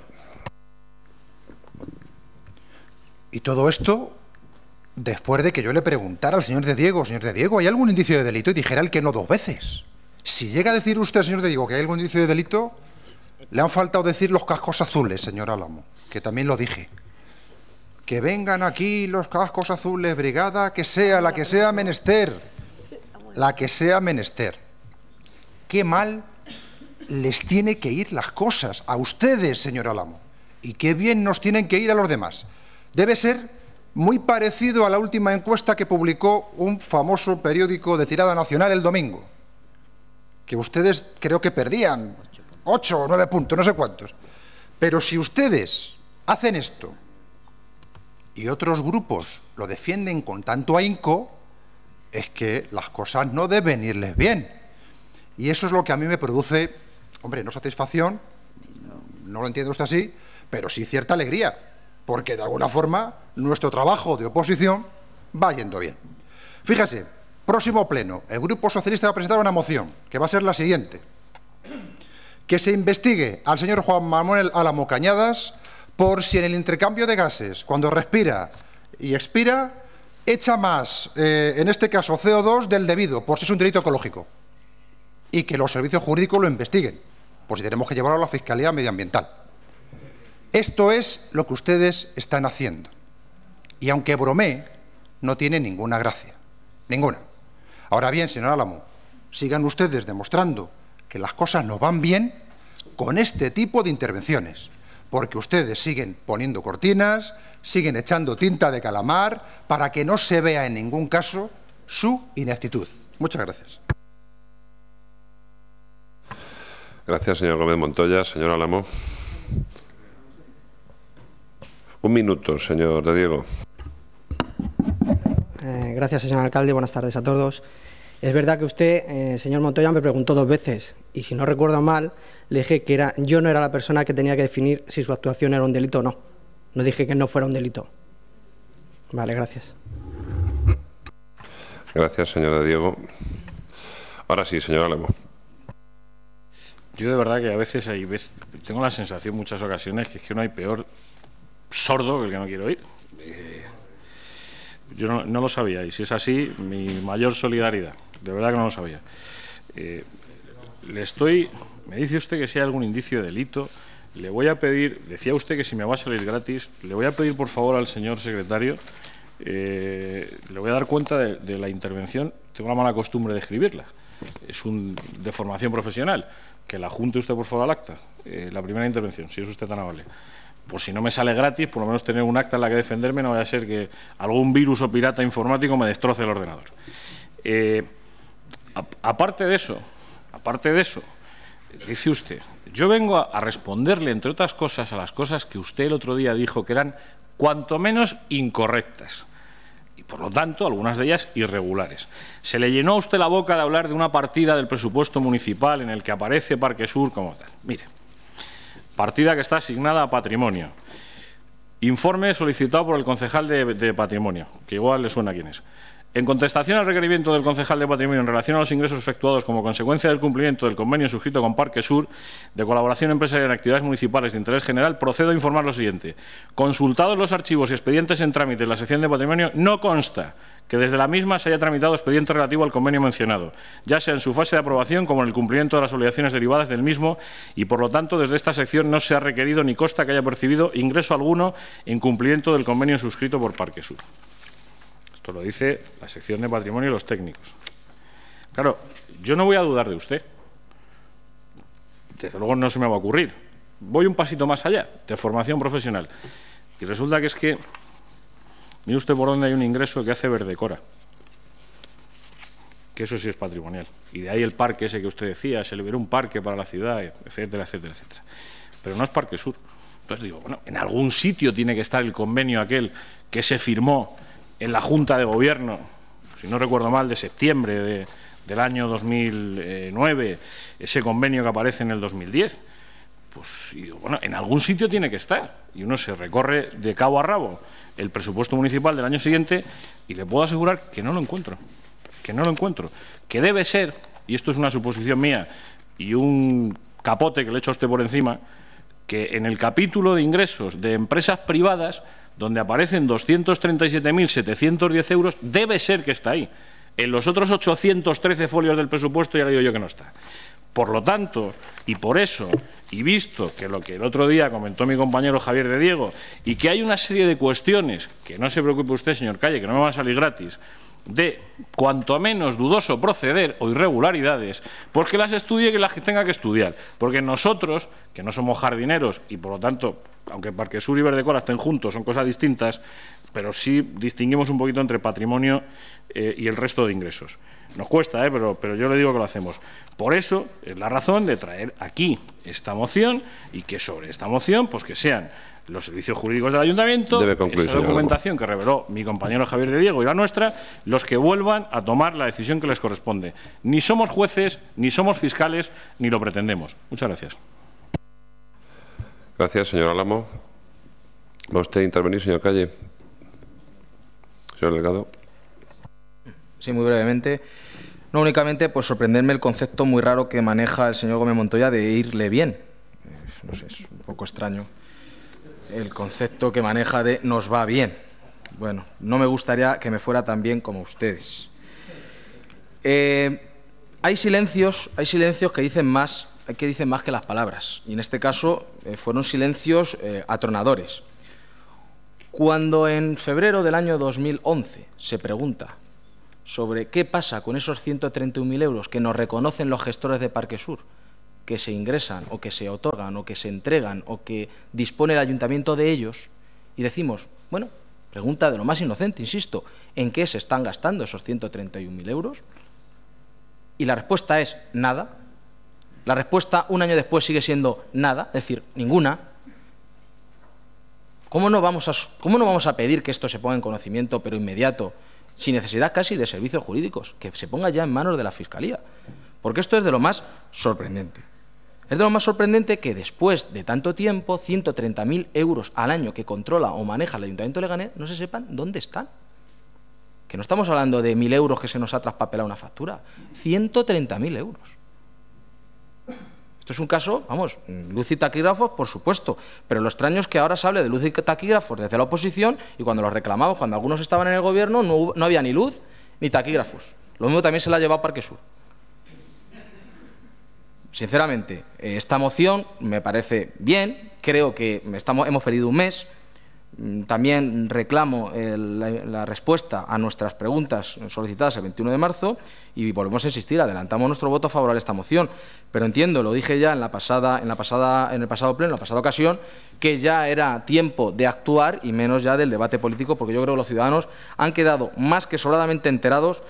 Y todo esto después de que yo le preguntara al señor de Diego, señor de Diego, ¿hay algún indicio de delito? Y dijera el que no dos veces. Si llega a decir usted, señor Diego, que hay algún indicio de delito, le han faltado decir los cascos azules, señor Álamo, que también lo dije. Que vengan aquí los cascos azules, brigada, que sea, la que sea menester. La que sea menester. Qué mal les tiene que ir las cosas a ustedes, señor Álamo. Y qué bien nos tienen que ir a los demás. Debe ser muy parecido a la última encuesta que publicó un famoso periódico de tirada nacional el domingo que ustedes creo que perdían 8 o 9 puntos, no sé cuántos. Pero si ustedes hacen esto y otros grupos lo defienden con tanto ahínco, es que las cosas no deben irles bien. Y eso es lo que a mí me produce, hombre, no satisfacción, no lo entiende usted así, pero sí cierta alegría, porque de alguna forma nuestro trabajo de oposición va yendo bien. Fíjese, Próximo pleno. El Grupo Socialista va a presentar una moción, que va a ser la siguiente. Que se investigue al señor Juan Manuel Álamo Cañadas por si en el intercambio de gases, cuando respira y expira, echa más, eh, en este caso CO2, del debido, por si es un delito ecológico. Y que los servicios jurídicos lo investiguen, por si tenemos que llevarlo a la Fiscalía Medioambiental. Esto es lo que ustedes están haciendo. Y aunque brome no tiene ninguna gracia. Ninguna. Ahora bien, señor Álamo, sigan ustedes demostrando que las cosas no van bien con este tipo de intervenciones, porque ustedes siguen poniendo cortinas, siguen echando tinta de calamar para que no se vea en ningún caso su ineptitud. Muchas gracias. Gracias, señor Gómez Montoya. Señor Álamo. Un minuto, señor de Diego. Eh, gracias, señor alcalde. Buenas tardes a todos. Es verdad que usted, eh, señor Montoya, me preguntó dos veces y si no recuerdo mal, le dije que era, yo no era la persona que tenía que definir si su actuación era un delito o no. No dije que no fuera un delito. Vale, gracias. Gracias, señora Diego. Ahora sí, señor Lemo. Yo de verdad que a veces hay veces, tengo la sensación muchas ocasiones que es que no hay peor sordo que el que no quiero oír. Eh, yo no, lo sabía y si es así, mi mayor solidaridad. De verdad que no lo sabía. Eh, le estoy. Me dice usted que si hay algún indicio de delito, le voy a pedir. Decía usted que si me va a salir gratis, le voy a pedir por favor al señor secretario. Eh, le voy a dar cuenta de, la intervención. Tengo la mala costumbre de escribirla es un, de formación profesional. Que la junte usted, por favor, al acta. Eh, la primera intervención, si es usted tan amable pues si no me sale gratis, por lo menos tener un acta en la que defenderme, no vaya a ser que algún virus o pirata informático me destroce el ordenador. Eh, aparte de eso, aparte de eso, dice usted, yo vengo a, a, responderle, entre otras cosas, a las cosas que usted el otro día dijo que eran cuanto menos incorrectas y, por lo tanto, algunas de ellas irregulares. Se le llenó a usted la boca de hablar de una partida del presupuesto municipal en el que aparece Parque Sur como tal. Mire, partida que está asignada a patrimonio. Informe solicitado por el concejal de, patrimonio, que igual le suena a quién es. En contestación al requerimiento del concejal de patrimonio en relación a los ingresos efectuados como consecuencia del cumplimiento del convenio suscrito con Parque Sur de colaboración empresarial en actividades municipales de interés general, procedo a informar lo siguiente. Consultados los archivos y expedientes en trámite en la sección de patrimonio, no consta que desde la misma se haya tramitado expediente relativo al convenio mencionado, ya sea en su fase de aprobación como en el cumplimiento de las obligaciones derivadas del mismo y, por lo tanto, desde esta sección no se ha requerido ni consta que haya percibido ingreso alguno en cumplimiento del convenio suscrito por Parque Sur lo dice la sección de patrimonio y los técnicos. Claro, yo no voy a dudar de usted. Desde luego no se me va a ocurrir. Voy un pasito más allá, de formación profesional. Y resulta que es que, mire usted por dónde hay un ingreso que hace Verdecora, que eso sí es patrimonial. Y de ahí el parque ese que usted decía, se liberó un parque para la ciudad, etcétera, etcétera, etcétera. Pero no es Parque Sur. Entonces digo, bueno, en algún sitio tiene que estar el convenio aquel que se firmó en la Junta de Gobierno, si no recuerdo mal, de septiembre de, del año 2009, ese convenio que aparece en el 2010. Pues bueno, en algún sitio tiene que estar y uno se recorre de cabo a rabo el presupuesto municipal del año siguiente y le puedo asegurar que no lo encuentro, que no lo encuentro, que debe ser, y esto es una suposición mía y un capote que le hecho a usted por encima, que en el capítulo de ingresos de empresas privadas donde aparecen 237.710 euros, debe ser que está ahí. En los otros 813 folios del presupuesto ya le digo yo que no está. Por lo tanto, y por eso, y visto que lo que el otro día comentó mi compañero Javier de Diego, y que hay una serie de cuestiones, que no se preocupe usted, señor Calle, que no me van a salir gratis, de cuanto menos dudoso proceder o irregularidades, porque las estudie que las tenga que estudiar. Porque nosotros, que no somos jardineros y por lo tanto, aunque Parque Sur y Cora estén juntos, son cosas distintas, pero sí distinguimos un poquito entre patrimonio eh, y el resto de ingresos. Nos cuesta, eh, pero, pero yo le digo que lo hacemos. Por eso es la razón de traer aquí esta moción y que sobre esta moción, pues que sean los servicios jurídicos del ayuntamiento, Debe esa documentación que reveló mi compañero Javier de Diego y la nuestra, los que vuelvan a tomar la decisión que les corresponde. Ni somos jueces, ni somos fiscales, ni lo pretendemos. Muchas gracias. Gracias, señor Alamo ¿Va usted a intervenir, señor Calle? Señor Delgado. Sí, muy brevemente. No únicamente por sorprenderme el concepto muy raro que maneja el señor Gómez Montoya de irle bien. No sé, es un poco extraño el concepto que maneja de nos va bien. Bueno, no me gustaría que me fuera tan bien como ustedes. Eh, hay silencios, hay silencios que dicen más, que dicen más que las palabras. Y en este caso eh, fueron silencios eh, atronadores. Cuando en febrero del año 2011 se pregunta sobre qué pasa con esos 131.000 euros que nos reconocen los gestores de Parque Sur, que se ingresan o que se otorgan o que se entregan o que dispone el ayuntamiento de ellos y decimos, bueno, pregunta de lo más inocente, insisto, ¿en qué se están gastando esos 131.000 euros? Y la respuesta es nada. La respuesta un año después sigue siendo nada, es decir, ninguna. ¿Cómo no, vamos a, ¿Cómo no vamos a pedir que esto se ponga en conocimiento, pero inmediato, sin necesidad casi de servicios jurídicos, que se ponga ya en manos de la Fiscalía? Porque esto es de lo más sorprendente. Es de lo más sorprendente que después de tanto tiempo, 130.000 euros al año que controla o maneja el Ayuntamiento de Leganés, no se sepan dónde están. Que no estamos hablando de 1.000 euros que se nos ha traspapelado una factura, 130.000 euros. Esto es un caso, vamos, luz y taquígrafos, por supuesto, pero lo extraño es que ahora se hable de luz y taquígrafos desde la oposición y cuando los reclamamos, cuando algunos estaban en el gobierno, no, había ni luz ni taquígrafos. Lo mismo también se la ha llevado Parque Sur sinceramente, eh, esta moción me parece bien, creo que estamos, hemos perdido un mes, mm, también reclamo eh, la, respuesta a nuestras preguntas solicitadas el 21 de marzo y volvemos a insistir, adelantamos nuestro voto favorable a esta moción. Pero entiendo, lo dije ya en, la pasada, en, la pasada, en el pasado pleno, en la pasada ocasión, que ya era tiempo de actuar y menos ya del debate político, porque yo creo que los ciudadanos han quedado más que sobradamente enterados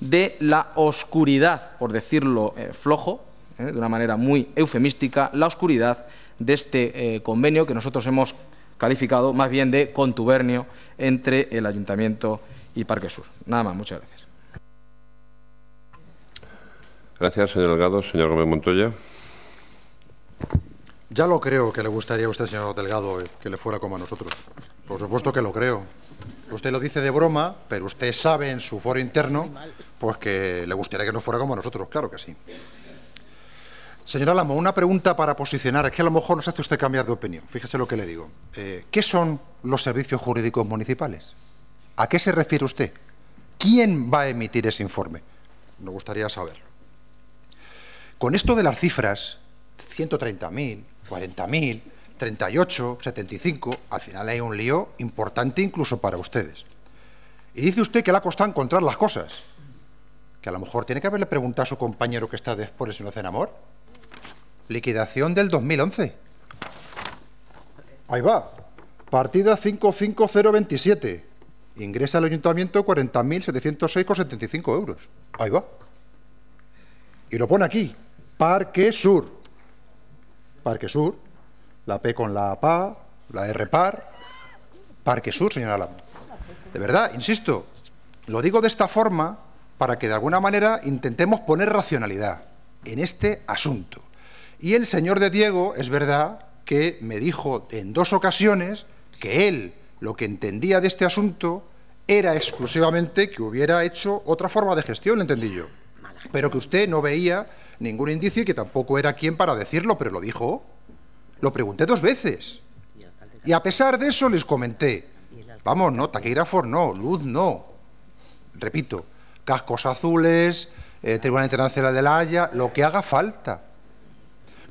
de la oscuridad, por decirlo eh, flojo, ¿eh? de una manera muy eufemística, la oscuridad de este eh, convenio que nosotros hemos calificado más bien de contubernio entre el Ayuntamiento y Parque Sur. Nada más, muchas gracias. Gracias, señor Delgado. Señor Gómez Montoya. Ya lo creo que le gustaría a usted, señor Delgado, eh, que le fuera como a nosotros. Por supuesto que lo creo. Usted lo dice de broma, pero usted sabe en su foro interno pues que le gustaría que no fuera como a nosotros, claro que sí. Señor Álamo, una pregunta para posicionar. Es que a lo mejor nos hace usted cambiar de opinión. Fíjese lo que le digo. Eh, ¿Qué son los servicios jurídicos municipales? ¿A qué se refiere usted? ¿Quién va a emitir ese informe? Nos gustaría saberlo. Con esto de las cifras, 130.000, 40.000, 38, 75, al final hay un lío importante incluso para ustedes. Y dice usted que le ha costado encontrar las cosas, que a lo mejor tiene que haberle preguntado a su compañero que está después si no hacen amor. Liquidación del 2011. Ahí va. Partida 55027. Ingresa al ayuntamiento 40.706,75 euros. Ahí va. Y lo pone aquí. Parque Sur. Parque Sur. La P con la PA, la R par. Parque Sur, señor Álamo. De verdad, insisto, lo digo de esta forma para que de alguna manera intentemos poner racionalidad en este asunto. Y el señor de Diego, es verdad, que me dijo en dos ocasiones que él lo que entendía de este asunto era exclusivamente que hubiera hecho otra forma de gestión, entendí yo. Pero que usted no veía ningún indicio y que tampoco era quien para decirlo, pero lo dijo. Lo pregunté dos veces. Y a pesar de eso les comenté. Vamos, no, taquígrafos no, luz no. Repito, cascos azules, eh, Tribunal Internacional de la Haya, lo que haga falta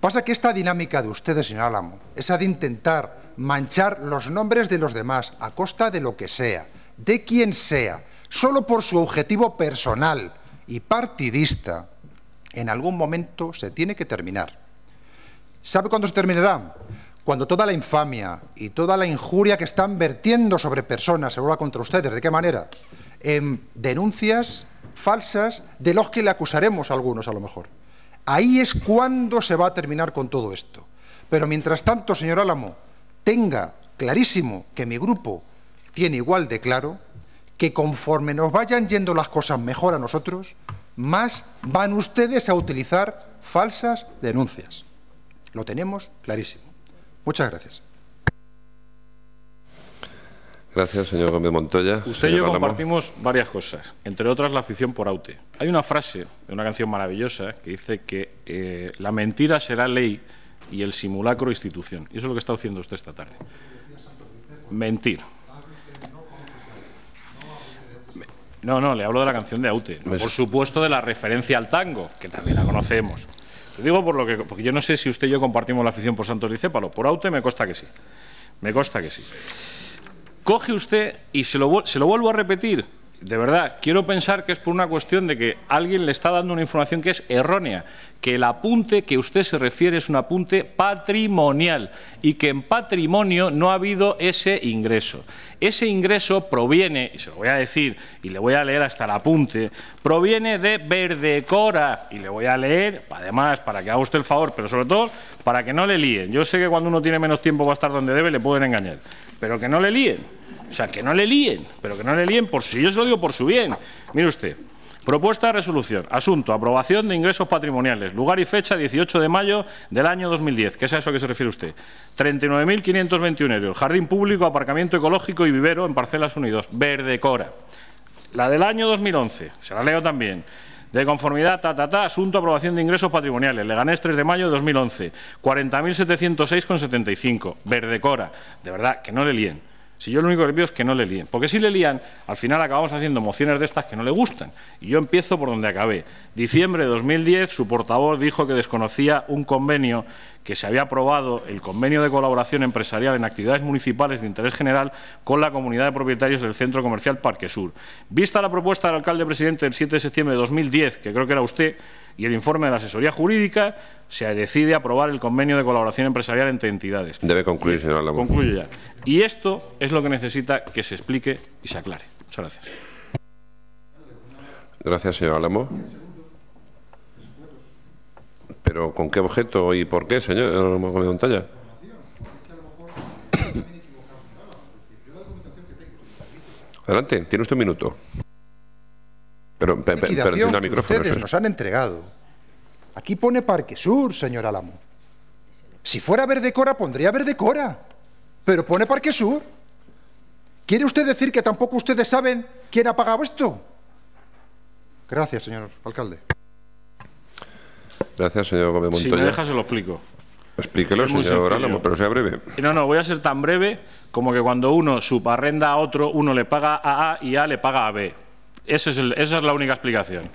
Pasa que esta dinámica de ustedes, señor Álamo, esa de intentar manchar los nombres de los demás a costa de lo que sea, de quien sea, solo por su objetivo personal y partidista, en algún momento se tiene que terminar. ¿Sabe cuándo se terminará? Cuando toda la infamia y toda la injuria que están vertiendo sobre personas se vuelva contra ustedes. ¿De qué manera? En denuncias falsas de los que le acusaremos a algunos a lo mejor. Ahí es cuando se va a terminar con todo esto. Pero mientras tanto, señor Álamo, tenga clarísimo que mi grupo tiene igual de claro que conforme nos vayan yendo las cosas mejor a nosotros, más van ustedes a utilizar falsas denuncias. Lo tenemos clarísimo. Muchas gracias. Gracias, señor Gómez Montoya. Usted y yo compartimos varias cosas, entre otras la afición por Aute. Hay una frase de una canción maravillosa que dice que eh, la mentira será ley y el simulacro institución. Y eso es lo que está haciendo usted esta tarde. Mentir. No, no, le hablo de la canción de Aute. Por supuesto, de la referencia al tango, que también la conocemos. digo por lo que, porque yo no sé si usted y yo compartimos la afición por Santos Dicépalo. Por Aute me consta que sí. Me consta que sí coge usted, y se lo, vuelvo a repetir, de verdad, quiero pensar que es por una cuestión de que alguien le está dando una información que es errónea, que el apunte que usted se refiere es un apunte patrimonial y que en patrimonio no ha habido ese ingreso. Ese ingreso proviene, y se lo voy a decir y le voy a leer hasta el apunte, proviene de Verdecora y le voy a leer, además, para que haga usted el favor, pero sobre todo para que no le líen. Yo sé que cuando uno tiene menos tiempo va a estar donde debe, le pueden engañar pero que no le líen. O sea, que no le líen, pero que no le líen por si yo se lo digo por su bien. Mire usted, propuesta de resolución. Asunto, aprobación de ingresos patrimoniales. Lugar y fecha 18 de mayo del año 2010. ¿Qué es a eso que se refiere usted? 39.521 euros. Jardín público, aparcamiento ecológico y vivero en parcelas unidos. Verde Cora. Verdecora. La del año 2011, se la leo también. De conformidad, ta, ta, ta, asunto aprobación de ingresos patrimoniales. Leganés 3 de mayo de 2011, 40.706,75. Verdecora. De verdad, que no le líen. Si yo lo único que pido es que no le líen. Porque si le lían, al final acabamos haciendo mociones de estas que no le gustan. Y yo empiezo por donde acabé. Diciembre de 2010, su portavoz dijo que desconocía un convenio que se había aprobado el convenio de colaboración empresarial en actividades municipales de interés general con la comunidad de propietarios del centro comercial Parque Sur. Vista la propuesta del alcalde presidente del 7 de septiembre de 2010, que creo que era usted, y el informe de la asesoría jurídica, se decide aprobar el convenio de colaboración empresarial entre entidades. Debe concluir, señor Alamo. Concluye ya. Y esto es lo que necesita que se explique y se aclare. Muchas gracias. Gracias, señor Alamo. ¿Pero con qué objeto y por qué, señor Gómez Montaña? Adelante, tiene usted un minuto. Pero, micrófono. Ustedes nos han entregado. Aquí pone Parque Sur, señor Álamo. Si fuera Verdecora, pondría Verdecora. Pero pone Parque Sur. ¿Quiere usted decir que tampoco ustedes saben quién ha pagado esto? Gracias, señor alcalde. Gracias, señor Gómez Montoya. Si me se lo explico. Explíquelo, señor Álamo, pero sea breve. No, no, voy a ser tan breve como que cuando uno subarrenda a otro, uno le paga a A y A le paga a B. es esa es la única explicación.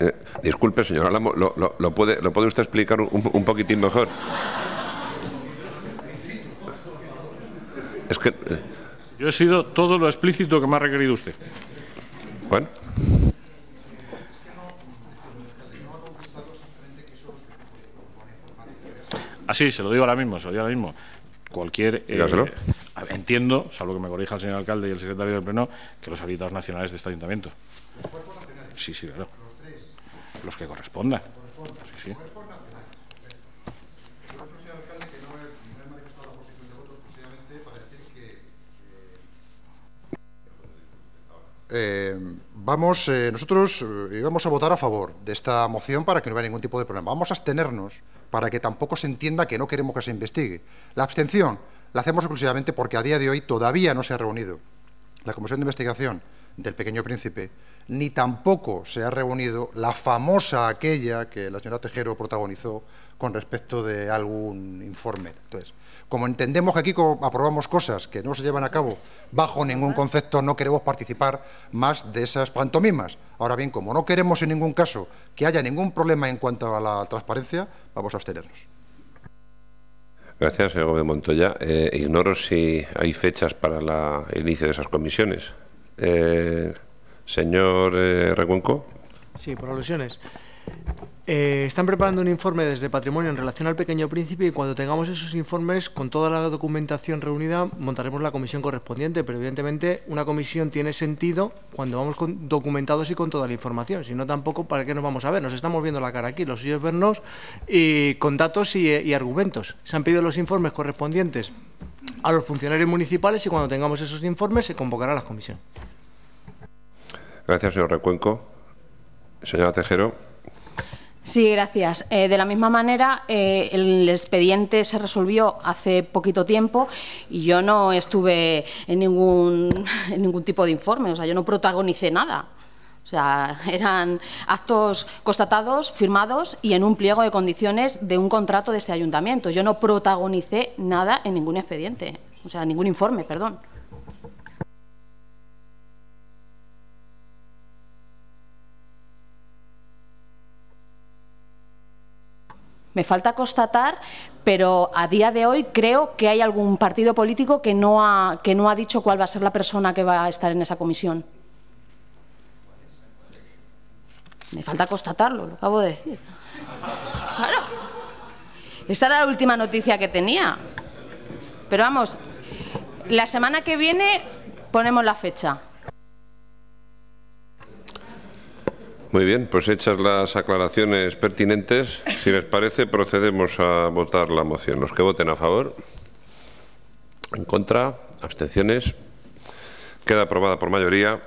Eh, disculpe, señor Álamo, ¿lo, puede, ¿lo puede usted explicar un, poquitín mejor? Es que... Eh, Yo he sido todo lo explícito que me ha requerido usted. Bueno. Ah, sí, se lo digo ahora mismo, se lo digo ahora mismo. Cualquier. Eh, entiendo, salvo que me corrija el señor alcalde y el secretario del Pleno, que los habitados nacionales de este ayuntamiento. ¿Los cuerpos nacionales? Sí, sí, claro. ¿Los tres? Los que correspondan. Los cuerpos nacionales. Yo no soy el señor alcalde que no he manifestado la posición de votos exclusivamente para decir que. Eh vamos, eh, nosotros eh, íbamos a votar a favor de esta moción para que no haya ningún tipo de problema. Vamos a abstenernos para que tampoco se entienda que no queremos que se investigue. La abstención la hacemos exclusivamente porque a día de hoy todavía no se ha reunido la Comisión de Investigación del Pequeño Príncipe, ni tampoco se ha reunido la famosa aquella que la señora Tejero protagonizó con respecto de algún informe. Entonces, como entendemos que aquí aprobamos cosas que no se llevan a cabo bajo ningún concepto, no queremos participar más de esas pantomimas. Ahora bien, como no queremos en ningún caso que haya ningún problema en cuanto a la transparencia, vamos a abstenernos. Gracias, señor Gómez Montoya. Eh, ignoro si hay fechas para el inicio de esas comisiones. Eh, señor eh, Sí, por alusiones. Eh, están preparando un informe desde Patrimonio en relación al Pequeño Príncipe y cuando tengamos esos informes, con toda la documentación reunida, montaremos la comisión correspondiente. Pero evidentemente una comisión tiene sentido cuando vamos documentados y con toda la información. Si no, tampoco, ¿para qué nos vamos a ver? Nos estamos viendo la cara aquí, los suyos vernos, y con datos y, y argumentos. Se han pedido los informes correspondientes a los funcionarios municipales y cuando tengamos esos informes se convocará la comisión. Gracias, señor Recuenco. Señora Tejero. Sí, gracias. Eh, de la misma manera, eh, el expediente se resolvió hace poquito tiempo y yo no estuve en ningún, [LAUGHS] en ningún tipo de informe, o sea, yo no protagonicé nada. O sea, eran actos constatados, firmados y en un pliego de condiciones de un contrato de este ayuntamiento. Yo no protagonicé nada en ningún expediente, o sea, ningún informe, perdón. Me falta constatar, pero a día de hoy creo que hay algún partido político que no ha, dicho cuál va a ser la persona que va a estar en esa comisión. Me falta constatarlo, lo acabo de decir. Claro. Esta era la última noticia que tenía. Pero vamos, la semana que viene ponemos la fecha. Muy bien, pues hechas las aclaraciones pertinentes, si les parece procedemos a votar la moción. Los que voten a favor, en contra, abstenciones, queda aprobada por mayoría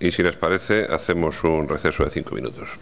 y si les parece hacemos un receso de cinco minutos.